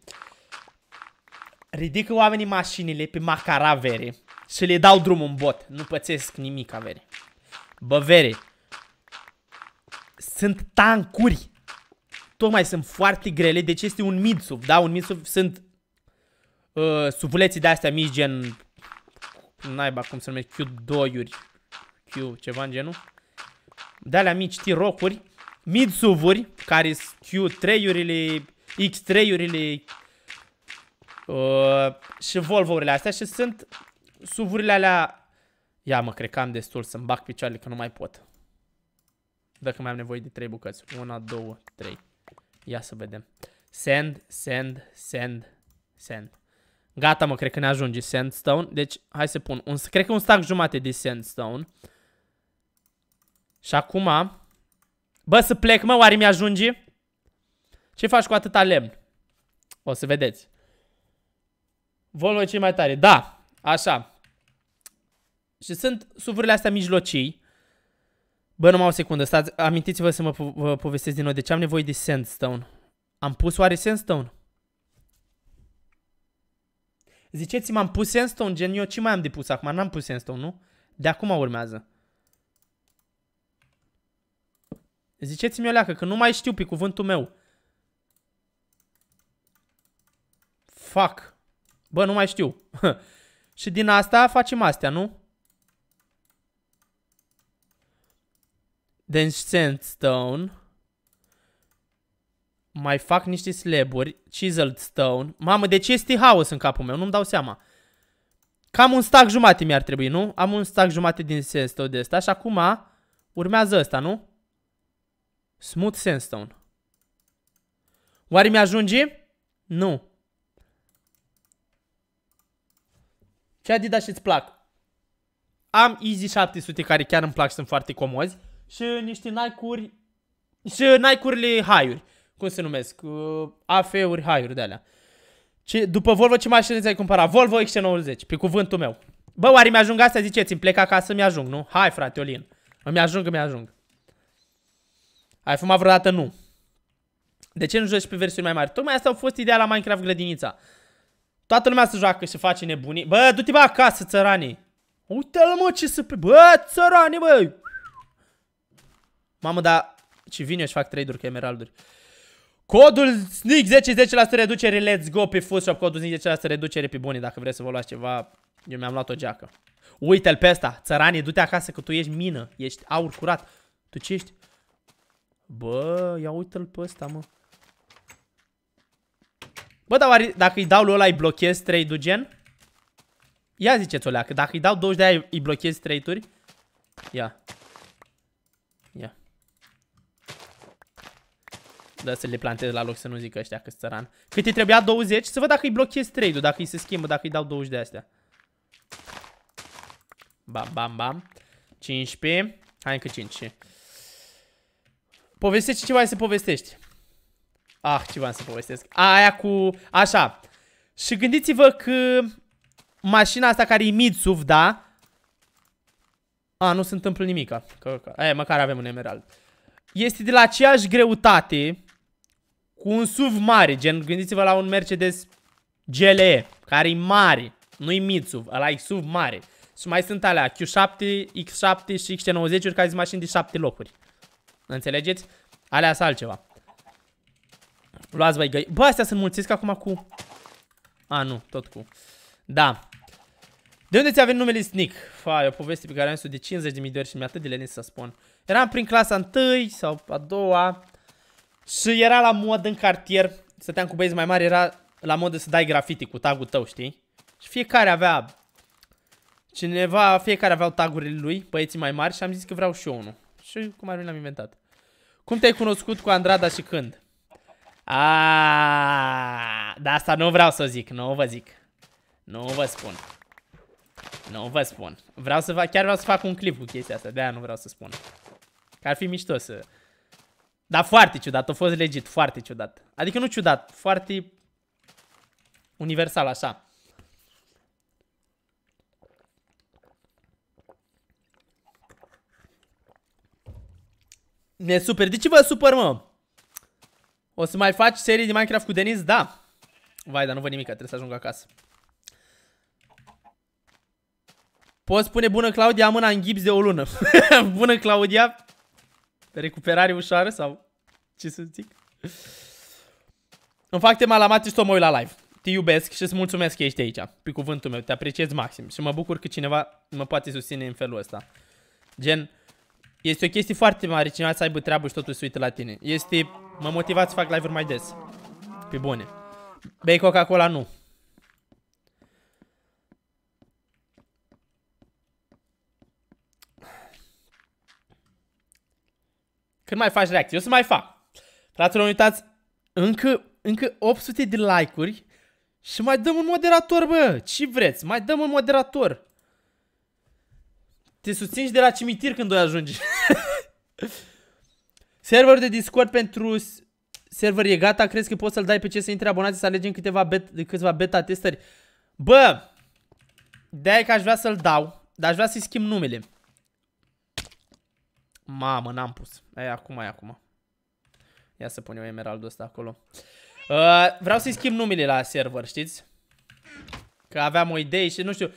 Ridică oamenii mașinile pe vere și le dau drumul în bot. Nu pățesc nimic, avere. Bă, vere. Sunt tancuri. Tocmai sunt foarte grele, deci este un midsuv, da? Un midsuv sunt uh, sufuleții de-astea mici, gen... Naiba, cum se numește, Q2-uri. Q, ceva în genul. De-alea mici, T-rock-uri. Midsuvuri, care sunt Q3-urile, X3-urile, Uh, și Volvo-urile astea și sunt suvurile alea... Ia mă, cred că am destul să-mi bag picioarele că nu mai pot. Dacă mai am nevoie de 3 bucăți. 1, 2, 3. Ia să vedem. Sand, sand, sand, sand. Gata mă, cred că ne ajunge sandstone. Deci, hai să pun. Un, cred că un stack jumate de sandstone. Și acum... Bă, să plec mă, oare mi-ajunge? Ce faci cu atâta lemn? O să vedeți. Volvo cei mai tare. Da, așa. Și sunt suvurile astea mijlocii. Bă, numai o secundă, stați, amintiți-vă să mă po vă povestesc din nou. De ce am nevoie de sandstone? Am pus oare sandstone? Ziceți-mi, am pus sandstone, gen eu ce mai am de pus acum? N-am pus sandstone, nu? De acum urmează. Ziceți-mi o leacă, că nu mai știu pe cuvântul meu. Fuck. Bă, nu mai știu. *laughs* și din asta facem astea, nu? Then deci, sandstone. Mai fac niște slaburi. Chiseled stone. Mamă, de ce este haos în capul meu? Nu-mi dau seama. Cam un stack jumate mi-ar trebui, nu? Am un stack jumate din sandstone de ăsta și acum urmează ăsta, nu? Smooth sandstone. Oare mi-ajunge? Nu. Ce Adidas îți plac? Am Easy 700 care chiar îmi plac, sunt foarte comozi și niște Nike-uri și Nike-urile high-uri. Cum se numesc? Uh, AF-uri high-uri de alea. Ce, după Volvo ce mașină ți-ai cumpărat? Volvo XC90, pe cuvântul meu. Bă, oare mi-ajung astea? Ziceți, îmi plec acasă, mi-ajung, nu? Hai, frate, Olin. Îmi ajung, îmi ajung. Ai fumat vreodată? Nu. De ce nu joci pe versiuni mai mari? Tocmai asta a fost ideea la Minecraft grădinița. Toată lumea se joacă și se face nebunii. Bă, du-te bă acasă, țăranii. Uite-l mă ce se... Bă, țăranii, bă! Mamă, dar... Ce vine și fac trade-uri, că emeralduri. Codul SNIC 10, 10% reducere, let's go pe Foodshop. Codul SNIC 10% reducere pe bunii, dacă vreți să vă luați ceva. Eu mi-am luat o geacă. Uite-l pe ăsta, țăranii, du-te acasă că tu ești mină. Ești aur curat. Tu ce ești? Bă, ia uite-l pe ăsta, mă. Bă, dar dacă îi dau lui ăla, îi blochez trade gen? Ia ziceți o leacă. Dacă îi dau 20 de aia, îi blochez trade-uri? Ia. Ia. Da, să le plantez la loc să nu zic ăștia că s țăran. Cât îi trebuia 20? Să văd dacă îi blochez trade-ul, dacă îi se schimbă, dacă îi dau 20 de astea. Bam, bam, bam. 15. Hai încă 5. Povestește ceva să povestești. Ah, ce v-am să povestesc. Aia cu... Așa. Și gândiți-vă că mașina asta care e Mitsuv, da? A, nu se întâmplă nimica. Că, că, aia, măcar avem un emerald. Este de la aceeași greutate cu un SUV mare. Gen, gândiți-vă la un Mercedes GLE, care e mare. Nu-i Mitsuv, ăla e SUV mare. Și mai sunt alea Q7, X7 și X90-uri care sunt mașini de 7 locuri. Înțelegeți? Alea sunt altceva. Luați băi găi. Bă, astea sunt mulțesc acum cu... A, nu, tot cu... Da. De unde ți-a venit numele Snick? Fa, o poveste pe care am de 50.000 de ori și mi-a atât de lenit să spun. Eram prin clasa 1 sau a doua și era la mod în cartier, stăteam cu băieți mai mari, era la mod să dai grafiti cu tagul tău, știi? Și fiecare avea Cineva, fiecare aveau tagurile lui, băieții mai mari și am zis că vreau și eu unul. Și cum ar fi l-am inventat. Cum te-ai cunoscut cu Andrada și când? A, ah, dar asta nu vreau să o zic, nu o vă zic. Nu vă spun. Nu vă spun. Vreau să fac, chiar vreau să fac un clip cu chestia asta, de-aia nu vreau să spun. Că ar fi mișto să... Dar foarte ciudat, a fost legit, foarte ciudat. Adică nu ciudat, foarte universal așa. Ne super, de ce vă supăr, mă? O să mai faci serii de Minecraft cu Denis? Da. Vai, dar nu văd nimic, trebuie să ajung acasă. Poți spune bună Claudia, am mâna în ghips de o lună. *laughs* bună Claudia. Recuperare ușoară sau ce să zic? Îmi fac tema la mate și să mă uit la live. Te iubesc și îți mulțumesc că ești aici, pe cuvântul meu. Te apreciez maxim și mă bucur că cineva mă poate susține în felul ăsta. Gen, este o chestie foarte mare cineva să aibă treabă și totuși să uite la tine. Este Mă motivați să fac live-uri mai des. Pe bune. Bei Coca-Cola nu. Când mai faci reacții? Eu să mai fac. Fraților, nu uitați, încă, încă 800 de like-uri și mai dăm un moderator, bă! Ce vreți? Mai dăm un moderator! Te susțin și de la cimitir când o ajungi. *laughs* Server de Discord pentru server e gata. Crezi că poți să-l dai pe ce să intre abonații să alegem câteva beta, câțiva beta testări? Bă, de că aș vrea să-l dau, dar aș vrea să-i schimb numele. Mamă, n-am pus. Aia acum, aia acum. Ia să pun eu emeraldul ăsta acolo. Uh, vreau să-i schimb numele la server, știți? Că aveam o idee și nu știu.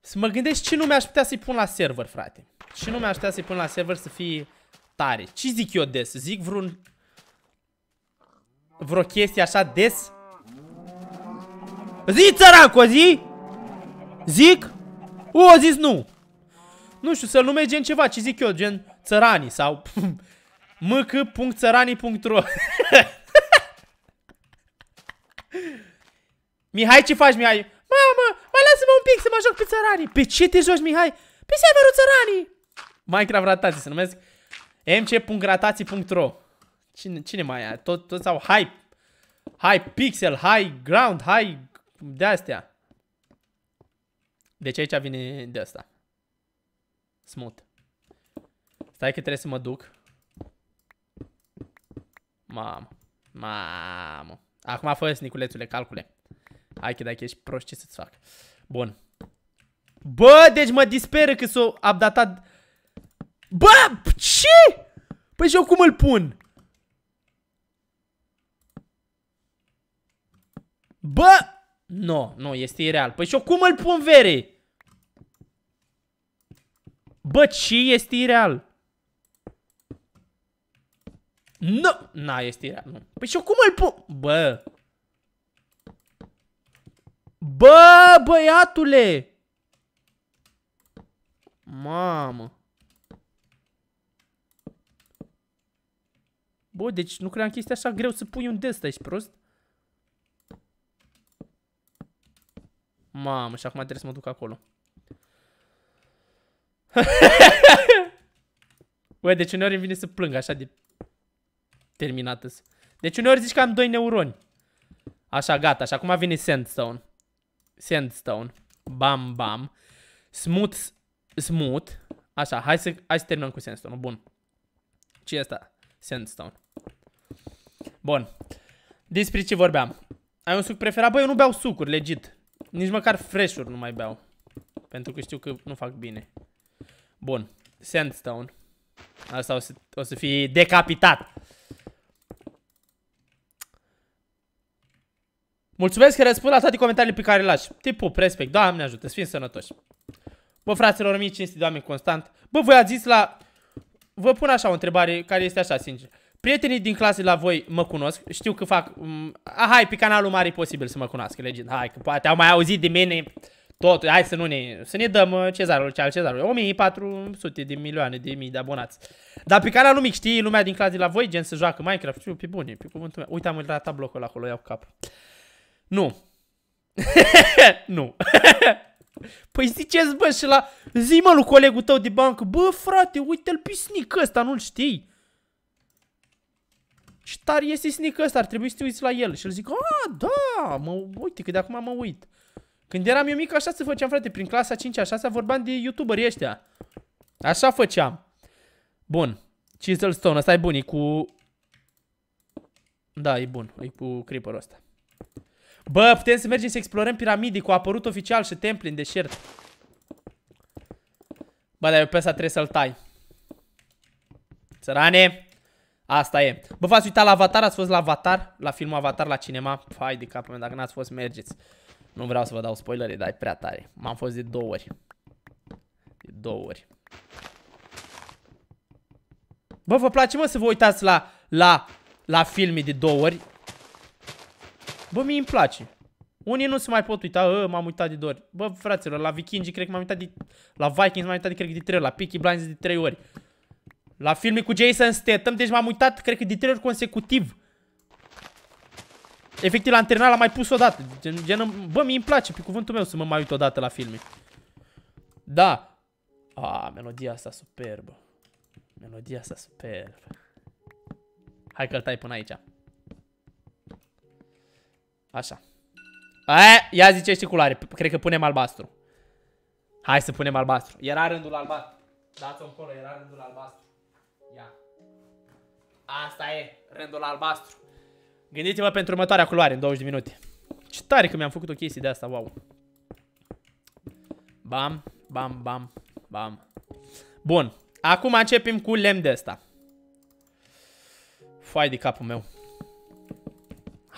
Să mă gândesc ce nume aș putea să-i pun la server, frate. Ce nume aș putea să-i pun la server să fie tare. Ce zic eu des? Zic vreun... Vreo chestie așa des? Zi, țăracu, zi! Zic? O, a zis nu! Nu știu, să-l numești gen ceva, ce zic eu, gen țăranii sau *laughs* mk.țăranii.ro *laughs* Mihai, ce faci, Mihai? Mamă, mai lasă-mă un pic să mă joc pe țăranii. Pe ce te joci, Mihai? Pe serverul țăranii. Minecraft Ratații se numesc mc.gratatii.ro cine, cine mai e? Tot, tot sau hype. High pixel, high ground, high de-astea. Deci aici vine de asta. Smooth. Stai că trebuie să mă duc. Mamă. Mamă. Acum fă Niculețule, calcule. Hai că dacă ești proști, ce să-ți fac? Bun. Bă, deci mă disperă că s-o updatat... Bă, ce? Păi și eu cum îl pun? Bă! Nu, no, nu, no, este ireal. Păi și eu cum îl pun vere? Bă, ce este ireal? Nu! No. Na, este ireal, nu. Păi și eu cum îl pun? Bă! Bă, băiatule! Mamă! Bă, deci nu cream că este așa greu să pui un dest, ești prost? Mamă, și acum trebuie să mă duc acolo. *laughs* Bă, deci uneori îmi vine să plâng așa de terminată -s. Deci uneori zici că am doi neuroni. Așa, gata. Și acum vine Sandstone. Sandstone. Bam, bam. Smooth, smooth. Așa, hai să, hai să terminăm cu Sandstone. Bun. Ce e asta? Sandstone. Bun. Despre ce vorbeam. Ai un suc preferat? Băi, eu nu beau sucuri, legit. Nici măcar fresh-uri nu mai beau. Pentru că știu că nu fac bine. Bun. Sandstone. Asta o să, o să fie decapitat. Mulțumesc că răspund la toate comentariile pe care le lași. Te pup, respect. Doamne ajută, să fim sănătoși. Bă, fraților, 1500 de oameni constant. Bă, voi ați zis la vă pun așa o întrebare care este așa, sincer. Prietenii din clase la voi mă cunosc, știu că fac... Ah, hai, pe canalul mare e posibil să mă cunoască, legit. Hai, că poate au mai auzit de mine tot, hai să nu ne, să ne dăm uh, cezarul ce al cezarului, 1400 de milioane de mii de abonați. Dar pe canalul mic știi lumea din clase la voi, gen să joacă Minecraft, știu, pe bune, pe cuvântul meu. Uite, am uitat blocul acolo, iau cap. Nu. *laughs* nu. *laughs* Păi ziceți, bă, și la... Zi, mă, lui colegul tău de bancă, bă, frate, uite-l pe snic ăsta, nu-l știi? Și tare este snic ăsta, ar trebui să te uiți la el. Și el zic, a, da, mă, uite, că de acum mă uit. Când eram eu mic, așa se făceam, frate, prin clasa 5-a, 6 vorbeam de youtuberi ăștia. Așa făceam. Bun. Chisel Stone, ăsta e bun, e cu... Da, e bun, e cu creeperul ăsta. Bă, putem să mergem să explorăm piramidii cu apărut oficial și templi în deșert. Bă, dar eu pe asta trebuie să-l tai. Țărane! Asta e. Bă, v-ați uitat la Avatar? Ați fost la Avatar? La filmul Avatar la cinema? Fai, de capul meu, dacă n-ați fost, mergeți. Nu vreau să vă dau spoilere, dar e prea tare. M-am fost de două ori. De două ori. Bă, vă place, mă, să vă uitați la, la, la filme de două ori? Bă, mie îmi place. Unii nu se mai pot uita, ă, m-am uitat de dor. Bă, fraților, la Vikingi cred că m-am uitat de... La Vikings m-am uitat de, cred că de 3 ori, la Peaky blinds de 3 ori. La filme cu Jason Statham, deci m-am uitat, cred că de 3 ori consecutiv. Efectiv, la antrenat l-am mai pus odată. Gen, gen, bă, mi îmi place, pe cuvântul meu, să mă mai uit odată la filme. Da. A, melodia asta superbă. Melodia asta superbă. Hai că-l tai până aici. Așa. Aia, ia zice ce culoare. Cred că punem albastru. Hai să punem albastru. Era rândul albastru. Dați-o încolo, era rândul albastru. Ia. Asta e, rândul albastru. Gândiți-vă pentru următoarea culoare în 20 de minute. Ce tare că mi-am făcut o chestie de asta, wow. Bam, bam, bam, bam. Bun. Acum începem cu lemn de asta. Fai de capul meu.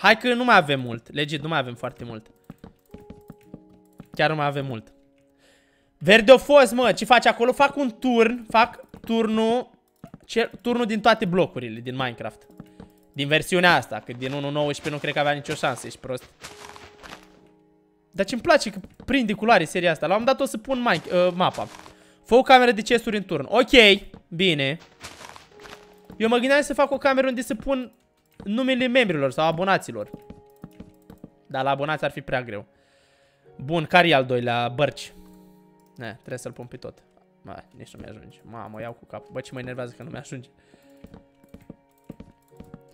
Hai că nu mai avem mult. Legit, nu mai avem foarte mult. Chiar nu mai avem mult. Verde o fost, mă. Ce faci acolo? Fac un turn. Fac turnul... cer, turnul din toate blocurile din Minecraft. Din versiunea asta. Că din 1.19 nu cred că avea nicio șansă. Ești prost. Dar ce-mi place că prinde culoare seria asta. La un dat o să pun uh, mapa. Fă o cameră de chesturi în turn. Ok. Bine. Eu mă gândeam să fac o cameră unde să pun numele membrilor sau abonaților. Dar la abonați ar fi prea greu. Bun, care e al doilea? Bărci. Ne, trebuie să-l pun pe tot. Mă, nici nu mi-ajunge. Mamă, iau cu cap. Bă, ce mă enervează că nu mi-ajunge.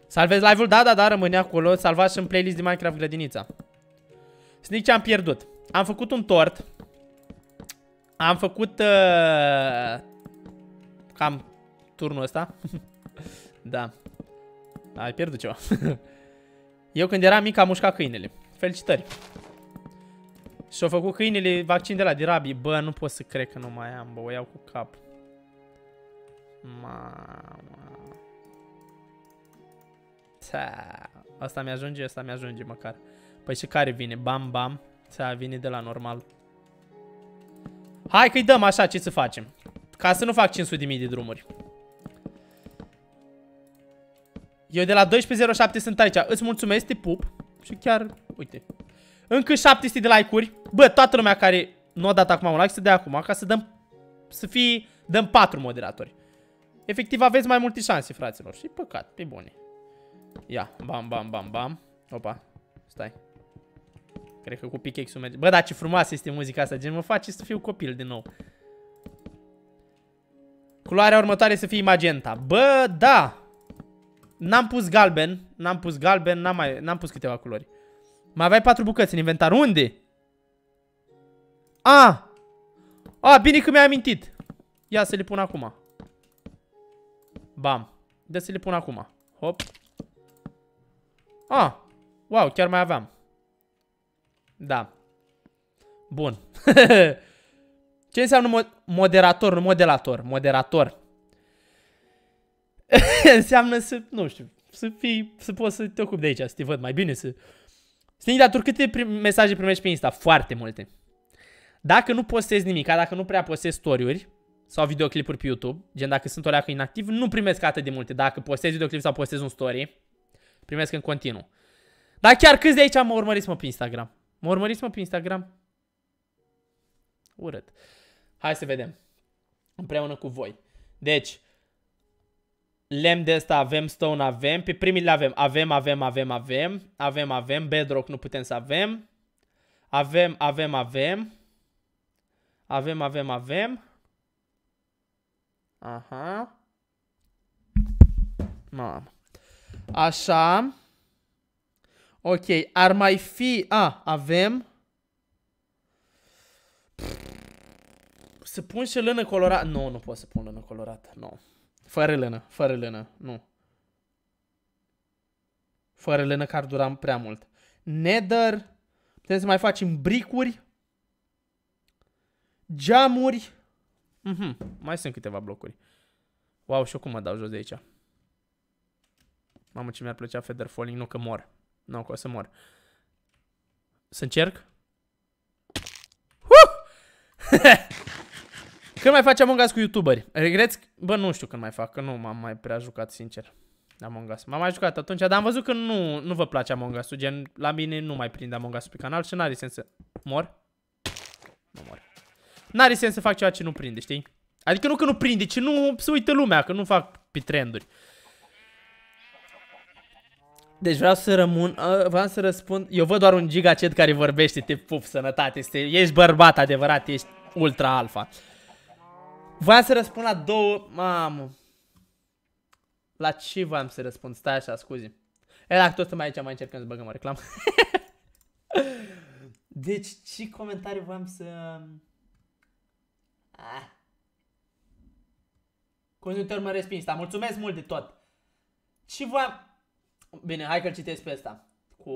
Salvez live-ul? Da, da, da, rămâne acolo. Salvați în playlist din Minecraft Grădinița. Sneak ce am pierdut. Am făcut un tort. Am făcut... Uh, cam turnul ăsta. *laughs* da. Ai pierdut ceva. *laughs* Eu când eram mic am mușcat câinele. Felicitări. Și-au făcut câinele vaccin de la de Bă, nu pot să cred că nu mai am, bă. O iau cu cap. Mama. Ta. Asta mi-ajunge, asta mi-ajunge măcar. Păi și care vine? Bam, bam. Ta, a vine de la normal. Hai că-i dăm așa, ce să facem? Ca să nu fac 500.000 de drumuri. Eu de la 12.07 sunt aici. Îți mulțumesc, te pup. Și chiar, uite. Încă 700 de like-uri. Bă, toată lumea care nu a dat acum un like, să dea acum, ca să dăm, să fie, dăm 4 moderatori. Efectiv, aveți mai multe șanse, fraților. Și păcat, pe bune. Ia, bam, bam, bam, bam. Opa, stai. Cred că cu pickaxe-ul merge. Bă, dar ce frumoasă este muzica asta, gen mă face să fiu copil din nou. Culoarea următoare să fie magenta. Bă, da! N-am pus galben, n-am pus galben, n-am mai, n-am pus câteva culori. Mai aveai patru bucăți în inventar. Unde? A! A, bine că mi-ai amintit. Ia să le pun acum. Bam. Dă să le pun acum. Hop. A! Wow, chiar mai aveam. Da. Bun. *laughs* Ce înseamnă mo moderator, nu modelator? Moderator. *laughs* înseamnă să, nu știu, să, fii, să poți să te ocupi de aici, să te văd mai bine, să... Stingi, dar tu câte prim- mesaje primești pe Insta? Foarte multe. Dacă nu postez nimic, dacă nu prea postez story-uri sau videoclipuri pe YouTube, gen dacă sunt o leacă inactiv, nu primesc atât de multe. Dacă postez videoclip sau postez un story, primesc în continuu. Dar chiar câți de aici mă urmăriți mă pe Instagram? Mă urmăriți mă pe Instagram? Urât. Hai să vedem. Împreună cu voi. Deci, Lem de ăsta avem, stone avem, pe primii le avem. Avem, avem, avem, avem, avem, avem, bedrock nu putem să avem. Avem, avem, avem. Avem, avem, avem. Aha. Mamă. Așa. Ok, ar mai fi... A, avem... Să pun și lână colorată. Nu, nu pot să pun lână colorată, nu. No. Fără lână, fără lână, nu. Fără lână că ar dura prea mult. Nether, putem să mai facem bricuri, geamuri. Mm -hmm. Mai sunt câteva blocuri. Wow, și eu cum mă dau jos de aici? Mamă, ce mi-ar plăcea feather falling, nu că mor. Nu, că o să mor. Să încerc? Huh! *laughs* Când mai faci Among Us cu youtuberi? Regreți? Bă, nu știu când mai fac, că nu m-am mai prea jucat, sincer. Among Us. M-am mai jucat atunci, dar am văzut că nu, nu vă place Among Us-ul, gen, la mine nu mai prind Among Us pe canal și n-are sens să... Mor? Nu mor. N-are sens să fac ceva ce nu prinde, știi? Adică nu că nu prinde, ci nu se uită lumea, că nu fac pe trenduri. Deci vreau să rămân, vreau să răspund, eu văd doar un gigacet care vorbește, te pup, sănătate, este, ești bărbat adevărat, ești ultra alfa. Voiam să răspund la două... Mamă. La ce voiam să răspund? Stai așa, scuzi. E, dacă tot mai aici, mai încercăm să băgăm o reclamă. *laughs* deci, ce comentarii voiam să... Ah. Conjunctor mă respins, dar mulțumesc mult de tot. Ce voiam... Bine, hai că-l citesc pe ăsta. Cu...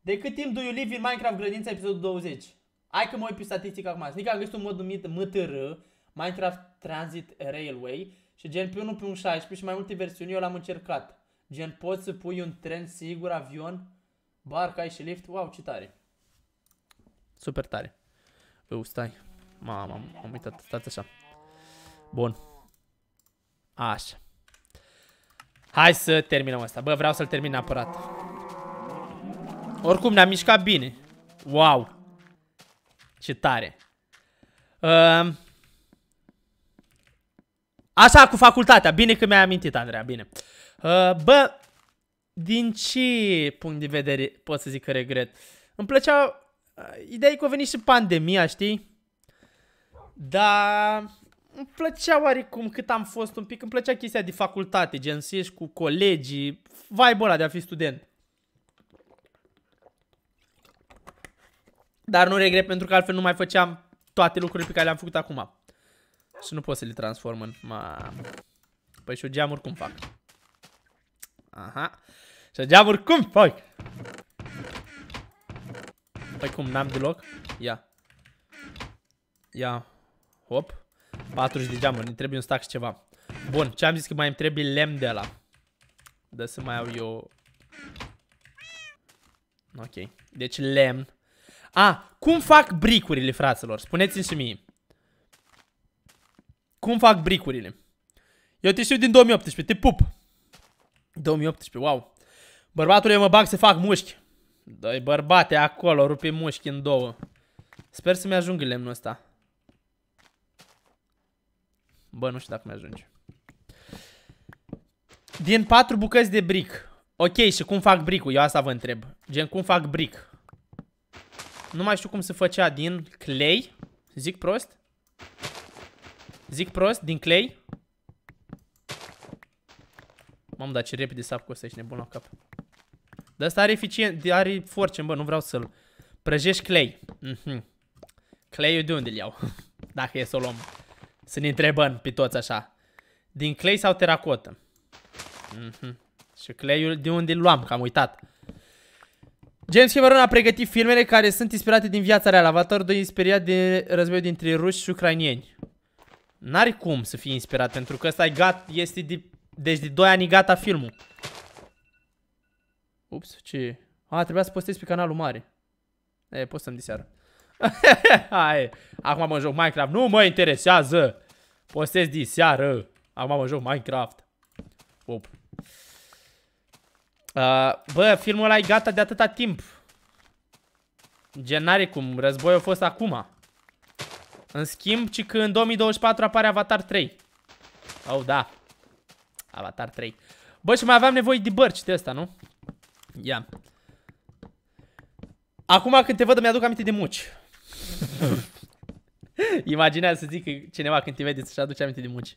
De cât timp do you live in Minecraft grădința episodul 20? Hai că mă uit pe statistică acum. că am găsit un mod numit MTR, Minecraft Transit Railway și gen pe 1 pe un 16 și mai multe versiuni eu l-am încercat. Gen poți să pui un tren sigur, avion, barca, și lift. Wow, ce tare. Super tare. Eu stai. Mamă, am, am uitat. Stați așa. Bun. Așa. Hai să terminăm asta. Bă, vreau să-l termin neapărat. Oricum ne-am mișcat bine. Wow. Ce tare. Uh, cu facultatea. Bine că mi-ai amintit, Andreea. Bine. Uh, bă, din ce punct de vedere pot să zic că regret? Îmi plăcea... Uh, ideea e că a venit și pandemia, știi? Da. îmi plăcea oarecum cât am fost un pic, îmi plăcea chestia de facultate, gen să ieși cu colegii, vibe-ul de a fi student. Dar nu regret pentru că altfel nu mai făceam toate lucrurile pe care le-am făcut acum. Și nu pot să le transform în... Ma... Păi și geamuri cum fac? Aha. Și geamuri cum fac? Păi cum, n-am deloc? Ia. Ia. Hop. 40 de geamuri, ne trebuie un stack și ceva. Bun, ce am zis că mai îmi trebuie lemn de la. Da să mai au eu... Ok. Deci lemn. A, cum fac bricurile, fraților? Spuneți-mi și mie. Cum fac bricurile? Eu te știu din 2018, te pup. 2018, wow. eu mă bag să fac mușchi. Doi bărbate acolo, rupe mușchi în două. Sper să-mi ajungă lemnul ăsta. Bă, nu știu dacă mi-ajunge. Din patru bucăți de bric. Ok, și cum fac bricul? Eu asta vă întreb. Gen, cum fac bric? Nu mai știu cum se făcea din clay. Zic prost? Zic prost, din clay. Mamă, dar ce repede sap cu ăsta, ești nebun la cap. Dar ăsta are eficient, are forcem, bă, nu vreau să-l... Prăjești clay. Mm -hmm. Clay-ul de unde-l iau? *laughs* Dacă e să o luăm. Să ne întrebăm pe toți așa. Din clay sau teracotă? Mm -hmm. Și clay de unde-l luam, că am uitat. James Cameron a pregătit filmele care sunt inspirate din viața reală. Avatar 2 inspirat din războiul dintre ruși și ucrainieni. N-are cum să fie inspirat, pentru că ăsta e gat, este de... Deci de 2 ani gata filmul. Ups, ce A, trebuia să postez pe canalul mare. E, postăm de seară. *laughs* Hai, acum mă joc Minecraft. Nu mă interesează. Postez de seară. Acum mă joc Minecraft. Op. Uh, bă, filmul ăla e gata de atâta timp. Gen, n-are cum. Războiul a fost acum. În schimb, ci că în 2024 apare Avatar 3. Oh, da. Avatar 3. Bă, și mai aveam nevoie de bărci de asta, nu? Ia. Yeah. Acum când te văd, mi-aduc aminte de muci. *laughs* Imaginează să zic că cineva când te vede să-și aduce aminte de muci.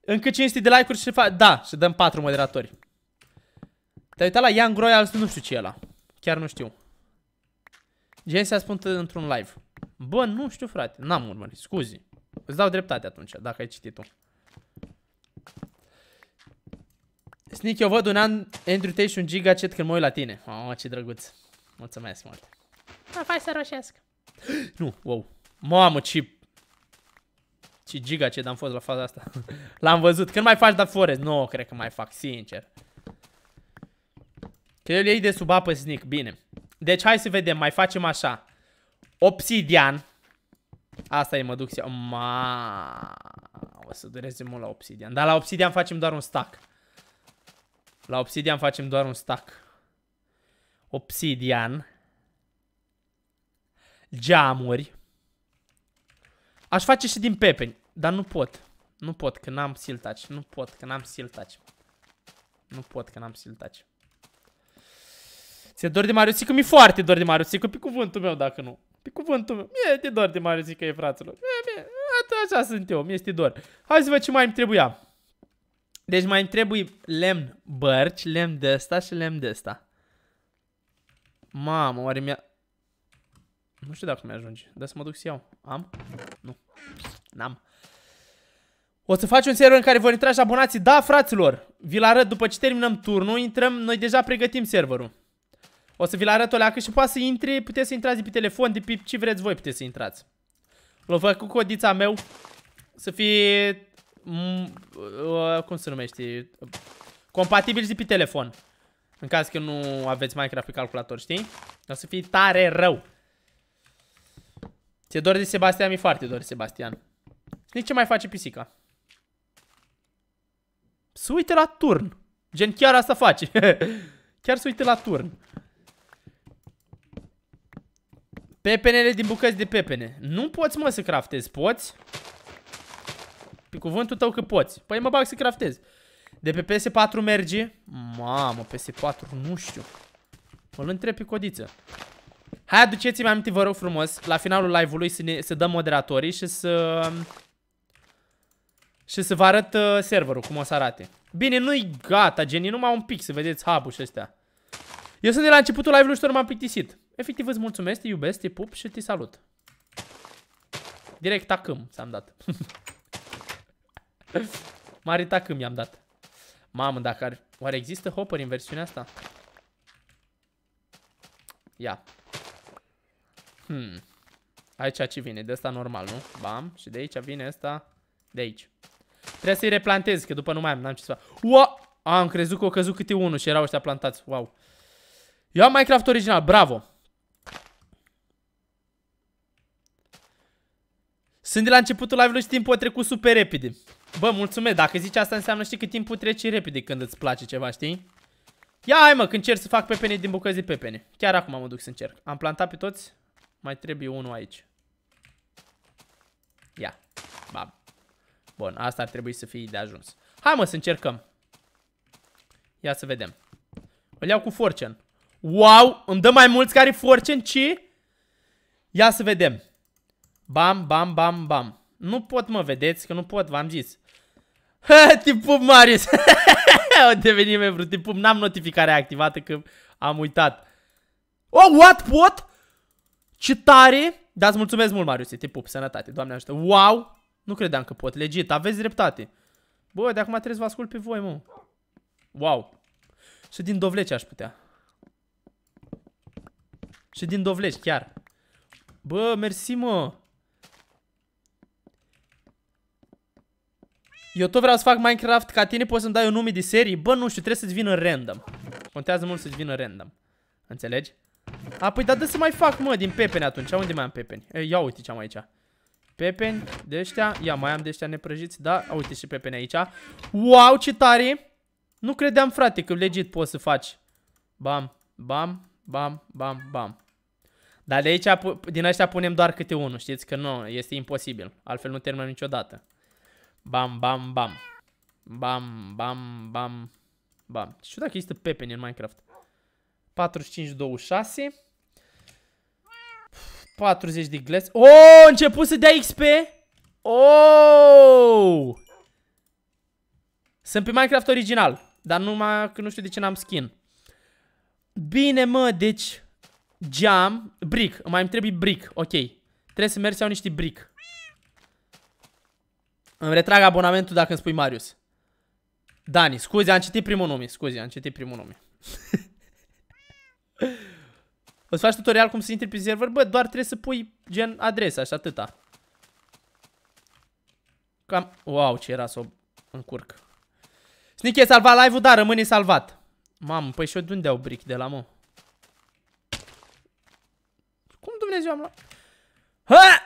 Încă 500 de like-uri și fa... Da, și dăm 4 moderatori. Te-ai uitat la Young Royals, nu știu ce e ăla. Chiar nu știu. Gen se spun într-un live. Bă, nu știu, frate. N-am urmărit. Scuzi. Îți dau dreptate atunci, dacă ai citit tu. Sneak, eu văd un an Andrew Tate și un giga chat când mă uit la tine. Oh, ce drăguț. Mulțumesc mult. Mă ah, faci să roșesc. *gasps* Nu, wow. Mamă, ce... Ce giga Chat am fost la faza asta. *laughs* L-am văzut. Când mai faci da Forest? Nu, cred că mai fac, sincer. Că el de sub apă snic. Bine. Deci hai să vedem. Mai facem așa. Obsidian. Asta e, mă duc să... Ma... O să dureze mult la obsidian. Dar la obsidian facem doar un stack. La obsidian facem doar un stack. Obsidian. Geamuri. Aș face și din pepeni. Dar nu pot. Nu pot, că n-am siltaci. Nu pot, că n-am siltaci. Nu pot, că n-am siltaci. Ți-e dor de Mariusică? Mi-e foarte dor de Mariusică, pe cuvântul meu, dacă nu. Pe cuvântul meu. Mie te dor de Mariusică, e fraților. Mie, mie, așa sunt eu, mi-e dor. Hai să văd ce mai îmi trebuia. Deci mai îmi trebuie lemn bărci, lemn de ăsta și lemn de ăsta. Mamă, oare mi-a... Nu știu dacă mi-ajunge, dar să mă duc să iau. Am? Nu. N-am. O să faci un server în care vor intra și abonații. Da, fraților! Vi-l arăt după ce terminăm turnul, intrăm, noi deja pregătim serverul. O să vi-l arăt o leacă și poate să intri, puteți să intrați de pe telefon, de pe ce vreți voi puteți să intrați. L-o fac cu codița meu să fie, mm, uh, cum se numește, compatibil de pe telefon. În caz că nu aveți Minecraft pe calculator, știi? O să fie tare rău. Ți-e dor de Sebastian? Mi-e foarte dor de Sebastian. Nici ce mai face pisica. Să uite la turn. Gen chiar asta face. *laughs* chiar să uite la turn. Pepenele din bucăți de pepene. Nu poți, mă, să craftezi. Poți? Pe cuvântul tău că poți. Păi mă bag să craftez. De pe PS4 merge? Mamă, PS4, nu știu. Îl întreb pe codiță. Hai, aduceți-mi aminte, vă rog frumos, la finalul live-ului să, să dăm moderatorii și să... Și să vă arăt uh, serverul, cum o să arate. Bine, nu-i gata, genii, numai un pic să vedeți hub-ul și astea. Eu sunt de la începutul live-ului și m-am plictisit efectiv îți mulțumesc, te iubesc, te pup și te salut. Direct tacâm s-am dat. *laughs* Mare tacâm i-am dat. Mamă, dacă ar... Oare există hopper în versiunea asta? Ia. Hmm. Aici ce vine? De asta normal, nu? Bam. Și de aici vine asta. De aici. Trebuie să-i replantez, că după nu mai am, n-am ce să fac. Ua! Am crezut că o căzut câte unul și erau ăștia plantați. Wow. Ia Minecraft original, bravo! Sunt de la începutul live-ului și timpul a trecut super repede. Bă, mulțumesc. Dacă zici asta înseamnă știi că timpul trece repede când îți place ceva, știi? Ia hai mă, când cer să fac pepene din bucăți de pepene. Chiar acum mă duc să încerc. Am plantat pe toți. Mai trebuie unul aici. Ia. Bam. Bun, asta ar trebui să fie de ajuns. Hai mă să încercăm. Ia să vedem. Îl iau cu forcen. Wow, îmi dă mai mulți care forcen, ci... Ia să vedem. Bam, bam, bam, bam. Nu pot, mă, vedeți? Că nu pot, v-am zis. Ha, te pup, Marius! *laughs* o devenit membru, te pup. N-am notificarea activată, că am uitat. Oh, what, pot? Ce tare! Da, îți mulțumesc mult, Marius, te pup, sănătate, doamne ajută. Wow! Nu credeam că pot, legit, aveți dreptate. Bă, de acum trebuie să vă ascult pe voi, mă. Wow. Și din dovleci aș putea. Și din dovleci, chiar. Bă, mersi, mă. Eu tot vreau să fac Minecraft ca tine, poți să-mi dai un nume de serie? Bă, nu știu, trebuie să-ți vină random. Contează mult să-ți vină random. Înțelegi? A, păi, dar dă să mai fac, mă, din pepeni atunci. Unde mai am pepeni? E, ia uite ce am aici. Pepeni de ăștia. Ia, mai am de ăștia neprăjiți. Da, A, uite și pepeni aici. Wow, ce tare! Nu credeam, frate, că legit poți să faci. Bam, bam, bam, bam, bam. Dar de aici, din ăștia punem doar câte unul, știți? Că nu, este imposibil. Altfel nu terminăm niciodată. Bam, bam, bam. Bam, bam, bam, bam. Știu dacă există pepeni în Minecraft. 45, 26. 40 de glass. Oh, început să dea XP. Oh! Sunt pe Minecraft original, dar numai că nu știu de ce n-am skin. Bine, mă, deci geam, brick, mai îmi trebuie brick, ok. Trebuie să merg să iau niște brick. Îmi retrag abonamentul dacă îmi spui Marius. Dani, scuze, am citit primul nume. Scuze, am citit primul nume. o *laughs* să faci tutorial cum să intri pe server? Bă, doar trebuie să pui gen adresa și atâta. Cam... Wow, ce era să o încurc. Sneaky e salvat live-ul, dar rămâne salvat. Mamă, păi și eu de unde au brick de la mă? Cum Dumnezeu am luat? Ha!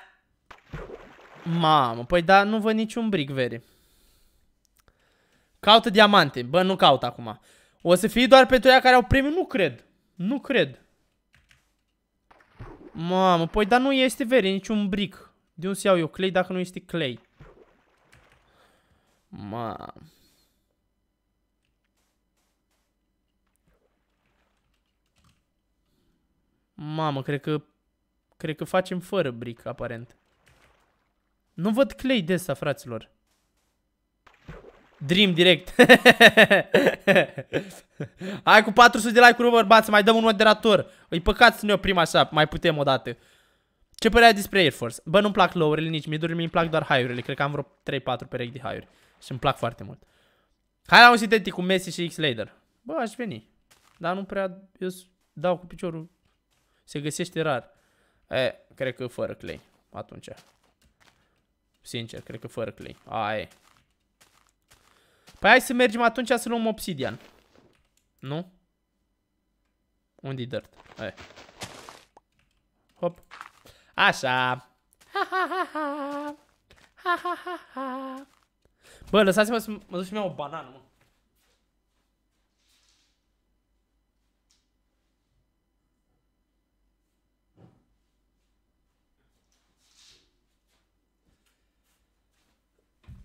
Mamă, păi da, nu văd niciun brick, Veri. Caută diamante. Bă, nu caut acum. O să fie doar pentru ea care au premiu? Nu cred. Nu cred. Mamă, păi da, nu este veri, niciun brick. De unde să iau eu clay dacă nu este clay? Mamă. Mamă, cred că... Cred că facem fără brick, aparent. Nu văd clay de asta, fraților. Dream direct. *laughs* Hai cu 400 de like-uri, bărbați, mai dăm un moderator. Îi păcat să ne oprim așa, mai putem o dată. Ce părere ai despre Air Force? Bă, nu-mi plac low nici mid-urile, mi-mi plac doar high-urile. Cred că am vreo 3-4 perechi de high-uri și îmi plac foarte mult. Hai la un sintetic cu Messi și X-Lader. Bă, aș veni. Dar nu prea... Eu dau cu piciorul. Se găsește rar. E, cred că fără clay. Atunci. Sincer, cred că fără clay. Aia Păi hai să mergem atunci să luăm obsidian. Nu? Unde-i dirt? Aia. Hop. Așa. Ha, ha, ha, ha. Ha, ha, ha, ha. Bă, lăsați-mă să mă duc și o banană, mă.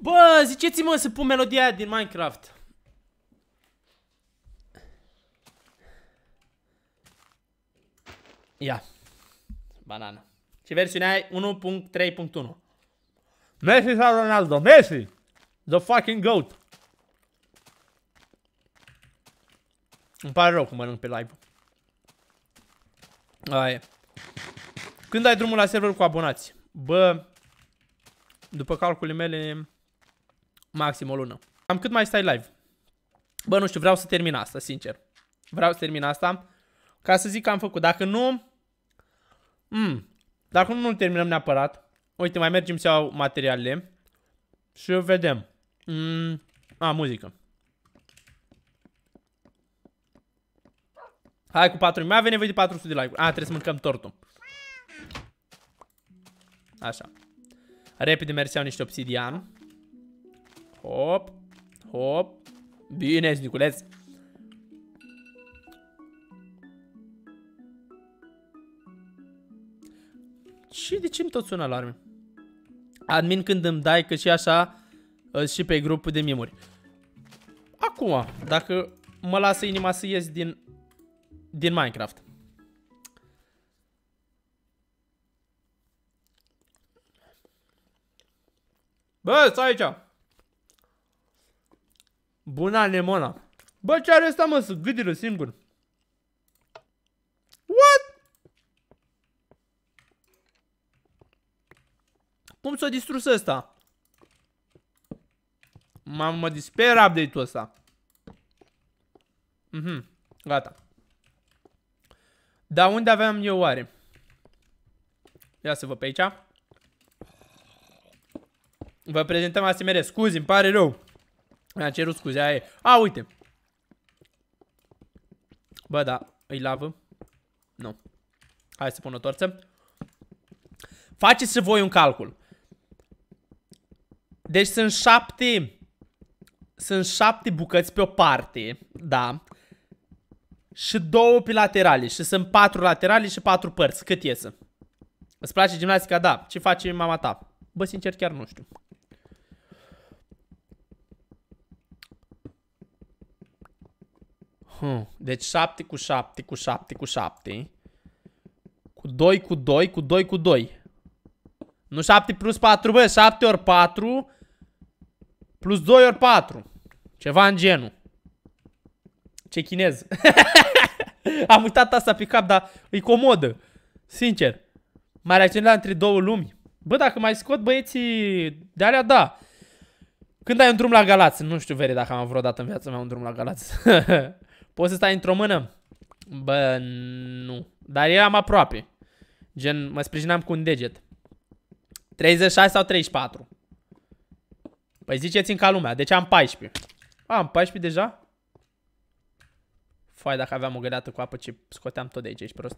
Bă, ziceți-mă să pun melodia din Minecraft. Ia. Banana. Ce versiune ai? 1.3.1 Messi sau Ronaldo? Messi! The fucking goat! Îmi pare rău cum mănânc pe live. Aia Când ai drumul la server cu abonați? Bă, după calculele mele, maxim o lună. Am cât mai stai live? Bă, nu știu, vreau să termin asta, sincer. Vreau să termin asta ca să zic că am făcut. Dacă nu... Mm, dacă nu, nu terminăm neapărat. Uite, mai mergem să iau materialele și vedem. Mm, a, muzică. Hai cu 4.000. Mai avem nevoie de 400 de like-uri. A, trebuie să mâncăm tortul. Așa. Repede mersi iau niște obsidian. Hop. Hop. Bine, Niculeț. Și de ce mi tot sună alarme? Admin când îmi dai că și așa și pe grupul de mimuri. Acum, dacă mă lasă inima să ies din, din Minecraft. Bă, stai aici! Buna lemona. Bă, ce are asta, mă, să gâdiră singur? What? Cum s-a distrus ăsta? M-am mă disper update-ul ăsta. Mhm, gata. Dar unde aveam eu oare? Ia să vă pe aici. Vă prezentăm asemenea. Scuzi, îmi pare rău. Mi-a cerut scuze, aia e. A, uite. Bă, da, îi lavă. Nu. Hai să pun o torță. Faceți voi un calcul. Deci sunt șapte... Sunt șapte bucăți pe o parte, da? Și două pe laterale. Și sunt patru laterale și patru părți. Cât iese? Îți place gimnastica? Da. Ce face mama ta? Bă, sincer, chiar nu știu. Hmm. Deci 7 cu 7 cu 7 cu 7. Cu 2 cu 2 cu 2 cu 2. Nu 7 plus 4, bă, 7 ori 4 plus 2 ori 4. Ceva în genul. Ce chinez. *laughs* Am uitat asta pe cap, dar îi comodă. Sincer. Mai reacționat între două lumi. Bă, dacă mai scot băieții de alea, da. Când ai un drum la Galați? Nu știu, Vere, dacă am vreodată în viața mea un drum la Galați. *laughs* Poți să stai într-o mână? Bă, nu. Dar eram aproape. Gen, mă sprijinam cu un deget. 36 sau 34? Păi ziceți în ca lumea. Deci am 14. A, am 14 deja? Fai, dacă aveam o gădată cu apă, ce scoteam tot de aici, ești prost.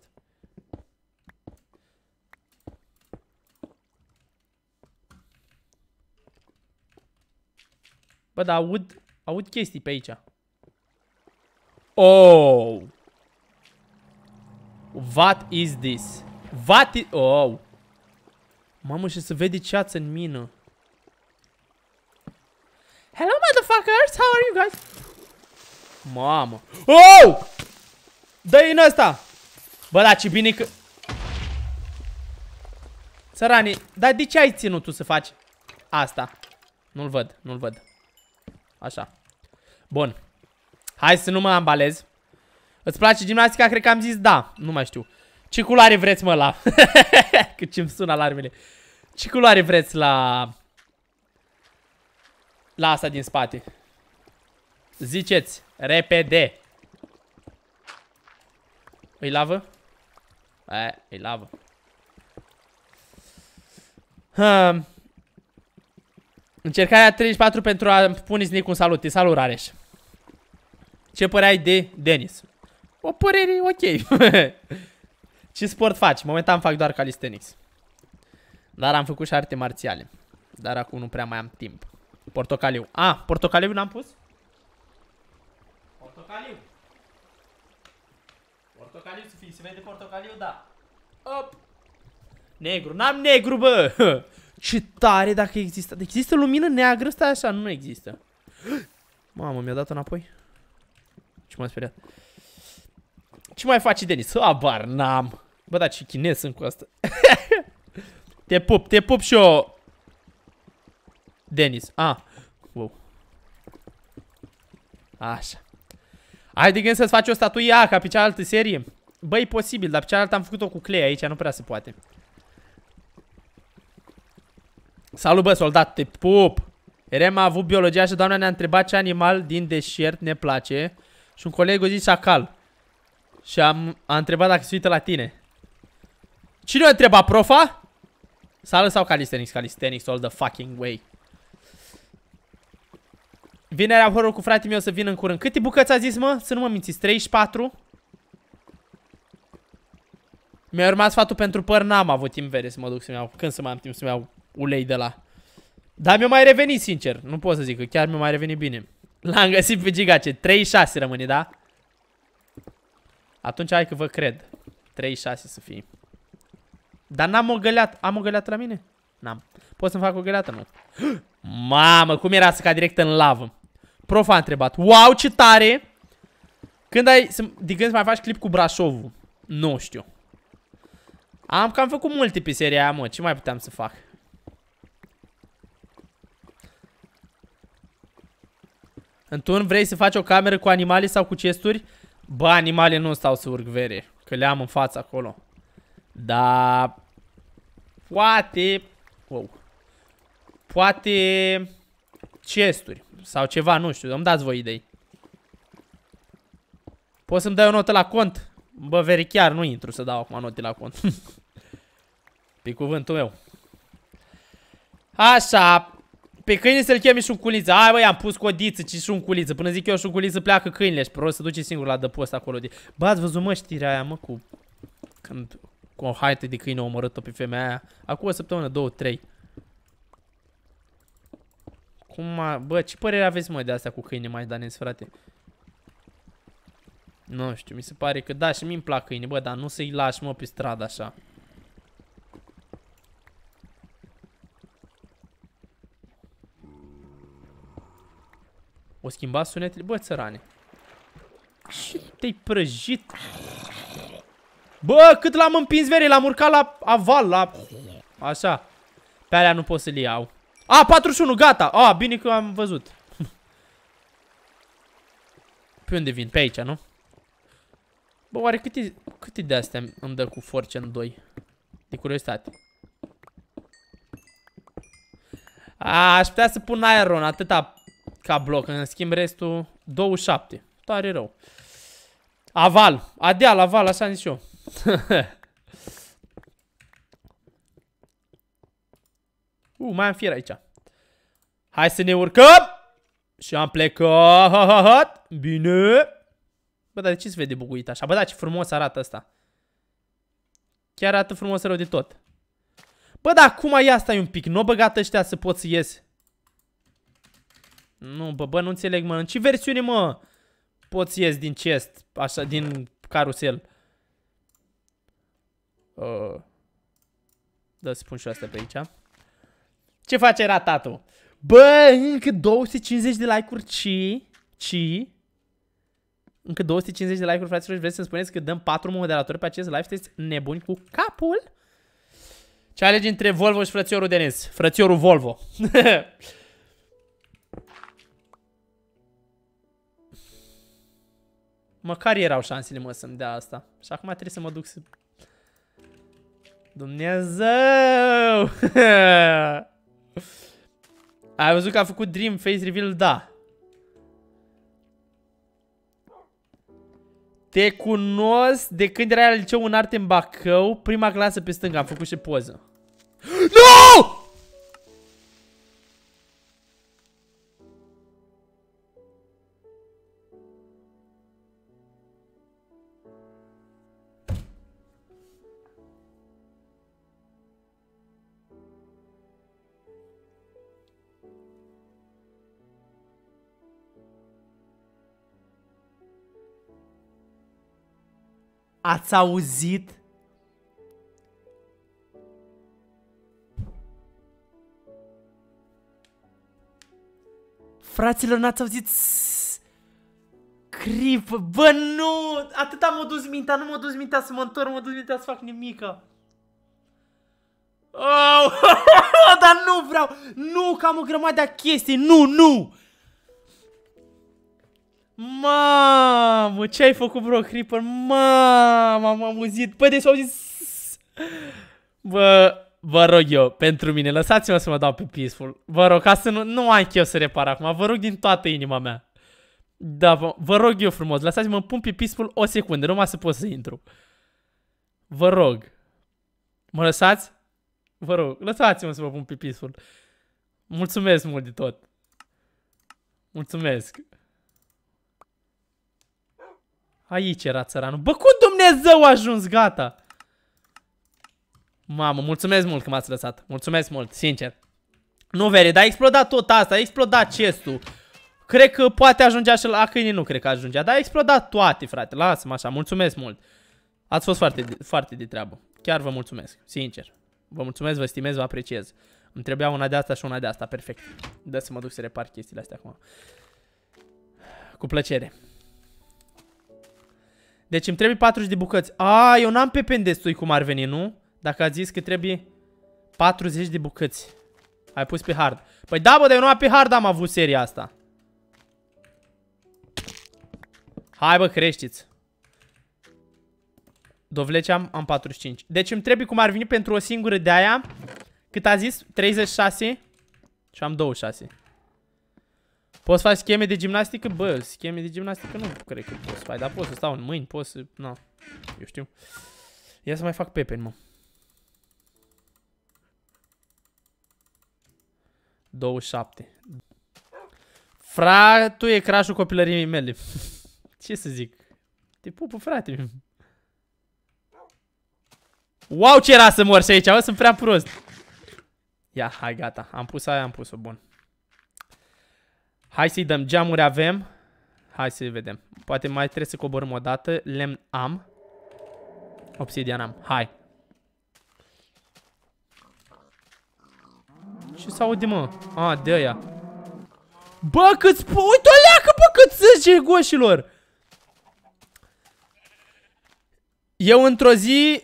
Bă, dar aud, aud chestii pe aici. Oh! What is this? What is... Oh! Mamă, și se vede ceață în mină. Hello, motherfuckers! How are you guys? Mamă. Oh! Dă-i în ăsta! Bă, dar ce bine că... Țărani, dar de ce ai ținut tu să faci asta? Nu-l văd, nu-l văd. Așa. Bun. Hai să nu mă ambalez. Îți place gimnastica? Cred că am zis da. Nu mai știu. Ce culoare vreți, mă, la... *laughs* Cât ce-mi sună alarmele. Ce culoare vreți la... La asta din spate. Ziceți. Repede. Îi lavă? E, îi lavă. Hmm. Încercarea 34 pentru a pune snic un salut. E salut, Rareș. Ce părere ai de Denis? O părere ok. *laughs* Ce sport faci? Momentan fac doar calisthenics. Dar am făcut și arte marțiale. Dar acum nu prea mai am timp. Portocaliu. ah, portocaliu n-am pus? Portocaliu. Portocaliu să fie. Se vede portocaliu, da. Op. Negru. N-am negru, bă. *laughs* Ce tare dacă există. Deci există lumină neagră? Stai așa, nu există. *gasps* Mamă, mi-a dat înapoi. Ce m-am speriat. Ce mai faci, Denis? Abar n-am. Bă, dar ce chinez sunt cu asta. *laughs* te pup, te pup și eu. Denis. Ah. Wow. Așa. Ai de gând să-ți faci o statuie A ca pe cealaltă serie? Băi, e posibil, dar pe cealaltă am făcut-o cu clei aici, nu prea se poate. Salut, bă, soldat, te pup! Rem a avut biologia și doamna ne-a întrebat ce animal din deșert ne place. Și un coleg a zis acal Și am, a întrebat dacă se uită la tine. Cine o întreba profa? Sală sau calisthenics? Calisthenics all the fucking way. Vinerea horror cu fratele meu o să vin în curând. Câte bucăți a zis, mă? Să nu mă mințiți. 34? Mi-a urmat sfatul pentru păr, n-am avut timp vere să mă duc să-mi iau, când să mai am timp să-mi iau ulei de la. Dar mi-a mai revenit, sincer, nu pot să zic că chiar mi-a mai revenit bine. L-am găsit pe Gigace. 3-6 rămâne, da? Atunci hai că vă cred. 3-6 să fie. Dar n-am o găleată. Am o găleată la mine? N-am. Pot să-mi fac o găleată? Nu. *gasps* Mamă, cum era să ca direct în lavă? Prof a întrebat. Wow, ce tare! Când ai... De când mai faci clip cu Brașovul? Nu știu. Am cam făcut multe pe seria aia, mă. Ce mai puteam să fac? În turn vrei să faci o cameră cu animale sau cu chesturi? Bă, animale nu stau să urc vere, că le am în față acolo. Da, poate... Wow. Poate... Chesturi sau ceva, nu știu, îmi dați voi idei. Poți să-mi dai o notă la cont? Bă, veri, chiar nu intru să dau acum note la cont. *laughs* Pe cuvântul meu. Așa, pe câine să-l chemi culiță. Hai băi, am pus codiță, ci culiță. Până zic eu culiță pleacă câinele și prost se duce singur la dăpost acolo. De... Bă, ați văzut mă știrea aia, mă, cu... Când cu o haită de câine omorât-o pe femeia aia. Acum o săptămână, două, trei. Cum a... Bă, ce părere aveți, mă, de astea cu câine mai danezi, frate? Nu știu, mi se pare că da, și mi-mi plac câine, bă, dar nu să-i lași, mă, pe stradă așa. O schimba sunetele? Bă, țărane. Ce te-ai prăjit. Bă, cât l-am împins vere, l-am urcat la aval, la... Așa. Pe alea nu pot să-l iau. A, 41, gata. A, bine că am văzut. Pe unde vin? Pe aici, nu? Bă, oare câte, câte de-astea îmi dă cu force în 2? De curiozitate. A, aș putea să pun aeron, atâta ca bloc. În schimb, restul 27. Tare rău. Aval. Adeal, aval, așa nici eu. *laughs* uh, mai am fier aici. Hai să ne urcăm! Și am plecat! Bine! Bă, dar de ce se vede buguit așa? Bă, da, ce frumos arată asta. Chiar arată frumos rău de tot. Bă, dar acum e asta e un pic. Nu băgat ăștia să pot să ies. Nu, bă, bă, nu înțeleg, mă. În ce versiune, mă, poți ies din chest, așa, din carusel? Uh. Ă, da, pun și asta pe aici. Ce face ratatul? Bă, încă 250 de like-uri, ci, ci, încă 250 de like-uri, fraților, și vreți să-mi spuneți că dăm 4 moderatori pe acest live, sunteți nebuni cu capul? Ce alegi între Volvo și frățiorul Denis? Frățiorul Volvo. *laughs* Măcar erau șansele, mă, să-mi dea asta. Și acum trebuie să mă duc să... Dumnezeu! *laughs* Ai văzut că a făcut Dream Face Reveal? Da. Te cunosc de când erai la liceu în arte în Bacău, prima clasă pe stânga, am făcut și poză. *gasps* Nu! Ați auzit? Fraților, n-ați auzit Crip, bă, nu! Atât am dus mintea, nu m-a dus mintea să mă întorc, m-a dus mintea să fac nimica. Oh, *laughs* dar nu vreau! Nu, că am o grămadă de chestii, nu, nu! Mamă, ce ai făcut bro, Creeper? Mamă, am amuzit. Păi, deci s au zis... Bă, vă rog eu, pentru mine, lăsați-mă să mă dau pe peaceful. Vă rog, ca să nu, nu am chef să repar acum. Vă rog din toată inima mea. Da, vă, vă rog eu frumos, lăsați-mă, pun pe peaceful o secundă, numai să pot să intru. Vă rog. Mă lăsați? Vă rog, lăsați-mă să vă pun pe peaceful. Mulțumesc mult de tot. Mulțumesc. Aici era țăranul. Bă, cu Dumnezeu a ajuns, gata! Mamă, mulțumesc mult că m-ați lăsat. Mulțumesc mult, sincer. Nu, Veri, dar a explodat tot asta, a explodat chestul. Cred că poate ajungea și la câine, nu cred că ajungea, dar a explodat toate, frate. Lasă-mă așa, mulțumesc mult. Ați fost foarte, foarte de treabă. Chiar vă mulțumesc, sincer. Vă mulțumesc, vă stimez, vă apreciez. Îmi trebuia una de asta și una de asta, perfect. Da să mă duc să repar chestiile astea acum. Cu plăcere. Deci îmi trebuie 40 de bucăți. A, eu n-am pe destui cum ar veni, nu? Dacă a zis că trebuie 40 de bucăți. Ai pus pe hard. Păi da, bă, dar eu numai pe hard am avut seria asta. Hai, bă, creștiți. Dovlece am, am 45. Deci îmi trebuie cum ar veni pentru o singură de aia. Cât a zis? 36 și am 26. Poți face scheme de gimnastică? Bă, scheme de gimnastică nu cred că poți să faci, dar poți să stau în mâini, poți să... Na, eu știu. Ia să mai fac pepeni, mă. 27. Frate, tu e crașul copilării mele. *laughs* Ce să zic? Te pupă, frate. Wow, ce era să mor și aici, bă, sunt prea prost. Ia, hai, gata. Am pus aia, am pus-o, bun. Hai să-i dăm. Geamuri avem. Hai să vedem. Poate mai trebuie să coborâm o dată. Lemn am. Obsidian am. Hai. Ce s-aude, mă? A, ah, de aia. Bă, cât spui, uite o leacă, bă, cât sânge goșilor! Eu într-o zi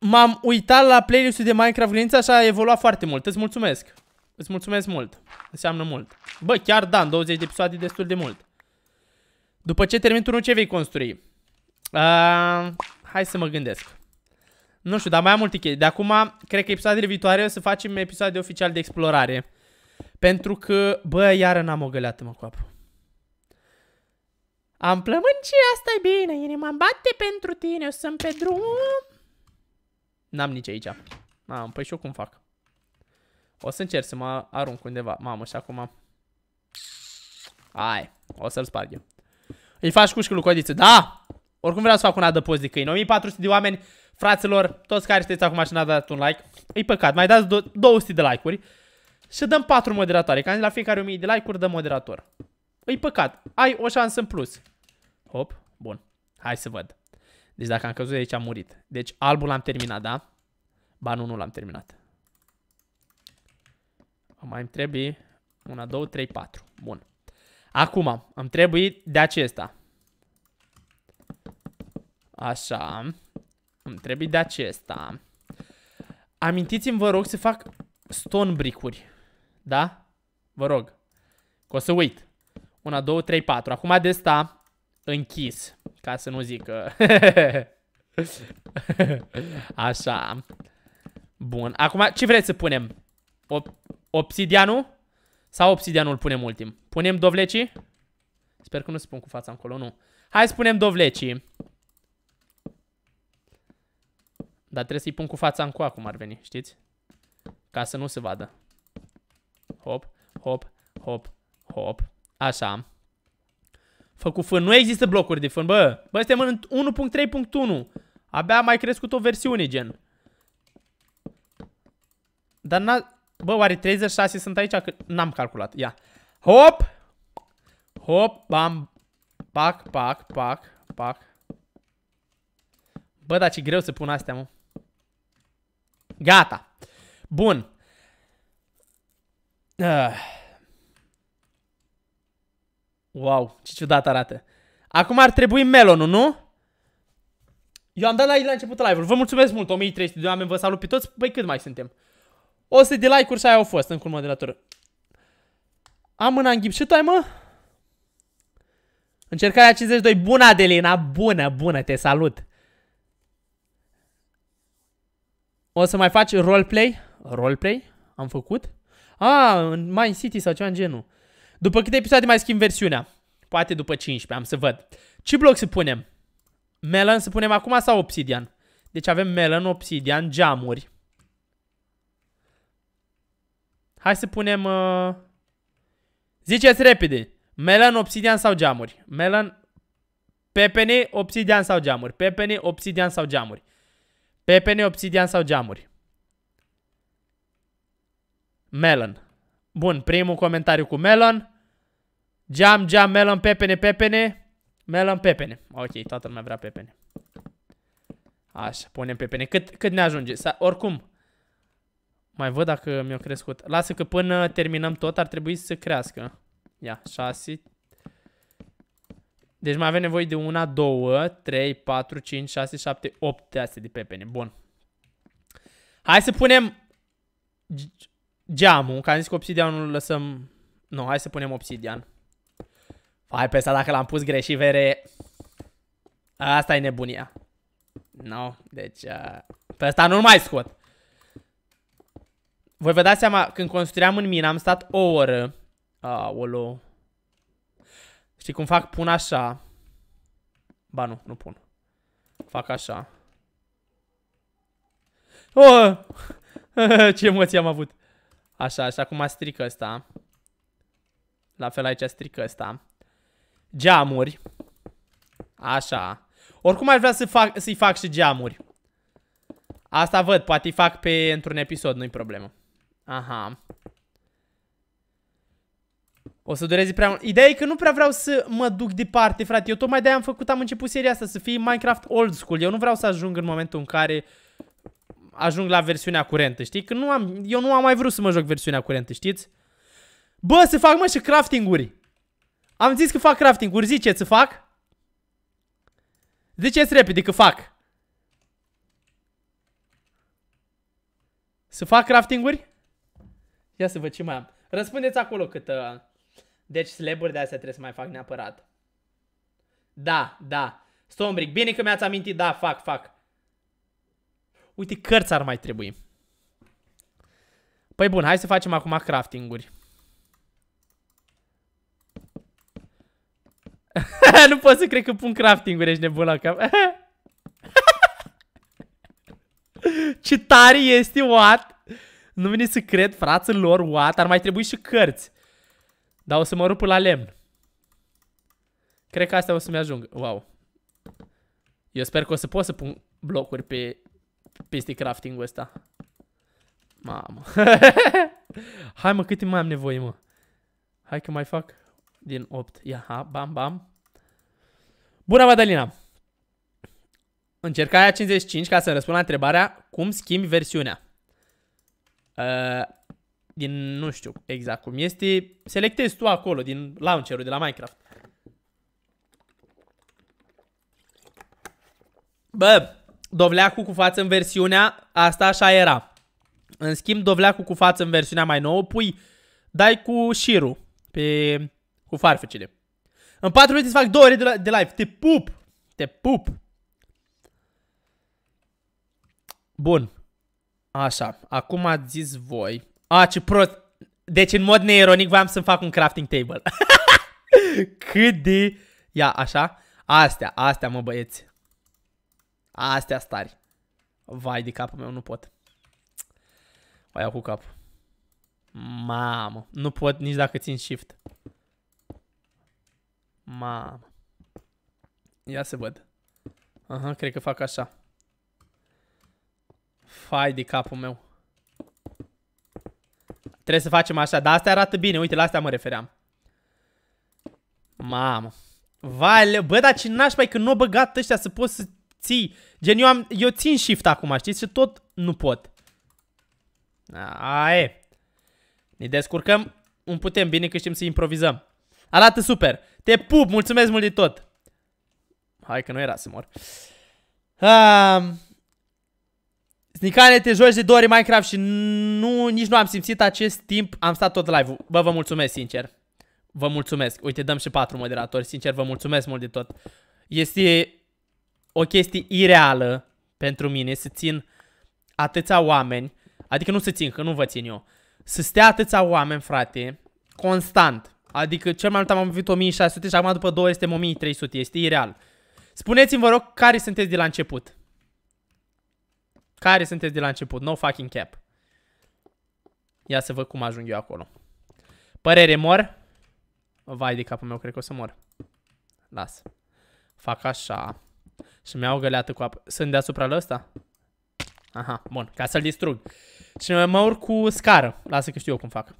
m-am uitat la playlist-ul de Minecraft Grinița și a evoluat foarte mult. Îți mulțumesc! Îți mulțumesc mult. Înseamnă mult. Bă, chiar da, în 20 de episoade destul de mult. După ce termin turnul, ce vei construi? Uh, hai să mă gândesc. Nu știu, dar mai am multe chestii. De acum, cred că episoadele viitoare o să facem episoade oficial de explorare. Pentru că, bă, iară n-am o găleată, mă, cu apă. Am plământ și asta e bine, inima îmi bate pentru tine, o sunt pe drum. N-am nici aici. Am, păi și eu cum fac? O să încerc să mă arunc undeva. Mamă, și acum... Ai, o să-l sparg eu. Îi faci cușcă lui Codiță, da! Oricum vreau să fac un adăpost de câini. 1400 de oameni, fraților, toți care sunteți acum și n a dat un like. E păcat, mai dați 200 de like-uri. Și dăm 4 moderatoare, ca la fiecare 1000 de like-uri dăm moderator. E păcat, ai o șansă în plus. Hop, bun. Hai să văd. Deci dacă am căzut aici am murit. Deci albul l-am terminat, da? Ba nu, nu l-am terminat. Mai îmi trebuie una, două, trei, patru. Bun. Acum, am trebuit de acesta. Așa. Îmi trebuie de acesta. Amintiți-mi, vă rog, să fac stone bricuri. Da? Vă rog. Că o să uit. Una, două, trei, patru. Acum de asta închis. Ca să nu zic că... *laughs* Așa. Bun. Acum, ce vreți să punem? O Obsidianul? Sau obsidianul punem ultim? Punem dovlecii? Sper că nu spun cu fața încolo, nu. Hai să punem dovlecii. Dar trebuie să-i pun cu fața în coa, cum ar veni, știți? Ca să nu se vadă. Hop, hop, hop, hop. Așa. Făcut fân. Nu există blocuri de fân, bă. Bă, suntem în 1.3.1. Abia mai crescut o versiune, gen. Dar n-a... Bă, oare 36 sunt aici? n-am calculat. Ia. Hop! Hop, bam. Pac, pac, pac, pac. Bă, dar ce greu să pun astea, mă. Gata. Bun. Uh. Wow, ce ciudat arată. Acum ar trebui melonul, nu? Eu am dat la la începutul live ul Vă mulțumesc mult, 1300 de oameni, vă salut pe toți. Băi, cât mai suntem? 100 de like-uri și aia au fost în cul moderator. Am mâna înghipșită, mă? Încercarea 52. Bună, Adelina! Bună, bună, te salut! O să mai faci roleplay? Roleplay? Am făcut? Ah, în Mind City sau ceva în genul. După câte episoade mai schimb versiunea? Poate după 15, am să văd. Ce bloc să punem? Melon să punem acum sau Obsidian? Deci avem Melon, Obsidian, geamuri. Hai să punem... Uh... Ziceți repede. Melon, obsidian sau geamuri? Melon, pepene, obsidian sau geamuri? Pepene, obsidian sau geamuri? Pepene, obsidian sau geamuri? Melon. Bun, primul comentariu cu melon. Geam, geam, melon, pepene, pepene. Melon, pepene. Ok, toată lumea vrea pepene. Așa, punem pepene. Cât, cât ne ajunge? Sa, oricum, mai văd dacă mi-a crescut. Lasă că până terminăm tot ar trebui să crească. Ia, 6. Deci mai avem nevoie de una două trei patru cinci șase șapte opt de astea de pepene. Bun. Hai să punem geamul. Că am zis că obsidianul îl lăsăm... Nu, hai să punem obsidian. Hai pe asta dacă l-am pus greșit, vere... Asta e nebunia. Nu, no, deci... Uh... Pe asta nu-l mai scot. Voi vă dați seama, când construiam în mine, am stat o oră. Aolo. Știi cum fac? Pun așa. Ba nu, nu pun. Fac așa. Oh! *laughs* Ce emoții am avut. Așa, așa cum a stric ăsta. La fel aici stric ăsta. Geamuri. Așa. Oricum mai vrea să fac, să-i fac și geamuri. Asta văd, poate i fac pe într-un episod, nu-i problemă. Aha. O să dureze prea mult. Ideea e că nu prea vreau să mă duc departe, frate. Eu tocmai de-aia am făcut, am început seria asta, să fie Minecraft old school. Eu nu vreau să ajung în momentul în care ajung la versiunea curentă, știi? Că nu am, eu nu am mai vrut să mă joc versiunea curentă, știți? Bă, să fac, mă, și crafting-uri. Am zis că fac crafting-uri. Ziceți să fac? Ziceți repede că fac. Să fac crafting-uri? Ia să văd ce mai am. Răspundeți acolo cât... Uh... Deci slaburi de astea trebuie să mai fac neapărat. Da, da. Stombric, bine că mi-ați amintit. Da, fac, fac. Uite, cărți ar mai trebui. Păi bun, hai să facem acum crafting-uri. *laughs* nu pot să cred că pun crafting-uri, ești nebun la cap. *laughs* Ce tare este, what? Nu vine să cred, lor what? Ar mai trebui și cărți. Dar o să mă rup la lemn. Cred că astea o să-mi ajung. Wow. Eu sper că o să pot să pun blocuri pe peste crafting-ul ăsta. Mamă. *laughs* Hai mă, câte mai am nevoie, mă? Hai că mai fac din 8. Ia, ha, bam, bam. Bună, Madalina! Încercarea 55 ca să răspund la întrebarea cum schimbi versiunea. Uh, din nu știu exact cum este, selectezi tu acolo din launcherul de la Minecraft. Bă, dovleacul cu față în versiunea asta așa era. În schimb, dovleacul cu față în versiunea mai nouă, pui, dai cu șirul pe, cu farfecele. În 4 minute îți fac 2 ore de, de live. Te pup! Te pup! Bun. Așa, acum ați zis voi. A, ce prost. Deci, în mod neironic, voiam să-mi fac un crafting table. *laughs* Cât de... Ia, așa. Astea, astea, mă, băieți. Astea stari. Vai de capul meu, nu pot. O iau cu cap. Mamă, nu pot nici dacă țin shift. Mamă. Ia să văd. Aha, cred că fac așa. Fai de capul meu. Trebuie să facem așa, dar astea arată bine, uite, la astea mă refeream. Mamă. Vale, bă, dar ce n-aș mai că nu o băgat ăștia să poți să ții. Gen, eu, am, eu țin shift acum, știți? Și tot nu pot. Aie. Ne descurcăm, un putem bine că știm să improvizăm. Arată super. Te pup, mulțumesc mult de tot. Hai că nu era să mor. Um, Snicane, te joci de două ori Minecraft și nu, nici nu am simțit acest timp. Am stat tot live-ul. Bă, vă mulțumesc, sincer. Vă mulțumesc. Uite, dăm și patru moderatori. Sincer, vă mulțumesc mult de tot. Este o chestie ireală pentru mine să țin atâția oameni. Adică nu să țin, că nu vă țin eu. Să stea atâția oameni, frate, constant. Adică cel mai mult am avut 1600 și acum după două este 1300. Este ireal. Spuneți-mi, vă rog, care sunteți de la început. Care sunteți de la început? No fucking cap. Ia să văd cum ajung eu acolo. Părere, mor? Vai de capul meu, cred că o să mor. Las. Fac așa. Și mi-au găleată cu apă. Sunt deasupra la ăsta? Aha, bun, ca să-l distrug. Și mă urc cu scară. Lasă că știu eu cum fac.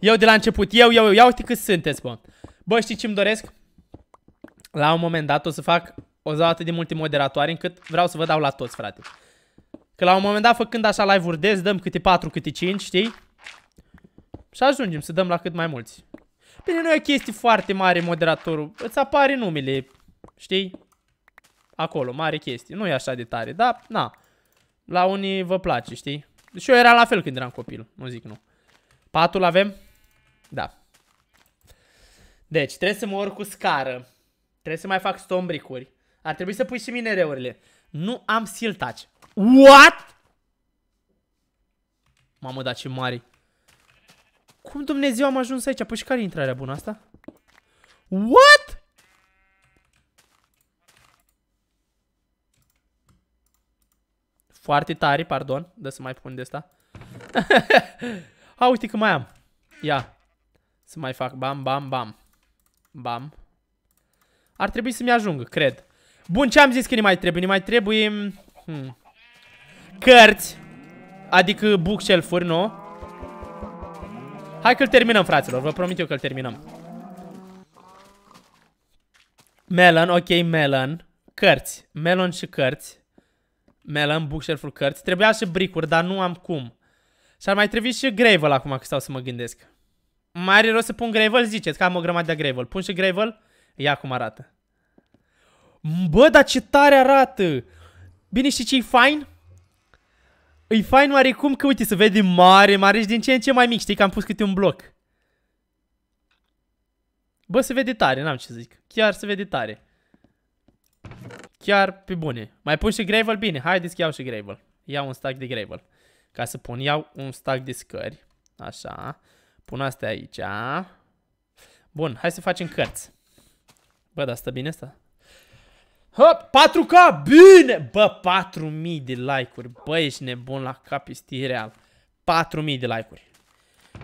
Eu de la început, eu, eu, eu, ia uite cât sunteți, bă. Bă, știi ce-mi doresc? La un moment dat o să fac o dată de multe moderatoare încât vreau să vă dau la toți, frate. Că la un moment dat, făcând așa live-uri des, dăm câte 4, câte 5, știi? Și ajungem să dăm la cât mai mulți. Bine, nu e o chestie foarte mare, moderatorul. Îți apare numele, știi? Acolo, mare chestie. Nu e așa de tare, dar, na. La unii vă place, știi? Și eu era la fel când eram copil, nu zic nu. Patul avem? Da. Deci, trebuie să mă urc cu scară. Trebuie să mai fac stombricuri. Ar trebui să pui și minereurile. Nu am seal What? Mamă, dar ce mari. Cum Dumnezeu am ajuns aici? Păi și care e intrarea bună asta? What? Foarte tare, pardon. Dă să mai pun de asta. A, *laughs* uite că mai am. Ia. Să mai fac bam, bam, bam. Bam. Ar trebui să-mi ajungă, cred. Bun, ce am zis că ne mai trebuie? Ne mai trebuie... Hmm cărți, adică bookshelf-uri, nu? Hai că-l terminăm, fraților, vă promit eu că-l terminăm. Melon, ok, melon. Cărți, melon și cărți. Melon, bookshelf-ul, cărți. Trebuia și bricuri, dar nu am cum. Și ar mai trebui și gravel acum că stau să mă gândesc. Mai are rost să pun gravel? Ziceți că am o grămadă de gravel. Pun și gravel? Ia cum arată. Bă, dar ce tare arată! Bine, știi ce-i fain? E fain oarecum că, uite, se vede mare, mare și din ce în ce mai mic. Știi că am pus câte un bloc. Bă, se vede tare, n-am ce să zic. Chiar se vede tare. Chiar pe bune. Mai pun și gravel? Bine, haideți că iau și gravel. Iau un stack de gravel. Ca să pun, iau un stack de scări. Așa. Pun astea aici. Bun, hai să facem cărți. Bă, dar stă bine asta? Hop, 4K, bine! Bă, 4000 de like-uri. Bă, ești nebun la cap, este real. 4000 de like-uri.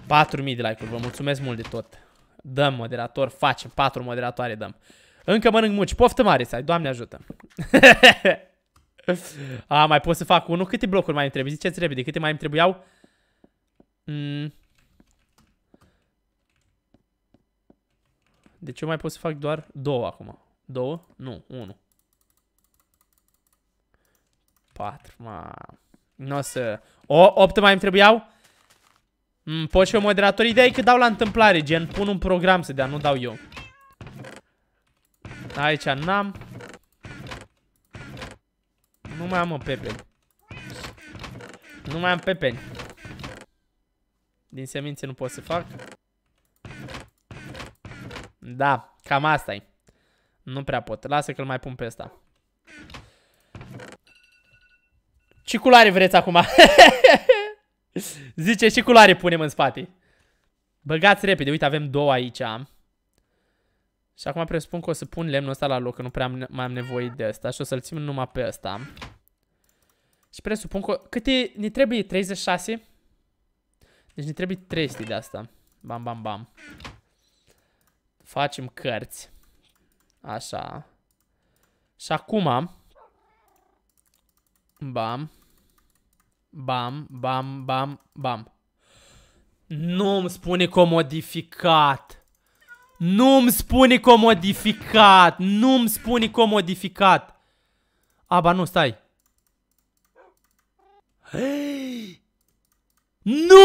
4000 de like-uri, vă mulțumesc mult de tot. Dăm moderator, facem, 4 moderatoare dăm. Încă mănânc muci, poftă mare să ai, doamne ajută. *laughs* A, mai pot să fac unul? Câte blocuri mai îmi trebuie? Ziceți repede, câte mai îmi trebuiau? Mm. Deci eu mai pot să fac doar două acum. Două? Nu, unul. 4, mă. Nu o să... O, 8 mai îmi trebuiau? Mm, pot și eu moderator. Ideea e că dau la întâmplare, gen pun un program să dea, nu dau eu. Aici n-am. Nu mai am o pepeni. Nu mai am pepeni. Din semințe nu pot să fac. Da, cam asta e. Nu prea pot. Lasă că-l mai pun pe ăsta. Ce culoare vreți acum? *laughs* Zice, ce culoare punem în spate? Băgați repede, uite, avem două aici. Și acum presupun că o să pun lemnul ăsta la loc, că nu prea am, mai am nevoie de asta. Și o să-l țin numai pe ăsta. Și presupun că... Câte... Ne trebuie 36? Deci ne trebuie 300 de asta. Bam, bam, bam. Facem cărți. Așa. Și acum... Bam. Bam, bam, bam, bam. Nu îmi spune că modificat. Nu îmi spune că modificat. Nu îmi spune că modificat. A, ba nu, stai. Hei! Nu!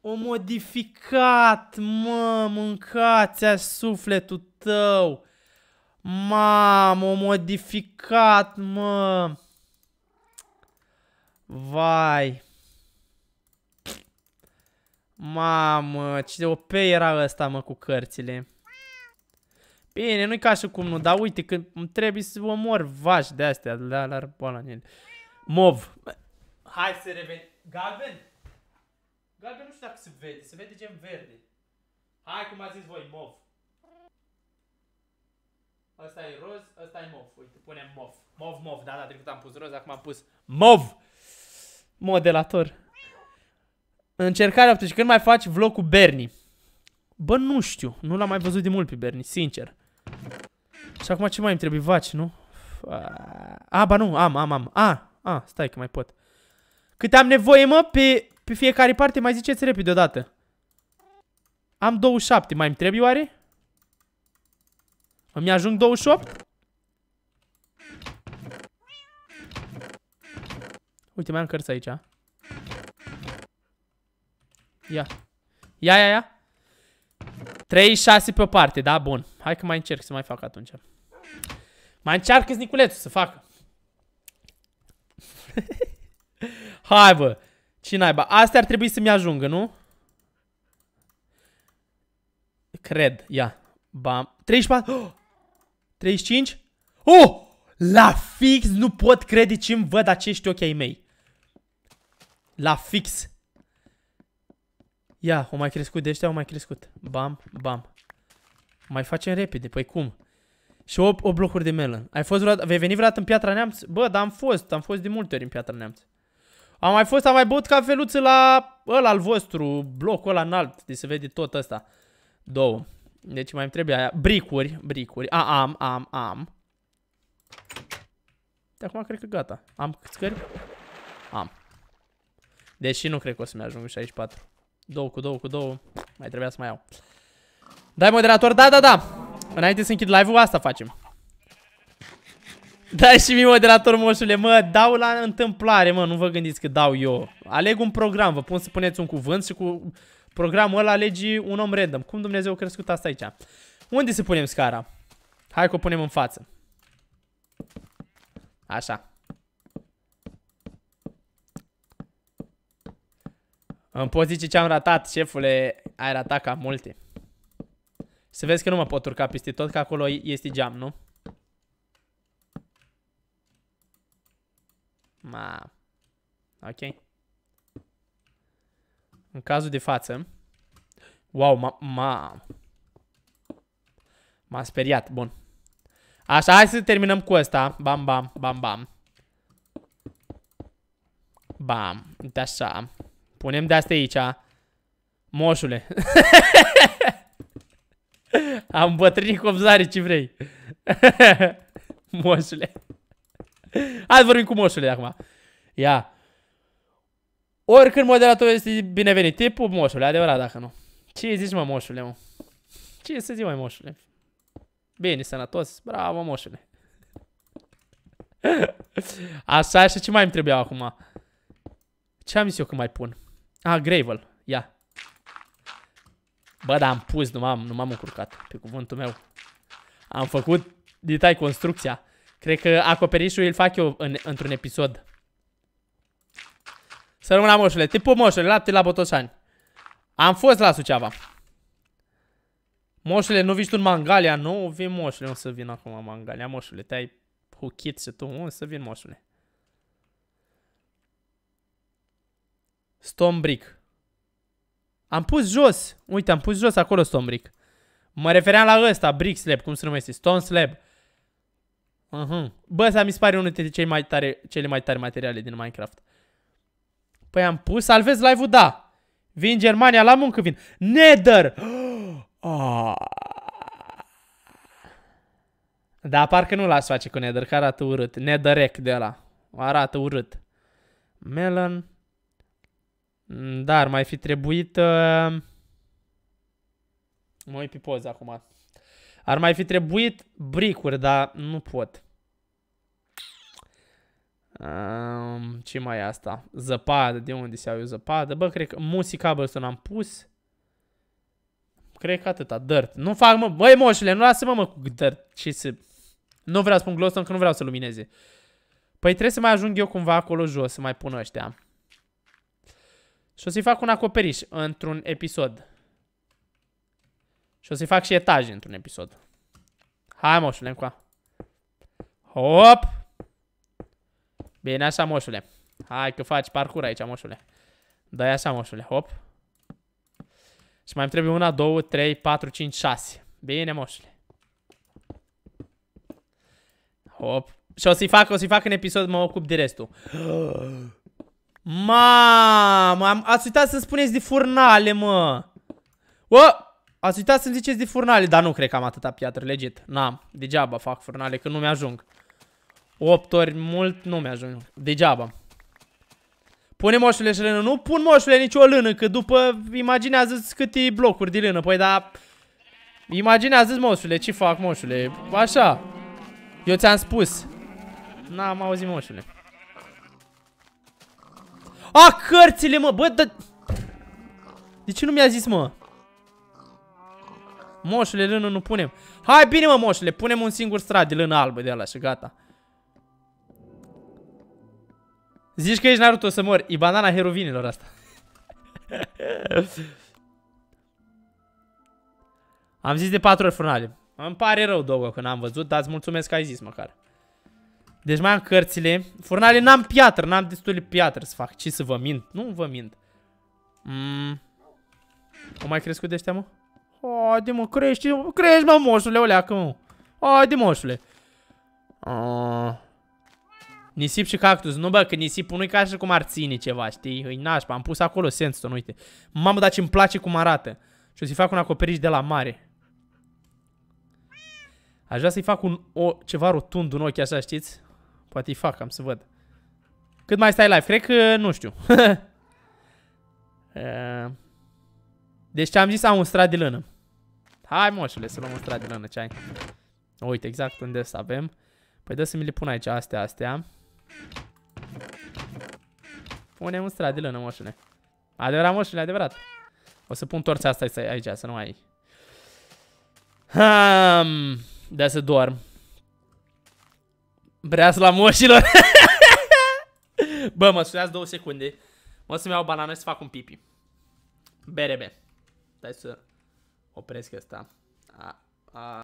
O modificat, mă, mâncați-a sufletul tău. Mamă, modificat, mă. Vai. Mamă, ce de OP era ăsta, mă, cu cărțile. Bine, nu-i ca și cum nu, dar uite, când îmi trebuie să omor vași de astea, la la arboala în el. Mov. Hai să revenim. Galben? Galben nu știu dacă se vede, se vede gen verde. Hai, cum a zis voi, mov. Asta e roz, asta e mov. Uite, punem mov. Mov, mov. Da, da, trecut am pus roz, acum am pus mov. Modelator. Încercare 18. Când mai faci vlog cu Bernie? Bă, nu știu. Nu l-am mai văzut de mult pe Bernie, sincer. Și acum ce mai îmi trebuie? Vaci, nu? A, ba nu, am, am, am. A, a, stai că mai pot. Cât am nevoie, mă, pe, pe fiecare parte, mai ziceți repede odată. Am 27, mai îmi trebuie oare? Îmi ajung 28? Uite, mai am cărți aici. Ia. Ia, ia, ia. 36 pe o parte, da? Bun. Hai că mai încerc să mai fac atunci. Mai încearcă Niculețu să facă. *laughs* Hai, bă. Ce naiba? Astea ar trebui să-mi ajungă, nu? Cred. Ia. Bam. 34. *gasps* Oh! 35. Oh! La fix nu pot crede ce îmi văd acești ochi ai mei. La fix. Ia, o mai crescut de ăștia, o mai crescut. Bam, bam. Mai facem repede, păi cum? Și 8, 8 blocuri de melon. Ai fost vreodată, vei veni vreodată în Piatra Neamț? Bă, dar am fost, am fost de multe ori în Piatra Neamț. Am mai fost, am mai băut cafeluță la ăla al vostru, blocul ăla înalt, de se vede tot ăsta. Două. Deci mai îmi trebuie aia. Bricuri, bricuri. A, am, am, am. De acum cred că gata. Am cări? Am. Deși nu cred că o să-mi ajung 64. două cu două cu două Mai trebuia să mai iau. Dai moderator? Da, da, da. Înainte să închid live-ul, asta facem. *laughs* Da și mie moderator moșule, mă, dau la întâmplare, mă, nu vă gândiți că dau eu. Aleg un program, vă pun să puneți un cuvânt și cu programul ăla alegi un om random. Cum Dumnezeu a crescut asta aici? Unde să punem scara? Hai că o punem în față. Așa. Îmi poți zice ce am ratat, șefule, ai ratat ca multe. Să vezi că nu mă pot urca peste tot, că acolo este geam, nu? Ma. Ok. În cazul de față... Wow, m-a... M-a speriat, bun. Așa, hai să terminăm cu asta. Bam, bam, bam, bam. Bam, uite așa. Punem de asta aici. Moșule. *laughs* Am bătrânit copzare ce vrei. *laughs* moșule. Hai vorbim cu moșule acum. Ia. Oricând moderatorul este binevenit. Tipul moșule, adevărat dacă nu. Ce zici mă moșule, mă? Ce să zic mai moșule? Bine, sănătos. Bravo, moșule. *laughs* Așa și ce mai îmi trebuia acum? Ce am zis eu că mai pun? Ah, Gravel. Ia. Bă, dar am pus, nu m-am nu am încurcat, pe cuvântul meu. Am făcut detai construcția. Cred că acoperișul îl fac eu în, într-un episod. Să rămână moșule. Tipul moșule, lapte la Botoșani. Am fost la Suceava. Moșule, nu vii tu în Mangalia? Nu, vin moșule, o să vin acum la Mangalia, moșule. Te-ai huchit și tu, o să vin moșule. Stombric. Am pus jos. Uite, am pus jos acolo Stombric. Mă refeream la ăsta, Brick Slab, cum se numește, Stone Slab. Uh mhm. -huh. Bă, ăsta mi se pare unul dintre cei mai tare, cele mai tare materiale din Minecraft. Păi am pus, salvez live-ul, da. Vin Germania, la muncă vin. Nether! Oh. *gasps* Ah. Da, parcă nu las face cu Nether, că arată urât. Netherec de la. Arată urât. Melon. Da, ar mai fi trebuit... Uh... Mă uit pe poza acum. Ar mai fi trebuit bricuri, dar nu pot. Um, ce mai e asta? Zăpadă, de unde se au eu zăpadă? Bă, cred că Musi Cobblestone am pus. Cred că atâta, dirt. Nu fac, mă, băi moșule, nu lasă-mă, mă, cu dirt. Ce să... Nu vreau să pun glowstone, că nu vreau să lumineze. Păi trebuie să mai ajung eu cumva acolo jos, să mai pun ăștia. Și o să-i fac un acoperiș într-un episod. Și o să-i fac și etaje într-un episod. Hai, moșule, încoa. Hop! Bine așa, moșule. Hai că faci parcur aici, moșule. Da, așa, moșule. Hop. Și mai trebuie una, două, trei, patru, cinci, șase. Bine, moșule. Hop. Și o să-i fac, o să-i fac în episod, mă ocup de restul. Mamă, am, ați uitat să spuneți de furnale, mă. O, ați uitat să-mi ziceți de furnale, dar nu cred că am atâta piatră, legit. N-am, degeaba fac furnale, că nu mi-ajung. 8 ori mult nu mi-ajung. Degeaba. Pune moșule și lână. Nu pun moșule nicio lână, că după imaginează-ți câte blocuri de lână. Păi da, imaginează-ți moșule, ce fac moșule? Așa. Eu ți-am spus. N-am auzit moșule. A, cărțile, mă, bă, da... De ce nu mi-a zis, mă? Moșule, lână nu punem. Hai, bine, mă, moșule, punem un singur strat de lână albă de ala și gata. Zici că ești Naruto, să mori? E banana herovinilor asta. *laughs* Am zis de patru ori furnale. Îmi pare rău, două, că n-am văzut, dar îți mulțumesc că ai zis măcar. Deci mai am cărțile. Furnale n-am piatră, n-am destul de piatră să fac. Ce să vă mint? Nu vă mint. Mm. O mai crescut de ăștia, mă? Haide, mă, crești, crești, mă, moșule, oleacă, mă. Haide, moșule. Aaaa. Ah. Nisip și cactus. Nu, bă, că nisipul nu-i ca și cum ar ține ceva, știi? Îi nașpa. Am pus acolo sandstone, uite. Mamă, dar ce-mi place cum arată. Și o să-i fac un acoperiș de la mare. Aș vrea să-i fac un o, ceva rotund, în ochi așa, știți? Poate-i fac, am să văd. Cât mai stai live? Cred că nu știu. *laughs* Eh, deci ce am zis, am un strat de lână. Hai, moșule, să luăm un strat de lână, ce ai? Uite, exact unde să avem. Păi dă să mi le pun aici astea, astea. Pune un strat de lână, moșule. Adevărat, moșule, adevărat. O să pun torța asta aici, să nu mai... Um, da, să dorm. Breas la moșilor. *laughs* Bă, mă suiați două secunde. O să-mi iau banană și să fac un pipi. BRB. Stai să opresc asta. A, a.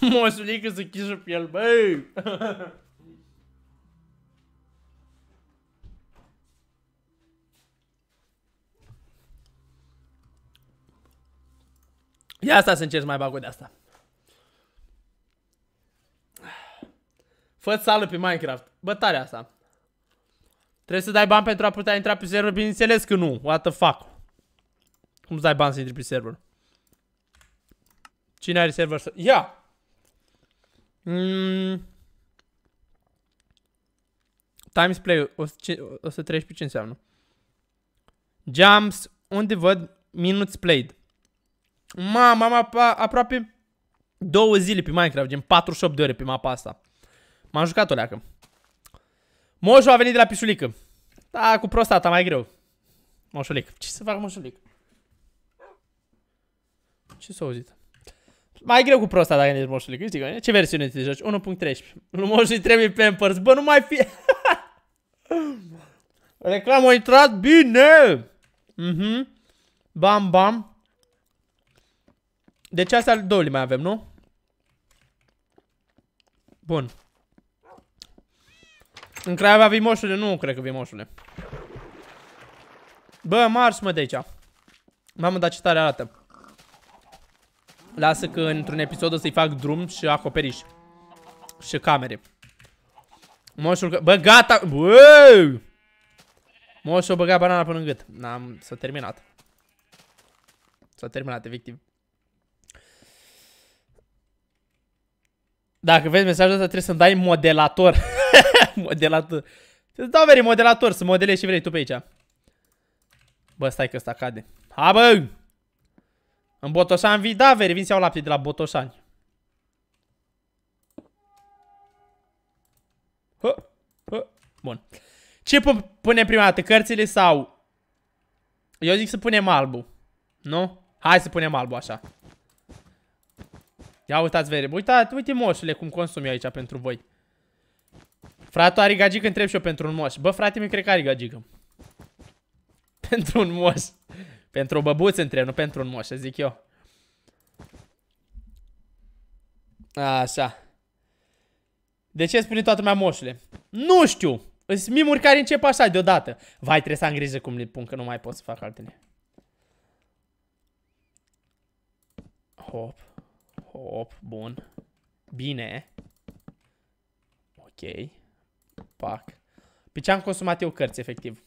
Moi, celui que c'est qui je Ia asta să încerci mai bag de asta. fă sală pe Minecraft. tare asta. Trebuie să dai bani pentru a putea intra pe server? Bineînțeles că nu. What the fuck? Cum să dai bani să intri pe server? Cine are server să... Ia! Mm. Times play pe ce înseamnă? Jumps, unde văd minutes played? Mamă, am aproape două zile pe Minecraft, gen 48 de ore pe mapa asta. M-am jucat o leacă. Moșu a venit de la pisulică. Da, cu prostata, mai greu. Moșulic. Ce să fac moșulic? Ce s-a auzit? Mai greu cu prostata dacă ești moșulic, știi că Ce versiune te joci? 1.13. Nu moșul trebuie Pampers. Bă, nu mai fi... *laughs* Reclamă a intrat bine! Mhm. Mm bam, bam. Deci astea două mai avem, nu? Bun. În Craiova vii moșule? Nu cred că vii moșule. Bă, mars mă de aici. Mamă, dar ce tare arată. Lasă că într-un episod o să-i fac drum și acoperiș. Și camere. Moșul... Că... Bă, gata! Bă! Moșul băga banana până în gât. N-am... S-a terminat. S-a terminat, efectiv. Dacă vezi mesajul ăsta, trebuie să-mi dai modelator. *laughs* modelator. Să dau veri modelator, să modelezi și vrei tu pe aici. Bă, stai că ăsta cade. Ha, bă! În Botoșan vii? Da, veri, vin să iau lapte de la Botoșani. Hă, hă. Bun. Ce punem prima dată? Cărțile sau... Eu zic să punem albul. Nu? Hai să punem albul așa. Ia uitați, vere. Uitați, uite moșule cum consum eu aici pentru voi. Frate, are gagică, întreb și eu pentru un moș. Bă, frate, mi cred că are gagică. *laughs* Pentru un moș. Pentru o băbuță întreb, nu pentru un moș, zic eu. Așa. De ce spune toată mea moșule? Nu știu! Îs mimuri care încep așa deodată. Vai, trebuie să am grijă cum le pun, că nu mai pot să fac altele. Hop. Hop, bun. Bine. Ok. Pac. Pe ce am consumat eu cărți, efectiv?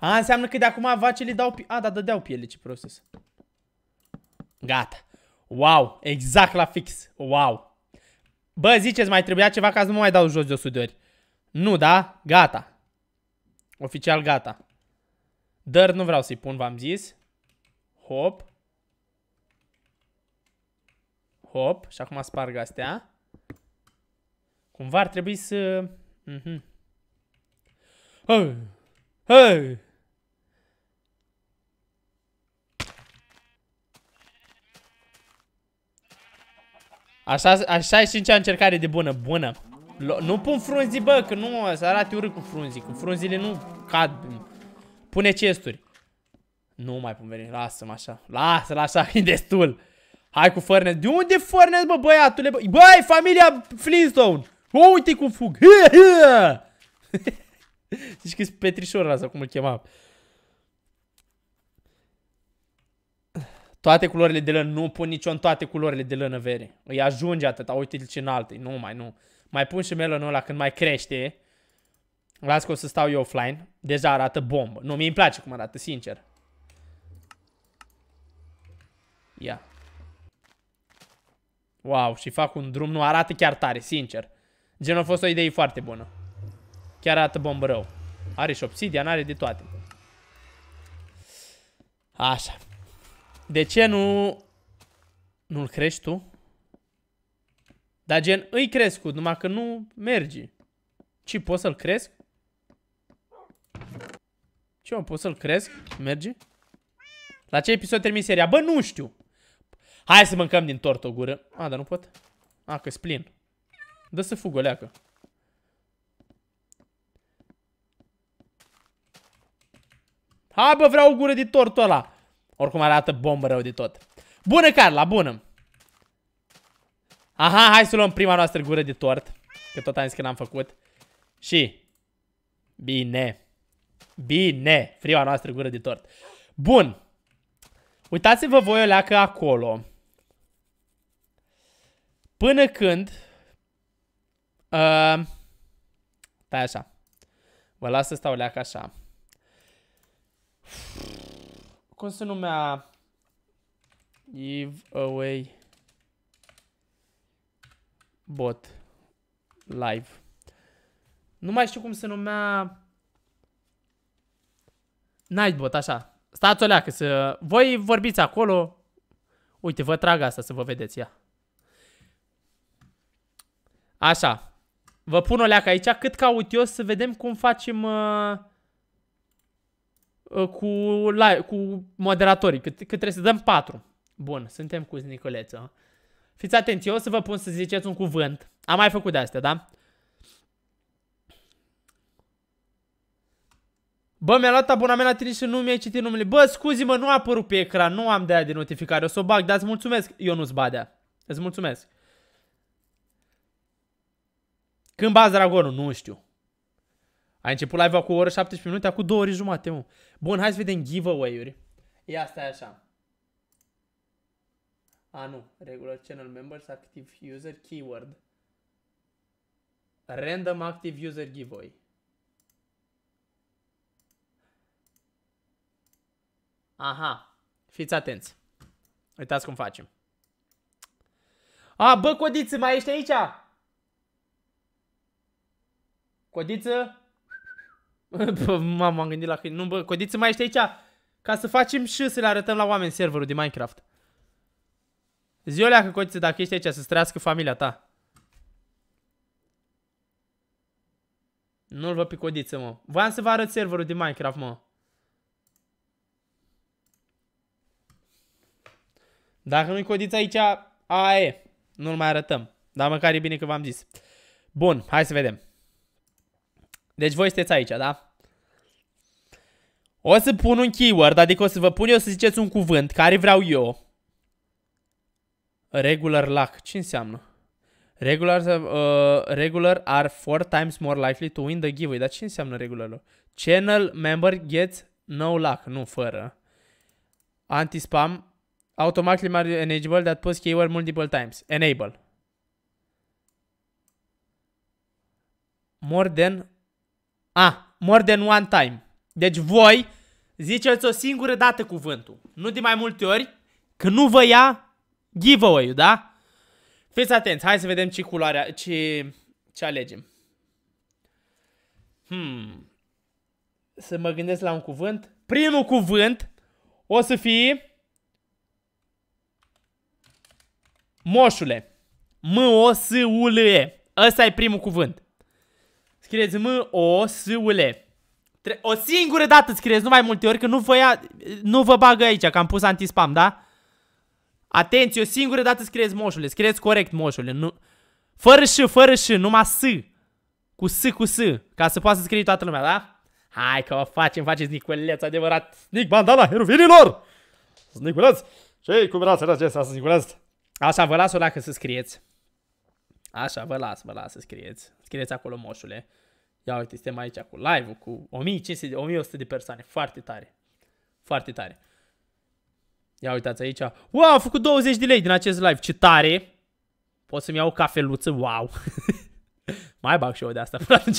A, înseamnă că de acum vacile dau... A, da, dădeau da, piele, ce proces. Gata. Wow, exact la fix. Wow. Bă, ziceți, mai trebuia ceva ca să nu mai dau jos de 100 de ori. Nu, da? Gata. Oficial gata. Dar nu vreau să-i pun, v-am zis. Hop. Hop. Și acum sparg astea. Cumva ar trebui să... -hmm. Hei! Hei! Așa, așa e și în cea încercare de bună, bună. Nu pun frunzi, bă, că nu, să arate urât cu frunzi, cu frunzile nu cad. Pune chesturi. Nu mai pun venit, lasă-mă așa. Lasă-l așa, *laughs* e destul. Hai cu Furnace. De unde Furnace, bă, băiatule? Bă? Băi, familia Flintstone. O, uite cum fug. *laughs* Zici că-s petrișorul ăsta, cum îl chema. Toate culorile de lână, nu pun nicio în toate culorile de lână vere. Îi ajunge atâta, uite-l ce înalte. Nu mai, nu. Mai pun și melonul ăla când mai crește. Las că o să stau eu offline. Deja arată bombă. Nu, mi e place cum arată, sincer. Ia. Wow, și fac un drum. Nu, arată chiar tare, sincer. Genul a fost o idee foarte bună. Chiar arată bombă rău. Are și obsidian, are de toate. Așa. De ce nu... Nu-l crești tu? Dar gen, îi crescut, numai că nu merge. Ce, pot să-l cresc? Ce, mă, pot să-l cresc? Merge? La ce episod termin seria? Bă, nu știu! Hai să mâncăm din tort o gură. A, dar nu pot. A, că splin. Dă să fug o leacă. Ha, bă, vreau o gură de tortul ăla. Oricum arată bombă rău de tot. Bună, Carla, bună. Aha, hai să luăm prima noastră gură de tort. Că tot am zis că n-am făcut. Și... Bine. Bine. Prima noastră gură de tort. Bun. Uitați-vă voi o leacă acolo. Până când... Uh, stai așa. Vă las să stau leac așa. Cum se numea... Give away, bot live. Nu mai știu cum se numea... Nightbot, așa. Stați o leacă să... Voi vorbiți acolo. Uite, vă trag asta să vă vedeți, ia. Așa. Vă pun o leacă aici. Cât caut eu să vedem cum facem uh, uh, cu, la, cu moderatorii. Cât, cât trebuie să dăm 4. Bun, suntem cu Nicoleță. Fiți atenți, eu o să vă pun să ziceți un cuvânt. Am mai făcut de astea, da? Bă, mi-a luat abonament la tine și nu mi-ai citit numele. Bă, scuzi-mă, nu a apărut pe ecran, nu am de aia de notificare. O să o bag, dar îți mulțumesc, nu-ți Badea. Îți mulțumesc. Când bați dragonul? Nu știu. A început live-ul cu o oră 17 minute, acum două ori jumate, mă. Bun, hai să vedem giveaway-uri. Ia stai așa. A, nu. Regular channel members, active user, keyword. Random active user giveaway. Aha. Fiți atenți. Uitați cum facem. A, bă, Codiță, mai ești aici? Codiță? Bă, mama, am gândit la câine. Nu, bă, Codiță, mai ești aici? Ca să facem și să le arătăm la oameni serverul de Minecraft. Ziolea că Codiță, dacă ești aici, să-ți trăiască familia ta. Nu-l văd pe Codiță, mă. Voiam să vă arăt serverul de Minecraft, mă. Dacă nu-i codiță aici, aia e. Nu-l mai arătăm. Dar măcar e bine că v-am zis. Bun, hai să vedem. Deci voi sunteți aici, da? O să pun un keyword, adică o să vă pun eu să ziceți un cuvânt care vreau eu. Regular luck. Ce înseamnă? Regular, uh, regular are four times more likely to win the giveaway. Dar ce înseamnă regular? Channel member gets no luck. Nu, fără. Anti-spam. Automatically are enable that post keyword multiple times. Enable. More than Ah, more than one time. Deci voi ziceți o singură dată cuvântul. Nu de mai multe ori, că nu vă ia giveaway-ul, da? Fiți atenți, hai să vedem ce culoare, ce, ce alegem. Hmm. Să mă gândesc la un cuvânt. Primul cuvânt o să fie... Moșule. M-O-S-U-L-E. Ăsta e primul cuvânt. Scrieți m o s u l Tre O singură dată scrieți, nu mai multe ori, că nu vă, ia, nu vă bagă aici, că am pus antispam, da? Atenție, o singură dată scrieți moșule, scrieți corect moșule, nu... Fără și fără și numai s. Cu s, cu s, ca să poată să scrie toată lumea, da? Hai că o facem, faceți Niculeț, adevărat. Nic Bandana, herovinilor! Sunt Niculeț! ce cum era să acesta, sunt Niculeț? Așa, vă las o dacă să scrieți. Așa, vă las, vă las să scrieți. Scrieți acolo moșule. Ia uite, suntem aici cu live-ul, cu 1500 de, 1100 de persoane. Foarte tare. Foarte tare. Ia uitați aici. Wow, a făcut 20 de lei din acest live. Ce tare! Pot să-mi iau o cafeluță. Wow! *laughs* mai bag și eu de asta *laughs* până atunci.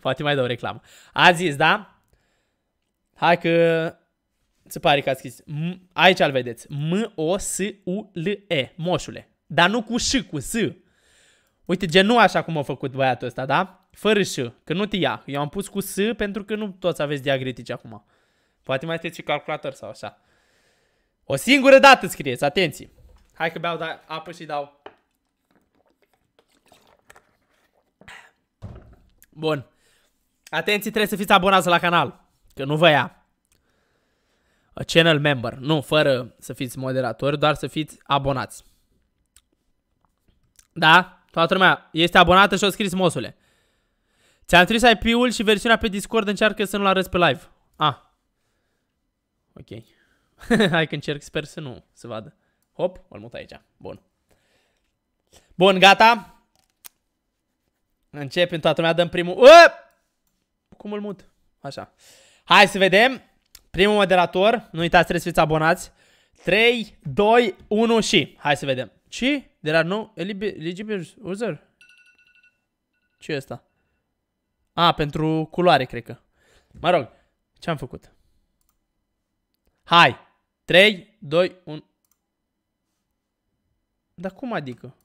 Poate mai dau reclamă. A zis, da? Hai că... Se pare că ați scris. aici îl vedeți. M-O-S-U-L-E. Moșule. Dar nu cu ș, cu S. Uite, genul așa cum a făcut băiatul ăsta, da? Fără S, că nu te ia. Eu am pus cu S pentru că nu toți aveți diacritici acum. Poate mai și calculator sau așa. O singură dată scrieți, atenție. Hai că beau da apă și dau. Bun. Atenție, trebuie să fiți abonați la canal. Că nu vă ia. A channel member. Nu, fără să fiți moderatori, doar să fiți abonați. Da? Toată lumea este abonată și o scris mosule. Ți-am trimis IP-ul și versiunea pe Discord încearcă să nu-l arăți pe live. Ah. Ok. *laughs* Hai că încerc, sper să nu se vadă. Hop, îl mut aici. Bun. Bun, gata. Începem, toată lumea dăm primul... Uă! Cum îl mut? Așa. Hai să vedem. Primul moderator. Nu uitați, trebuie să fiți abonați. 3, 2, 1 și... Hai să vedem. Și? There are no eligible user? ce e asta? A, pentru culoare, cred că. Mă rog, ce-am făcut? Hai! 3, 2, 1... Dar cum adică?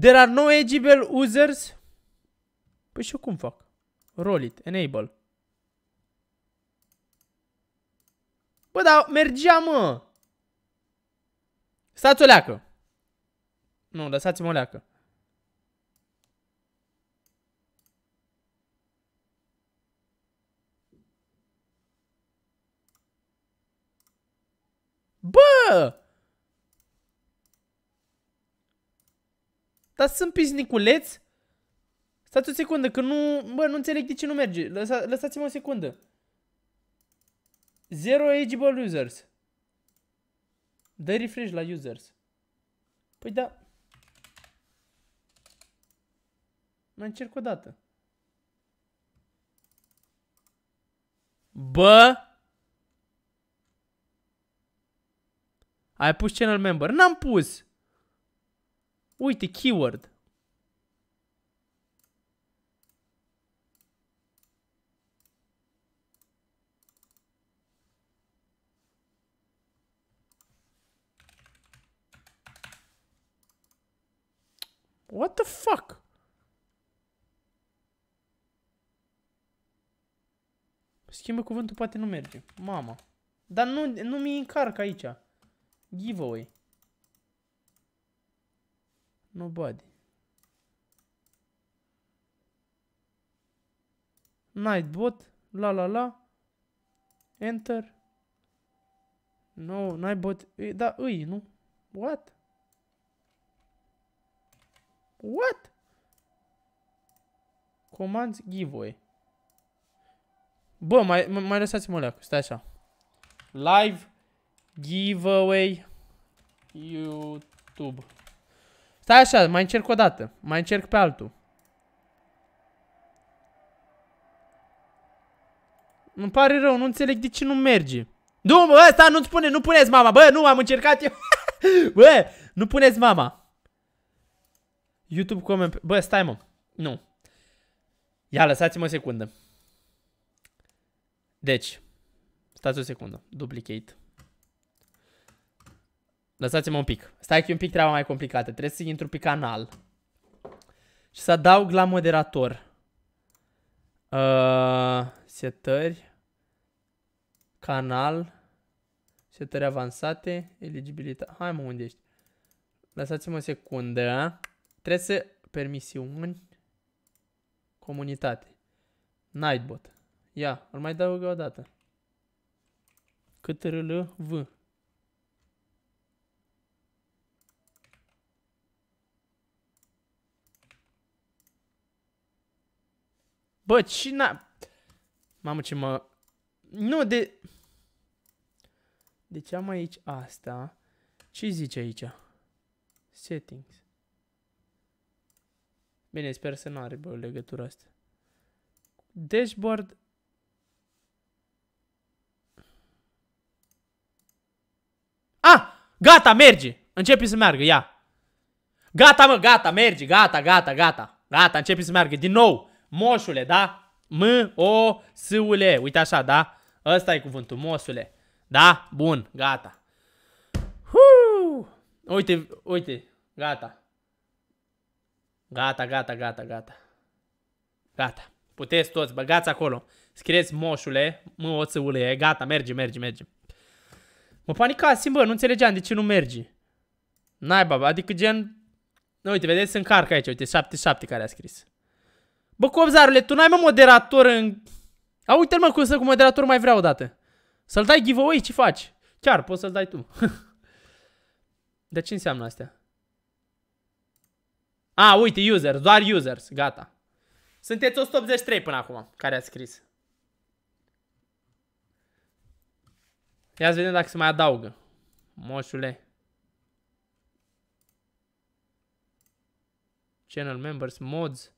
There are no eligible users? Păi și eu cum fac? Roll it, enable. Bă, dar mergea, mă! Stați o leacă! Nu, lăsați-mă o leacă. Bă! Dar sunt pisniculeți? Stați o secundă, că nu... Bă, nu înțeleg de ce nu merge. Lăsa, Lăsați-mă o secundă. Zero eligible users. Dă refresh la users. Păi da. Mai încerc o dată. Bă! Ai pus channel member. N-am pus! Uite, keyword. What the fuck? Schimbă cuvântul, poate nu merge. Mama. Dar nu, nu mi încarc aici. Giveaway. Nobody. Nightbot. La la la. Enter. No, Nightbot. Da, îi, nu? What? What? Comanzi giveaway. Bă, mai, mai lăsați-mă leac. Stai așa. Live giveaway YouTube. Stai așa, mai încerc o dată. Mai încerc pe altul. Îmi pare rău, nu înțeleg de ce nu merge. Nu, bă, ăsta nu-ți pune, nu puneți mama. Bă, nu, am încercat eu. *laughs* bă, nu puneți mama. YouTube comment... Bă, stai mă. Nu. Ia, lăsați-mă o secundă. Deci, stați o secundă. Duplicate. Lăsați-mă un pic. Stai că e un pic treaba mai complicată. Trebuie să intru pe canal. Și să adaug la moderator. Uh, setări. Canal. Setări avansate. Eligibilitate. Hai mă, unde ești? Lăsați-mă o secundă. Trebuie să... Permisiuni. Comunitate. Nightbot. Ia, îl mai dau o dată. Ctrl v. Bă, cine... Mamă, ce mă... Nu, de... de ce am aici asta. Ce zice aici? Settings. Bine, sper să nu are bă, legătura asta. Dashboard. Ah! Gata, merge! Începe să meargă, ia! Gata, mă, gata, merge, gata, gata, gata. Gata, începe să meargă. Din nou, moșule, da? m o s u l Uite așa, da? Ăsta e cuvântul, moșule. Da? Bun, gata. Uite, uite, gata. Gata, gata, gata, gata. Gata. Puteți toți, băgați acolo. Scrieți moșule, mă o să gata, merge, merge, merge. Mă panicasem, bă, nu înțelegeam de ce nu merge. Naiba, baba. adică gen... Nu, uite, vedeți, sunt carca aici, uite, 77 care a scris. Bă, copzarule, tu n-ai, mă, moderator în... A, uite mă, cum să cu moderator mai vreau dată. Să-l dai giveaway, ce faci? Chiar, poți să-l dai tu. *laughs* Dar ce înseamnă astea? A, uite, users, doar users, gata. Sunteți 183 până acum, care ați scris. Ia să vedem dacă se mai adaugă. Moșule. Channel members, mods.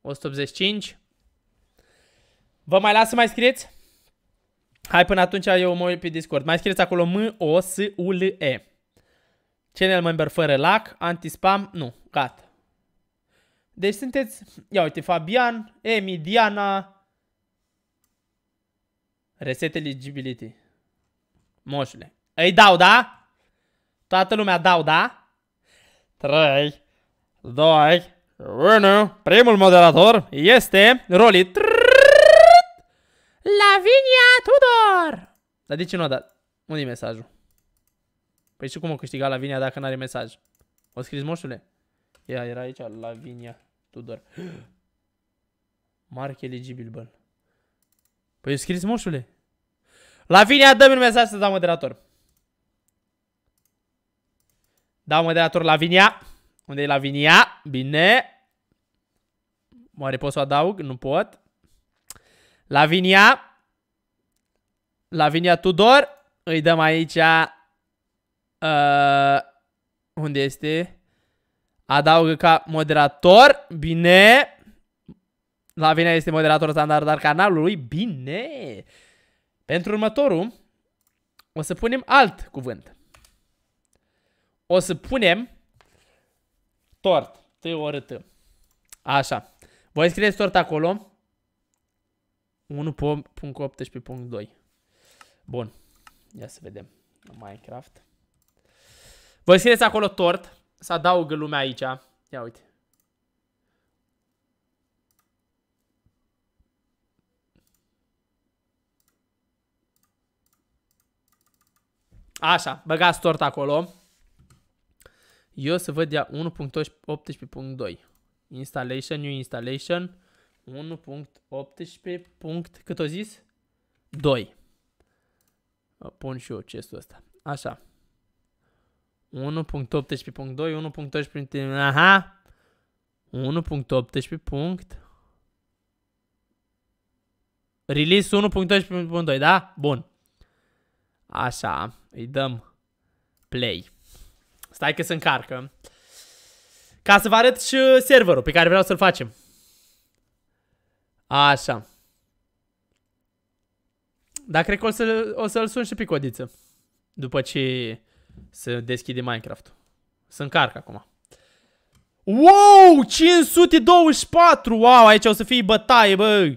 185. Vă mai las să mai scrieți? Hai până atunci eu mă uit pe Discord. Mai scrieți acolo M-O-S-U-L-E. Channel member fără lac, anti-spam, nu, gata. Deci sunteți, ia uite, Fabian, Emi, Diana, reset eligibility. Moșule. Îi dau, da? Toată lumea dau, da? 3, 2, 1. Primul moderator este Roli. Lavinia Tudor! Dar de ce nu a dat? Unde-i mesajul? Păi și cum o câștiga Lavinia dacă n-are mesaj? O scris moșule? Ea era aici, Lavinia Tudor. *gasps* Mark eligibil, bă. Păi o scris moșule? Lavinia, dă-mi un mesaj să dau moderator. Dau moderator Lavinia. Unde e Lavinia? Bine. Oare pot să o adaug? Nu pot. Lavinia. Lavinia Tudor. Îi dăm aici Uh, unde este? Adaugă ca moderator. Bine. La vine este moderator standard al canalului. Bine. Pentru următorul o să punem alt cuvânt. O să punem tort. T o r -t. Așa. Voi scrieți tort acolo. 1.18.2 Bun. Ia să vedem. Minecraft. Vă țineți acolo tort. Să adaugă lumea aici. Ia uite. Așa, băgați tort acolo. Eu să văd ea 1.18.2. Installation, new installation. 1.18. Cât o zis? 2. Pun și eu chestul ăsta. Așa. 1.18.2, 1.12. Aha! 1.18. Release 1.12.2, da? Bun. Așa, îi dăm play. Stai că se încarcă. Ca să vă arăt și serverul pe care vreau să-l facem. Așa. Dar cred că o să-l să sun și pe codiță. După ce să deschide Minecraft. Să încarc acum. Wow! 524! Wow, aici o să fie bătaie, bă!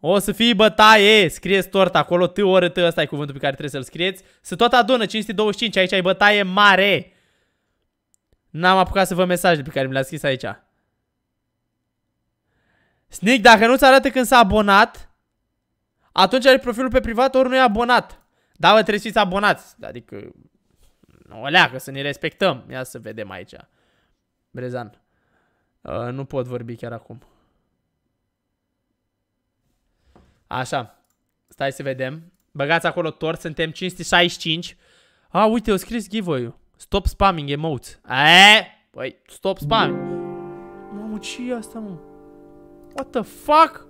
O să fie bătaie! Scrieți tort acolo, T ori T, ăsta e cuvântul pe care trebuie să-l scrieți. Să tot adună, 525, aici ai bătaie mare! N-am apucat să vă mesajele pe care mi le a scris aici. Sneak, dacă nu-ți arată când s-a abonat, atunci are profilul pe privat, ori nu e abonat. Da, vă trebuie să fiți abonați. Adică, o leacă, să ne respectăm. Ia să vedem aici. Brezan. Uh, nu pot vorbi chiar acum. Așa. Stai să vedem. Băgați acolo tort. Suntem 565. A, ah, uite, o scris giveaway-ul. Stop spamming emotes. Eee? Păi, stop spamming. Mamă, ce e asta, mă? What the fuck?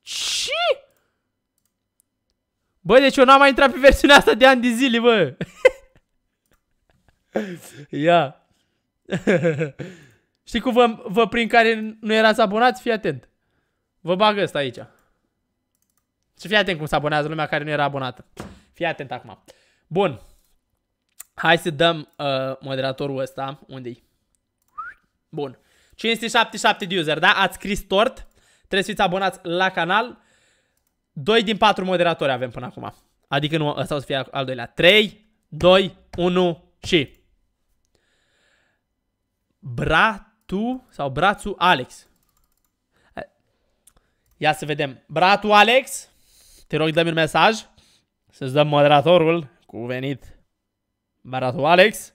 Ce? Bă, deci eu n-am mai intrat pe versiunea asta de ani de zile, bă. *laughs* Ia. *laughs* Știi cum vă, vă prin care nu erați abonați? Fii atent. Vă bag ăsta aici. Și fii atent cum se abonează lumea care nu era abonată. Fii atent acum. Bun. Hai să dăm uh, moderatorul ăsta. Unde-i? Bun. 577 de user, da? Ați scris tort. Trebuie să fiți abonați la canal. 2 din 4 moderatori avem până acum. Adică nu, ăsta o să fie al doilea. 3, 2, 1 și... Bratu sau Brațu Alex. Ia să vedem. Bratu Alex, te rog dă-mi un mesaj să-ți dăm moderatorul venit Bratu Alex,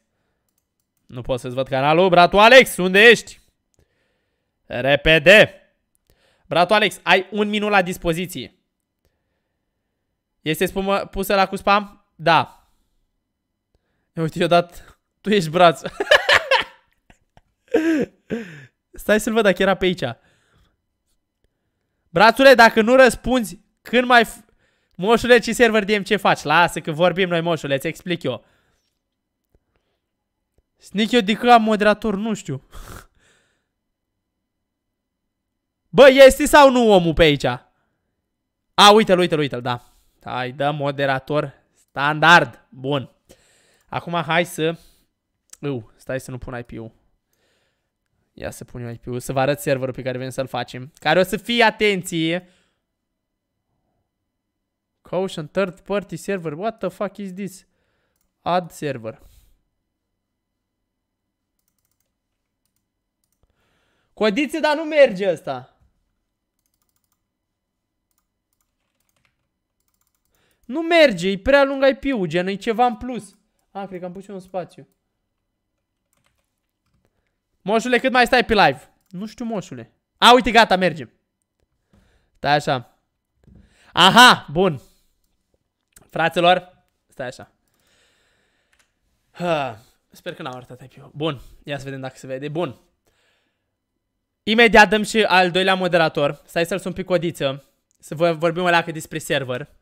nu pot să-ți văd canalul. Bratu Alex, unde ești? Repede! Bratu Alex, ai un minut la dispoziție. Este spumă pusă la cu spam? Da. Uite, eu dat... Tu ești braț. *laughs* Stai să-l văd dacă era pe aici. Brațule, dacă nu răspunzi, când mai... Moșule, ce server DM ce faci? Lasă că vorbim noi, moșule, îți explic eu. Sneak eu de am moderator, nu știu. Bă, este sau nu omul pe aici? A, uite-l, uite-l, uite-l, da. Hai, dă moderator standard. Bun. Acum hai să... Uu, stai să nu pun IP-ul. Ia să pun eu IP-ul, să vă arăt serverul pe care vrem să-l facem. Care o să fie, atenție! Caution third party server. What the fuck is this? Add server. Codiță, dar nu merge asta. Nu merge, e prea lung IP-ul, gen, e ceva în plus. Ah, cred că am pus eu un spațiu. Moșule, cât mai stai pe live? Nu știu, moșule. A, uite, gata, merge. Stai așa. Aha, bun. Fraților, stai așa. Ha, sper că n-am arătat IP-ul. Bun, ia să vedem dacă se vede. Bun. Imediat dăm și al doilea moderator. Stai să-l sun pe codiță. Să vorbim o leacă despre server.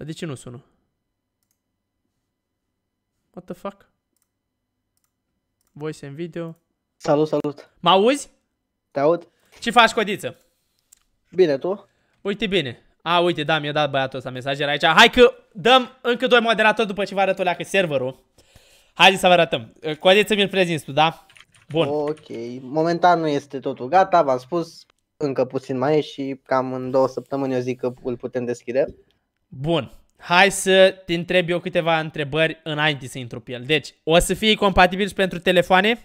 Dar de ce nu sună? What the fuck? Voice and video. Salut, salut. Mă auzi? Te aud. Ce faci, codiță? Bine, tu? Uite bine. A, uite, da, mi-a dat băiatul ăsta mesajer aici. Hai că dăm încă doi moderatori după ce vă arăt o leacă serverul. Hai să vă arătăm. Codiță mi-l prezinți tu, da? Bun. Ok, momentan nu este totul gata, v-am spus, încă puțin mai e și cam în două săptămâni eu zic că îl putem deschide. Bun. Hai să te întreb eu câteva întrebări înainte să intru pe el. Deci, o să fie compatibil și pentru telefoane?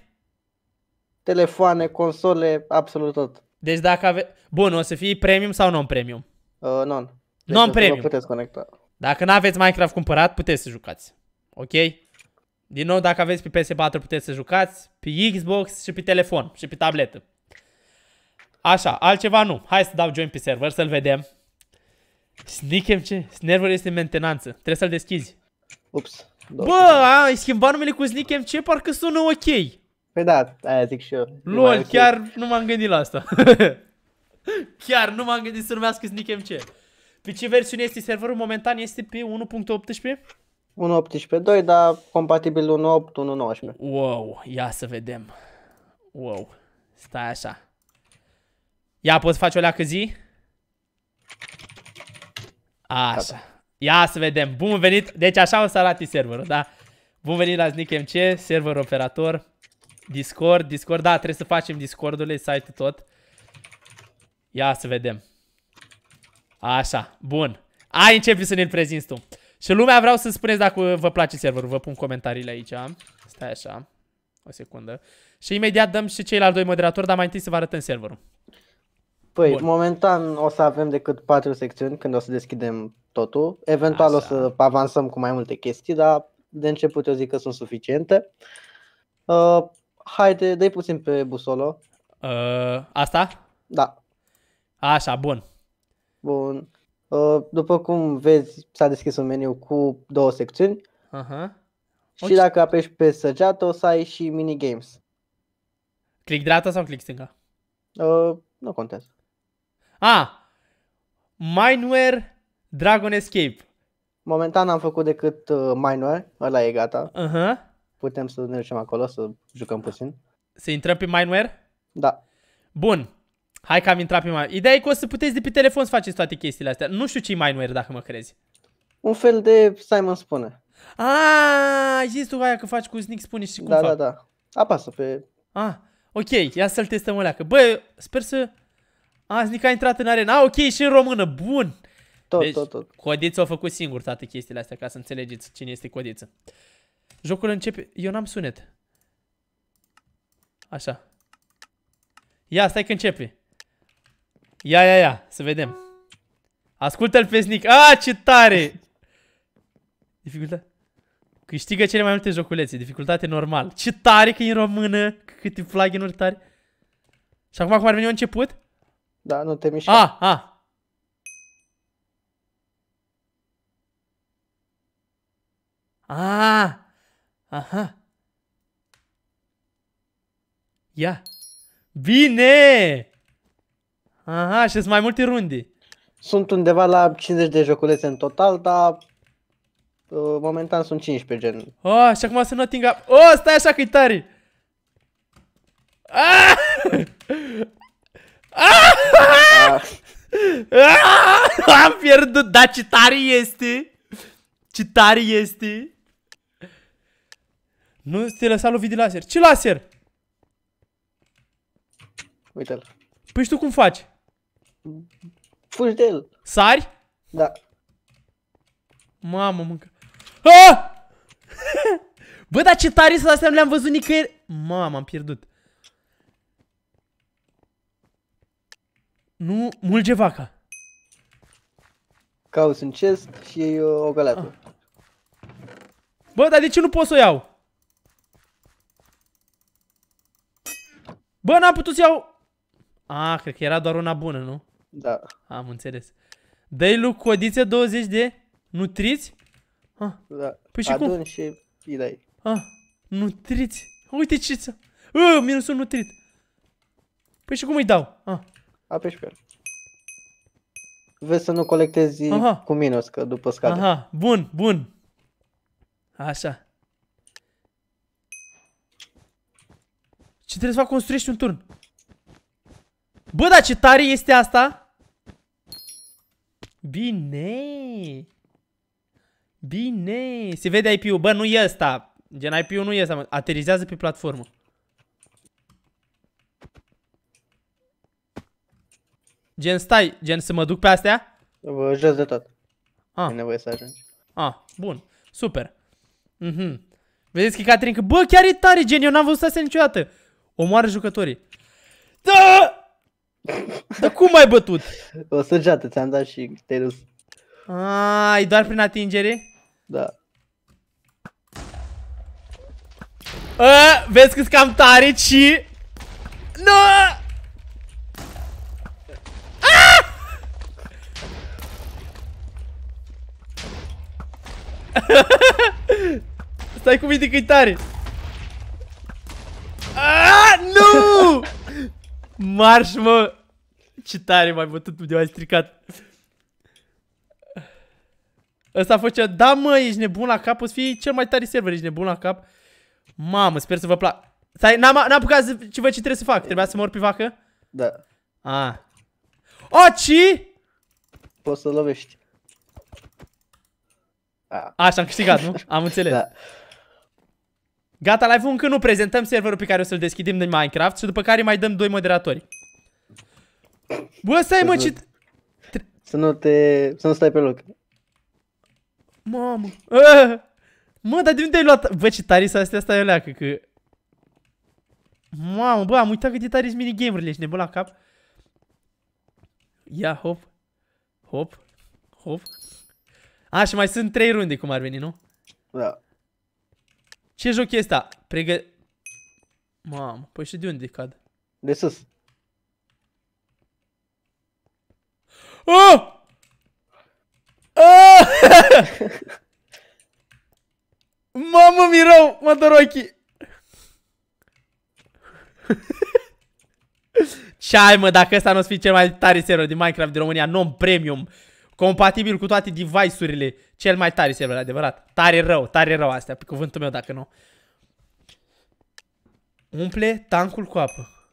Telefoane, console, absolut tot. Deci dacă ave... Bun, o să fie premium sau non-premium? Uh, non. Deci non-premium. puteți conecta. Dacă nu aveți Minecraft cumpărat, puteți să jucați. Ok? Din nou, dacă aveți pe PS4, puteți să jucați pe Xbox și pe telefon și pe tabletă. Așa, altceva nu. Hai să dau join pe server să-l vedem. Snickem ce? Server este mentenanță. Trebuie să-l deschizi. Ups. Bă, ai schimbat numele cu Snickem ce? Parcă sună ok. Păi da, aia zic și eu. Lol, chiar nu m-am gândit la asta. *laughs* chiar nu m-am gândit să numească Snickem ce. Pe ce versiune este serverul momentan? Este pe 1.18? 1.18.2, dar compatibil 1.8, 1.19. Wow, ia să vedem. Wow, stai așa. Ia, poți face o leacă zi? Așa. Ia să vedem. Bun venit. Deci așa o să arate serverul, da? Bun venit la Sneak MC, server operator, Discord, Discord, da, trebuie să facem ul site-ul tot. Ia să vedem. Așa, bun. Ai început să ne-l prezinți tu. Și lumea vreau să spuneți dacă vă place serverul. Vă pun comentariile aici. Stai așa. O secundă. Și imediat dăm și ceilalți doi moderatori, dar mai întâi să vă arătăm serverul. Păi, Bun. momentan o să avem decât patru secțiuni când o să deschidem totul. Eventual Asta. o să avansăm cu mai multe chestii, dar de început eu zic că sunt suficiente. Uh, haide, dai puțin pe busolo. Uh, asta? Da. Așa, bun. Bun. Uh, după cum vezi, s-a deschis un meniu cu două secțiuni. Uh-huh. Și Uci. dacă apeși pe săgeată, o să ai și minigames. Click dreapta sau click stânga? Uh, nu contează. A! Mineware Dragon Escape. Momentan am făcut decât uh, Mineware, ăla e gata. Uh-huh. Putem să ne ducem acolo, să jucăm puțin. Să intrăm pe Mineware? Da. Bun. Hai că am intrat pe Mineware. Ideea e că o să puteți de pe telefon să faceți toate chestiile astea. Nu știu ce e Mineware, dacă mă crezi. Un fel de Simon spune. Ah, zis tu aia că faci cu Snick spune și cum Da, da fac. da, da. Apasă pe... Ah, ok, ia să-l testăm o leacă. Bă, sper să... Aznic a intrat în arena. Ah, ok, și în română. Bun. Tot, deci, tot, tot. Codiță a făcut singur toate chestiile astea ca să înțelegeți cine este Codiță. Jocul începe... Eu n-am sunet. Așa. Ia, stai că începe. Ia, ia, ia. Să vedem. Ascultă-l pe Snic. A, ce tare! Dificultate. Câștigă cele mai multe joculețe. Dificultate normal. Ce tare că e în română. Câte plugin-uri tare. Și acum cum ar veni eu început? Da, nu te mișca. A, ah, a. Ah. A, ah. aha. Ia. Bine! Aha, și sunt mai multe runde. Sunt undeva la 50 de joculețe în total, dar uh, momentan sunt 15 gen. Oh, și acum sunt Nottingham. Oh, stai așa că-i tare! Ah! Ah! *laughs* Am pierdut, dar ce tare este! Ce tare este! Nu te lăsa lovit de laser. Ce laser? Uite-l. Păi tu cum faci? Fugi de el. Sari? Da. Mamă, mâncă. Ah! *laughs* Bă, dar ce tare sunt astea, nu le-am văzut nicăieri. Mamă, am pierdut. Nu, vaca. Cauți în chest și e o galeată. Ah. Bă, dar de ce nu pot să o iau? Bă, n-am putut să iau... Ah, cred că era doar una bună, nu? Da. Am înțeles. Dă-i lui codiță 20 de nutriți? Ah. Da. Păi și Adun cum? și îi dai. Ah, nutriți. Uite ce... Ă, minus un nutrit. Păi și cum îi dau? Ah. Apeși pe el. Vezi să nu colectezi Aha. cu minus, că după scade. Aha, bun, bun. Așa. Ce trebuie să fac? Construiești un turn. Bă, dar ce tare este asta? Bine. Bine. Se vede IP-ul. Bă, nu e ăsta. Gen, IP-ul nu e ăsta. Aterizează pe platformă. Gen, stai, gen să mă duc pe astea? Vă jos de tot. Ah. E nevoie să ajungi. Ah, bun. Super. Mhm. Mm Vedeți că Catherine, că bă, chiar e tare, gen, eu n-am văzut asta niciodată. Omoară jucătorii. Da! Dar cum ai bătut? O săgeată ți-am dat și te-ai dus. Ai, ah, doar prin atingere? Da. A, vezi că-s cam tare și... Nu! *laughs* Stai cu mine că-i tare! Aaaa, nu! *laughs* Marș, mă! Ce tare m-ai bătut, de ai stricat. Ăsta făcea, da mă, ești nebun la cap, o să fii cel mai tare server, ești nebun la cap. Mamă, sper să vă plac. Stai, n-am apucat să ce văd ce trebuie să fac. Trebuia să mor pe vacă? Da. A. O, ci? Poți să lovești. A. Așa, am câștigat, nu? Am *laughs* înțeles. da. Gata, live încă nu prezentăm serverul pe care o să-l deschidem din Minecraft și după care mai dăm doi moderatori. Bă, stai mă, ce... Să nu te... să nu stai pe loc. Mamă. A! *laughs* Mă, dar de unde ai luat... Bă, ce tari să astea stai alea, că... Mamă, bă, am uitat cât de tari sunt minigame-urile, nebun la cap. Ia, hop. Hop. Hop. A, și mai sunt trei runde cum ar veni, nu? Da. Ce joc e ăsta? Pregă... Mamă, păi și de unde cad? De sus. Oh! Oh! *laughs* Mamă, mi rău, ochii. *laughs* Ce ai, mă, dacă ăsta nu o să fie cel mai tare server din Minecraft din România, non-premium, Compatibil cu toate device-urile. Cel mai tare server, adevărat. Tare rău, tare rău astea, pe cuvântul meu, dacă nu. Umple tancul cu apă.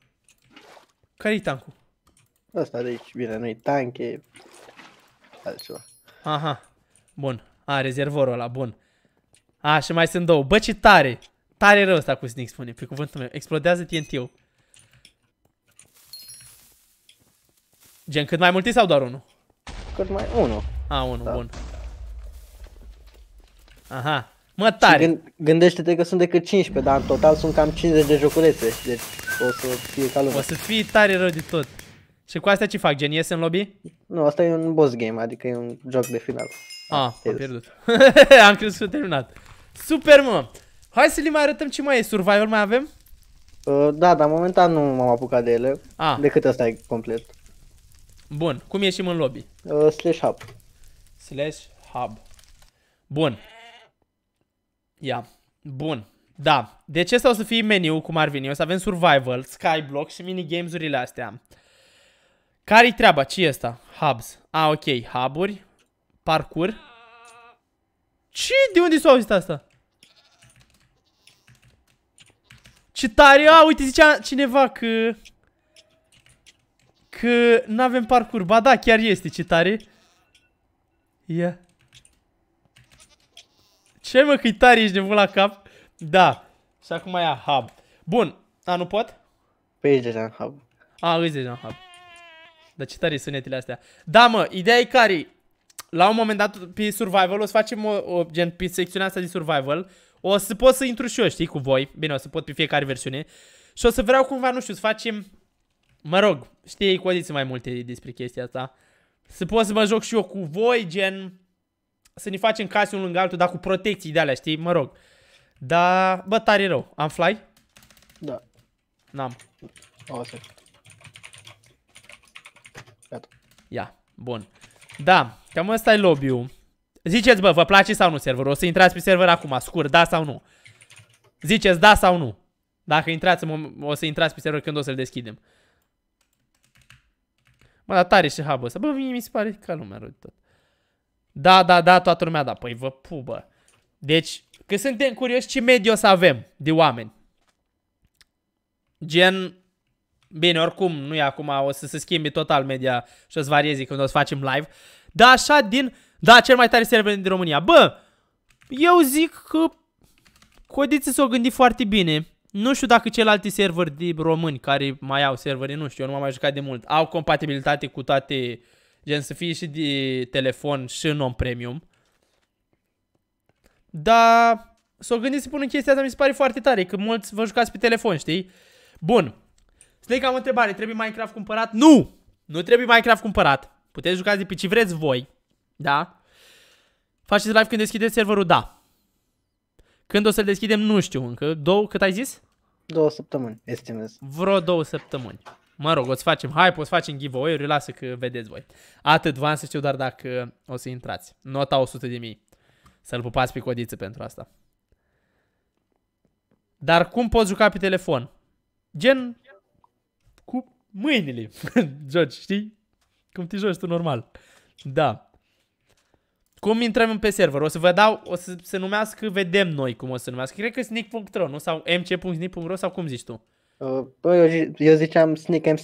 Care-i tankul? Asta de aici, bine, nu-i tank, e... Altceva. Aha, bun. A, rezervorul ăla, bun. A, și mai sunt două. Bă, ce tare! Tare rău ăsta cu Sneak, spune, pe cuvântul meu. Explodează TNT-ul. Gen, cât mai multe sau doar unul? cât mai... Unu. A, unu, da. bun. Aha. Mă, tare. Gând, gândește-te că sunt decât 15, dar în total sunt cam 50 de joculețe. Deci o să fie ca lumea. O să fii tare rău de tot. Și cu astea ce fac? Gen, iese în lobby? Nu, asta e un boss game, adică e un joc de final. Ah, am zis. pierdut. *laughs* am crezut că terminat. Super, mă! Hai să le mai arătăm ce mai e. Survival mai avem? Uh, da, dar momentan nu m-am apucat de ele. Ah. Decât asta e complet. Bun, cum ieșim în lobby? Uh, slash hub. Slash hub. Bun. Ia. Bun. Da. Deci asta o să fie meniu, cum ar veni. O să avem survival, skyblock și minigames-urile astea. Care-i treaba? ce e asta? Hubs. A, ah, ok. Huburi. Parcur. Ce? De unde s-a auzit asta? Ce tare! A, uite, zicea cineva că... Că nu avem parcur. Ba da, chiar este ce tare. Ia. Ce mă, că tare, ești nebun la cap? Da. Și acum ia hub. Bun. A, nu pot? Păi ești deja în hub. A, ești deja în hub. Dar ce tare sunetele astea. Da, mă, ideea e care la un moment dat pe survival o să facem o, o gen pe secțiunea asta de survival. O să pot să intru și eu, știi, cu voi. Bine, o să pot pe fiecare versiune. Și o să vreau cumva, nu știu, să facem Mă rog, știi cu o mai multe despre chestia asta. Să pot să mă joc și eu cu voi, gen... Să ne facem case unul lângă altul, dar cu protecții de-alea, știi? Mă rog. Da, bă, tare rău. Am fly? Da. N-am. să. Gata. Ia, bun. Da, cam ăsta e lobby-ul. Ziceți, bă, vă place sau nu serverul? O să intrați pe server acum, scurt, da sau nu? Ziceți da sau nu? Dacă intrați, o să intrați pe server când o să-l deschidem. Mă, dar tare și hub ăsta. Bă, mie mi se pare ca lumea rău tot. Da, da, da, toată lumea, da. Păi vă pubă. Deci, că suntem curioși ce mediu o să avem de oameni. Gen, bine, oricum, nu e acum, o să se schimbe total media și o să varieze când o să facem live. Dar așa din, da, cel mai tare server din România. Bă, eu zic că Codiță s-o gândi foarte bine. Nu știu dacă celelalte server de români care mai au servere, nu știu, eu nu m-am mai jucat de mult, au compatibilitate cu toate, gen să fie și de telefon și non-premium. Dar s-o gândit să pun în chestia asta, mi se pare foarte tare, că mulți vă jucați pe telefon, știi? Bun. Snake, am o întrebare, trebuie Minecraft cumpărat? Nu! Nu trebuie Minecraft cumpărat. Puteți jucați de pe ce vreți voi, da? Faceți live când deschideți serverul, da. Când o să-l deschidem, nu știu încă. Două, cât ai zis? Două săptămâni, estimez. Vreo două săptămâni. Mă rog, o să facem, hai, poți facem giveaway-uri, lasă că vedeți voi. Atât, v-am să știu doar dacă o să intrați. Nota 100 de mii. Să-l pupați pe codiță pentru asta. Dar cum poți juca pe telefon? Gen cu mâinile, *laughs* George, știi? Cum te joci tu normal. Da. Cum intrăm în pe server? O să vă dau, o să se numească, vedem noi cum o să se numească. Cred că sneak.ro, nu? Sau mc.sneak.ro sau cum zici tu? Uh, eu, eu ziceam sneakmc.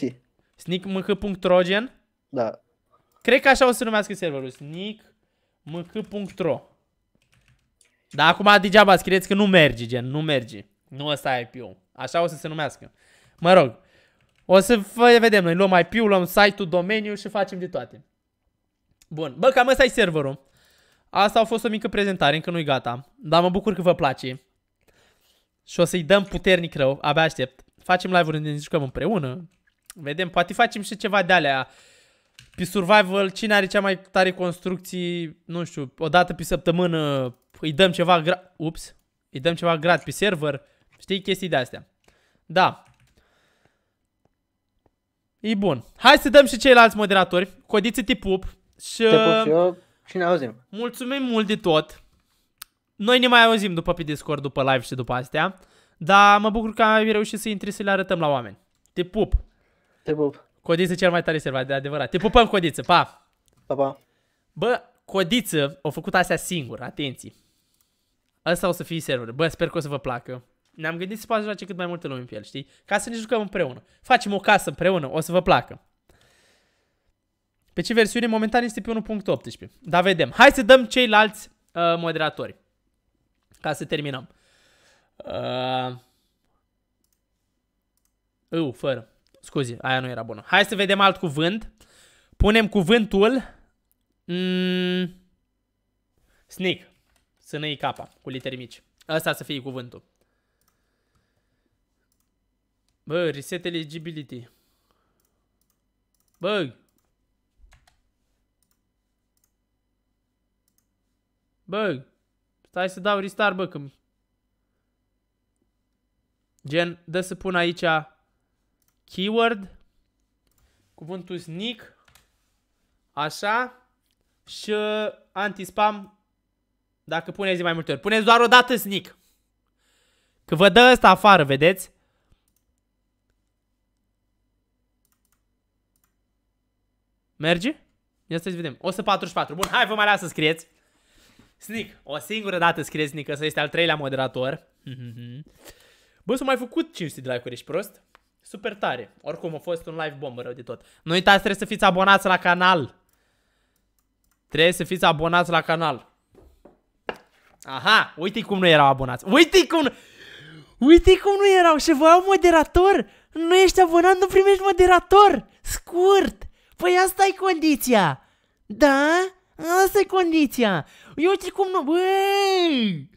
Sneakmc.ro gen? Da. Cred că așa o să se numească serverul. Sneakmc.ro Dar acum degeaba scrieți că nu merge, gen, nu merge. Nu ăsta e IP-ul. Așa o să se numească. Mă rog, o să vedem noi. Luăm IP-ul, luăm site-ul, domeniul și facem de toate. Bun, bă, cam ăsta e serverul. Asta a fost o mică prezentare, încă nu-i gata. Dar mă bucur că vă place. Și o să-i dăm puternic rău, abia aștept. Facem live-uri unde ne jucăm împreună. Vedem, poate facem și ceva de alea. Pe survival, cine are cea mai tare construcții, nu știu, o dată pe săptămână îi dăm ceva gra... Ups. Îi dăm ceva grad pe server. Știi chestii de astea. Da. E bun. Hai să dăm și ceilalți moderatori. Codiță te Și... Te pup și eu. Și ne auzim. Mulțumim mult de tot. Noi ne mai auzim după pe Discord, după live și după astea. Dar mă bucur că am reușit să intri să le arătăm la oameni. Te pup! Te pup! Codiță cel mai tare server, de adevărat. Te pupăm, Codiță, pa! Pa, pa! Bă, Codiță o făcut astea singur, atenție. Asta o să fie server. Bă, sper că o să vă placă. Ne-am gândit să poate joace cât mai multe lume pe el, știi? Ca să ne jucăm împreună. Facem o casă împreună, o să vă placă. Pe ce versiune? Momentan este pe 1.18. Dar vedem. Hai să dăm ceilalți uh, moderatori. Ca să terminăm. Uh, eu, uh, fără. Scuze, aia nu era bună. Hai să vedem alt cuvânt. Punem cuvântul... Mm, sneak. Să ne capa cu litere mici. Asta să fie cuvântul. Bă, reset eligibility. Bă, Bă, stai să dau restart, bă, că... Gen, dă să pun aici keyword, cuvântul sneak, așa, și anti spam. dacă puneți mai multe ori. Puneți doar o dată sneak. Că vă dă ăsta afară, vedeți? Merge? Ia să vedem. 144. Bun, hai vă mai las să scrieți. Snic, o singură dată scrie Snic, să este al treilea moderator. Mhm. Bă, s-au mai făcut 500 de like-uri, ești prost? Super tare. Oricum a fost un live bombă rău de tot. Nu uitați, trebuie să fiți abonați la canal. Trebuie să fiți abonați la canal. Aha, uite cum nu erau abonați. Uite cum... Uite cum nu erau și voiau moderator. Nu ești abonat, nu primești moderator. Scurt. Păi asta e condiția. Da? Asta e condiția. Eu uite cum nu... Băi!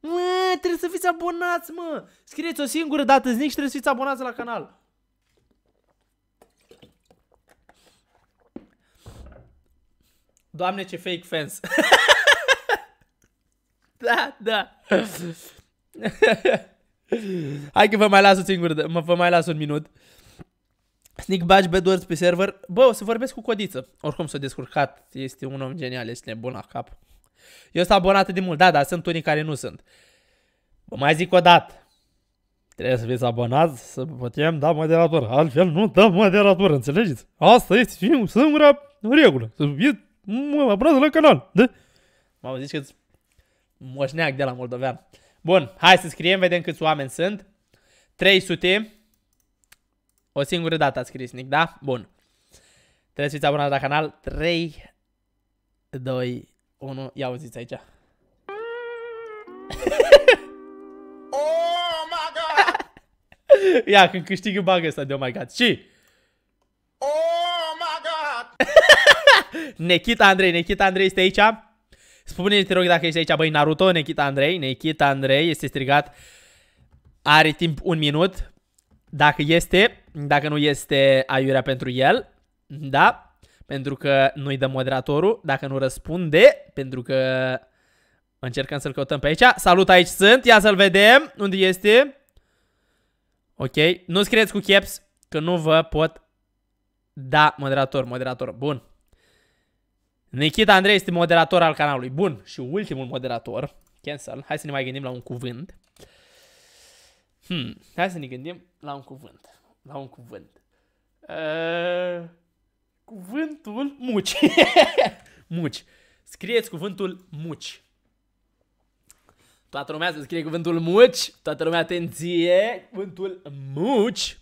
Mă, trebuie să fiți abonați, mă! Scrieți o singură dată zic și trebuie să fiți abonați la canal. Doamne, ce fake fans. *laughs* da, da. *laughs* Hai că vă mai las o singură, vă mai las un minut. Sneak Badge, Bedwars pe server. Bă, o să vorbesc cu Codiță. Oricum s-a descurcat. Este un om genial, este nebun la cap. Eu sunt abonat de mult, da, dar sunt unii care nu sunt. Vă mai zic o dată. Trebuie să fiți abonați să putem da moderator. Altfel nu da moderator, înțelegeți? Asta este singura regulă. Să fiți abonați la canal, da? M-am zis că moșneac de la moldovean. Bun, hai să scriem, vedem câți oameni sunt. 300. O singură dată a scris Nick, da? Bun. Trebuie să fiți abonați la canal. 3, 2, 1. Ia auziți aici. *laughs* oh my god! Ia, când câștigă bagă ăsta de oh my god. Și... Oh *laughs* Nechita Andrei, Nechita Andrei este aici. Spune-ne, te rog, dacă ești aici, băi, Naruto, Nechita Andrei. Nechita Andrei este strigat. Are timp un minut. Dacă este, dacă nu este aiurea pentru el, da, pentru că nu-i dă moderatorul, dacă nu răspunde, pentru că încercăm să-l căutăm pe aici. Salut, aici sunt, ia să-l vedem, unde este? Ok, nu scrieți cu caps, că nu vă pot da moderator, moderator, bun. Nikita Andrei este moderator al canalului, bun, și ultimul moderator, cancel, hai să ne mai gândim la un cuvânt. Hmm. Hai să ne gândim la un cuvânt. La un cuvânt. Uh, cuvântul muci. *laughs* muci. Scrieți cuvântul muci. Toată lumea să scrie cuvântul muci. Toată lumea atenție. Cuvântul muci.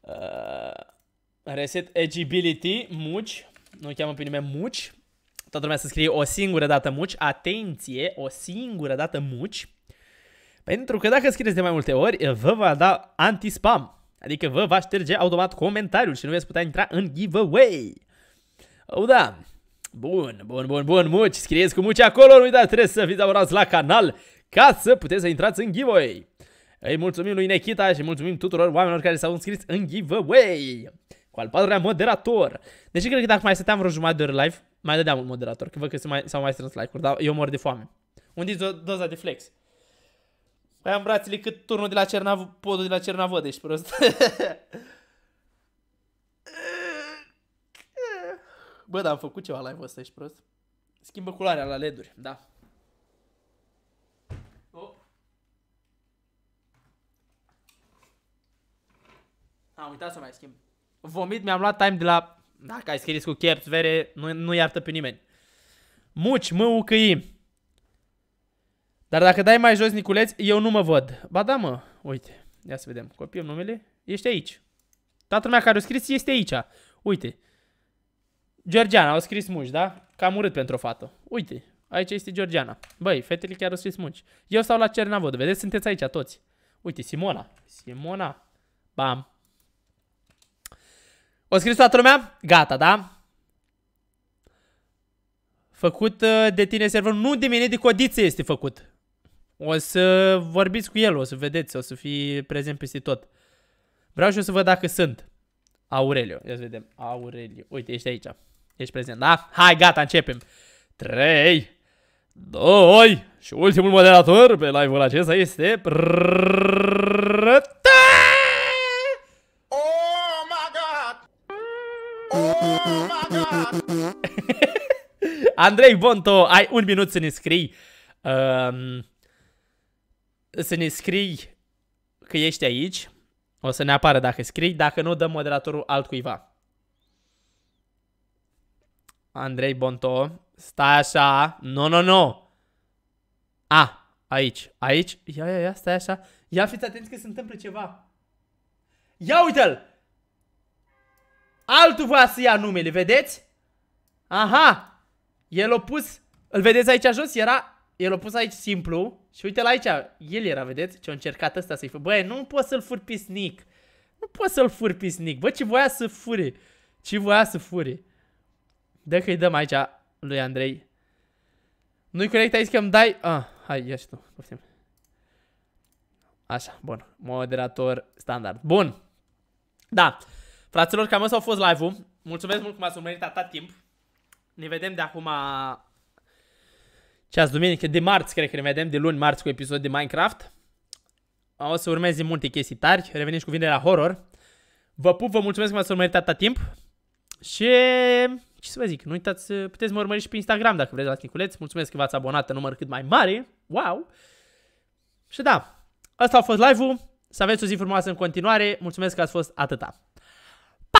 Uh, reset agility Muci. Nu cheamă pe nimeni muci. Toată lumea să scrie o singură dată muci. Atenție. O singură dată muci. Pentru că dacă scrieți de mai multe ori, vă va da anti-spam. Adică vă va șterge automat comentariul și nu veți putea intra în giveaway. Oh, da. Bun, bun, bun, bun, muci. Scrieți cu muci acolo, nu uitați, trebuie să vi abonați la canal ca să puteți să intrați în giveaway. Îi mulțumim lui Nechita și mulțumim tuturor oamenilor care s-au înscris în giveaway. Cu al patrulea moderator. Deci cred că dacă mai stăteam vreo jumătate de ori live, mai dădeam un moderator, că văd că s-au mai, strâns like-uri, dar eu mor de foame. Unde-i doza de flex? Păi am brațele cât turnul de la Cernav, podul de la Cernavodă, deci prost. *laughs* Bă, dar am făcut ceva live ăsta, ești prost. Schimbă culoarea la leduri, da. Oh. Am uitat să mai schimb. Vomit, mi-am luat time de la... Dacă ai scris cu Kerps, vere, nu, nu iartă pe nimeni. Muci, mă, ucăi. Dar dacă dai mai jos, Niculeț, eu nu mă văd. Ba da, mă. Uite. Ia să vedem. Copiem numele. Ești aici. Tatăl meu care a scris este aici. Uite. Georgiana, au scris muci, da? Cam urât pentru o fată. Uite, aici este Georgiana. Băi, fetele chiar au scris muci. Eu stau la Cernavod, vedeți? Sunteți aici toți. Uite, Simona. Simona. Bam. O scris toată lumea? Gata, da? Făcut uh, de tine server. Nu de mine, de codiță este făcut. O să vorbiți cu el, o să vedeți, o să fii prezent peste tot. Vreau și o să văd dacă sunt. Aurelio, ia să vedem. Aurelio, uite, ești aici. Ești prezent, da? Hai, gata, începem. 3, 2 și ultimul moderator pe live-ul acesta este... Andrei Bonto, ai un minut să ne scrii. Um, să ne scrii că ești aici. O să ne apară dacă scrii. Dacă nu, dăm moderatorul altcuiva. Andrei Bonto. Stai așa. Nu, no, nu, no, nu. No. A, aici. Aici. Ia, ia, ia, stai așa. Ia fiți atenți că se întâmplă ceva. Ia uite-l! Altul voia să ia numele, vedeți? Aha! El a pus... Îl vedeți aici jos? Era... El a pus aici simplu. Și uite la aici, el era, vedeți, ce-a încercat ăsta să-i furi. Băi, nu poți să-l fur pisnic. Nu poți să-l fur pisnic. Bă, ce voia să furi? Ce voia să furi? Dă că-i dăm aici lui Andrei. Nu-i corect, aici că mi dai... Ah, hai, ia și tu, poftim. Așa, bun. Moderator standard. Bun. Da. Fraților, cam ăsta a fost live-ul. Mulțumesc mult că m-ați urmărit atât timp. Ne vedem de acum și azi duminică de marți, cred că ne vedem, de luni marți cu episod de Minecraft. O să urmeze multe chestii tari, revenim și cu vinerea horror. Vă pup, vă mulțumesc că m-ați urmărit atâta timp. Și ce să vă zic, nu uitați, puteți mă urmări și pe Instagram dacă vreți la Niculeț. Mulțumesc că v-ați abonat în număr cât mai mare. Wow! Și da, asta a fost live-ul. Să aveți o zi frumoasă în continuare. Mulțumesc că ați fost atâta.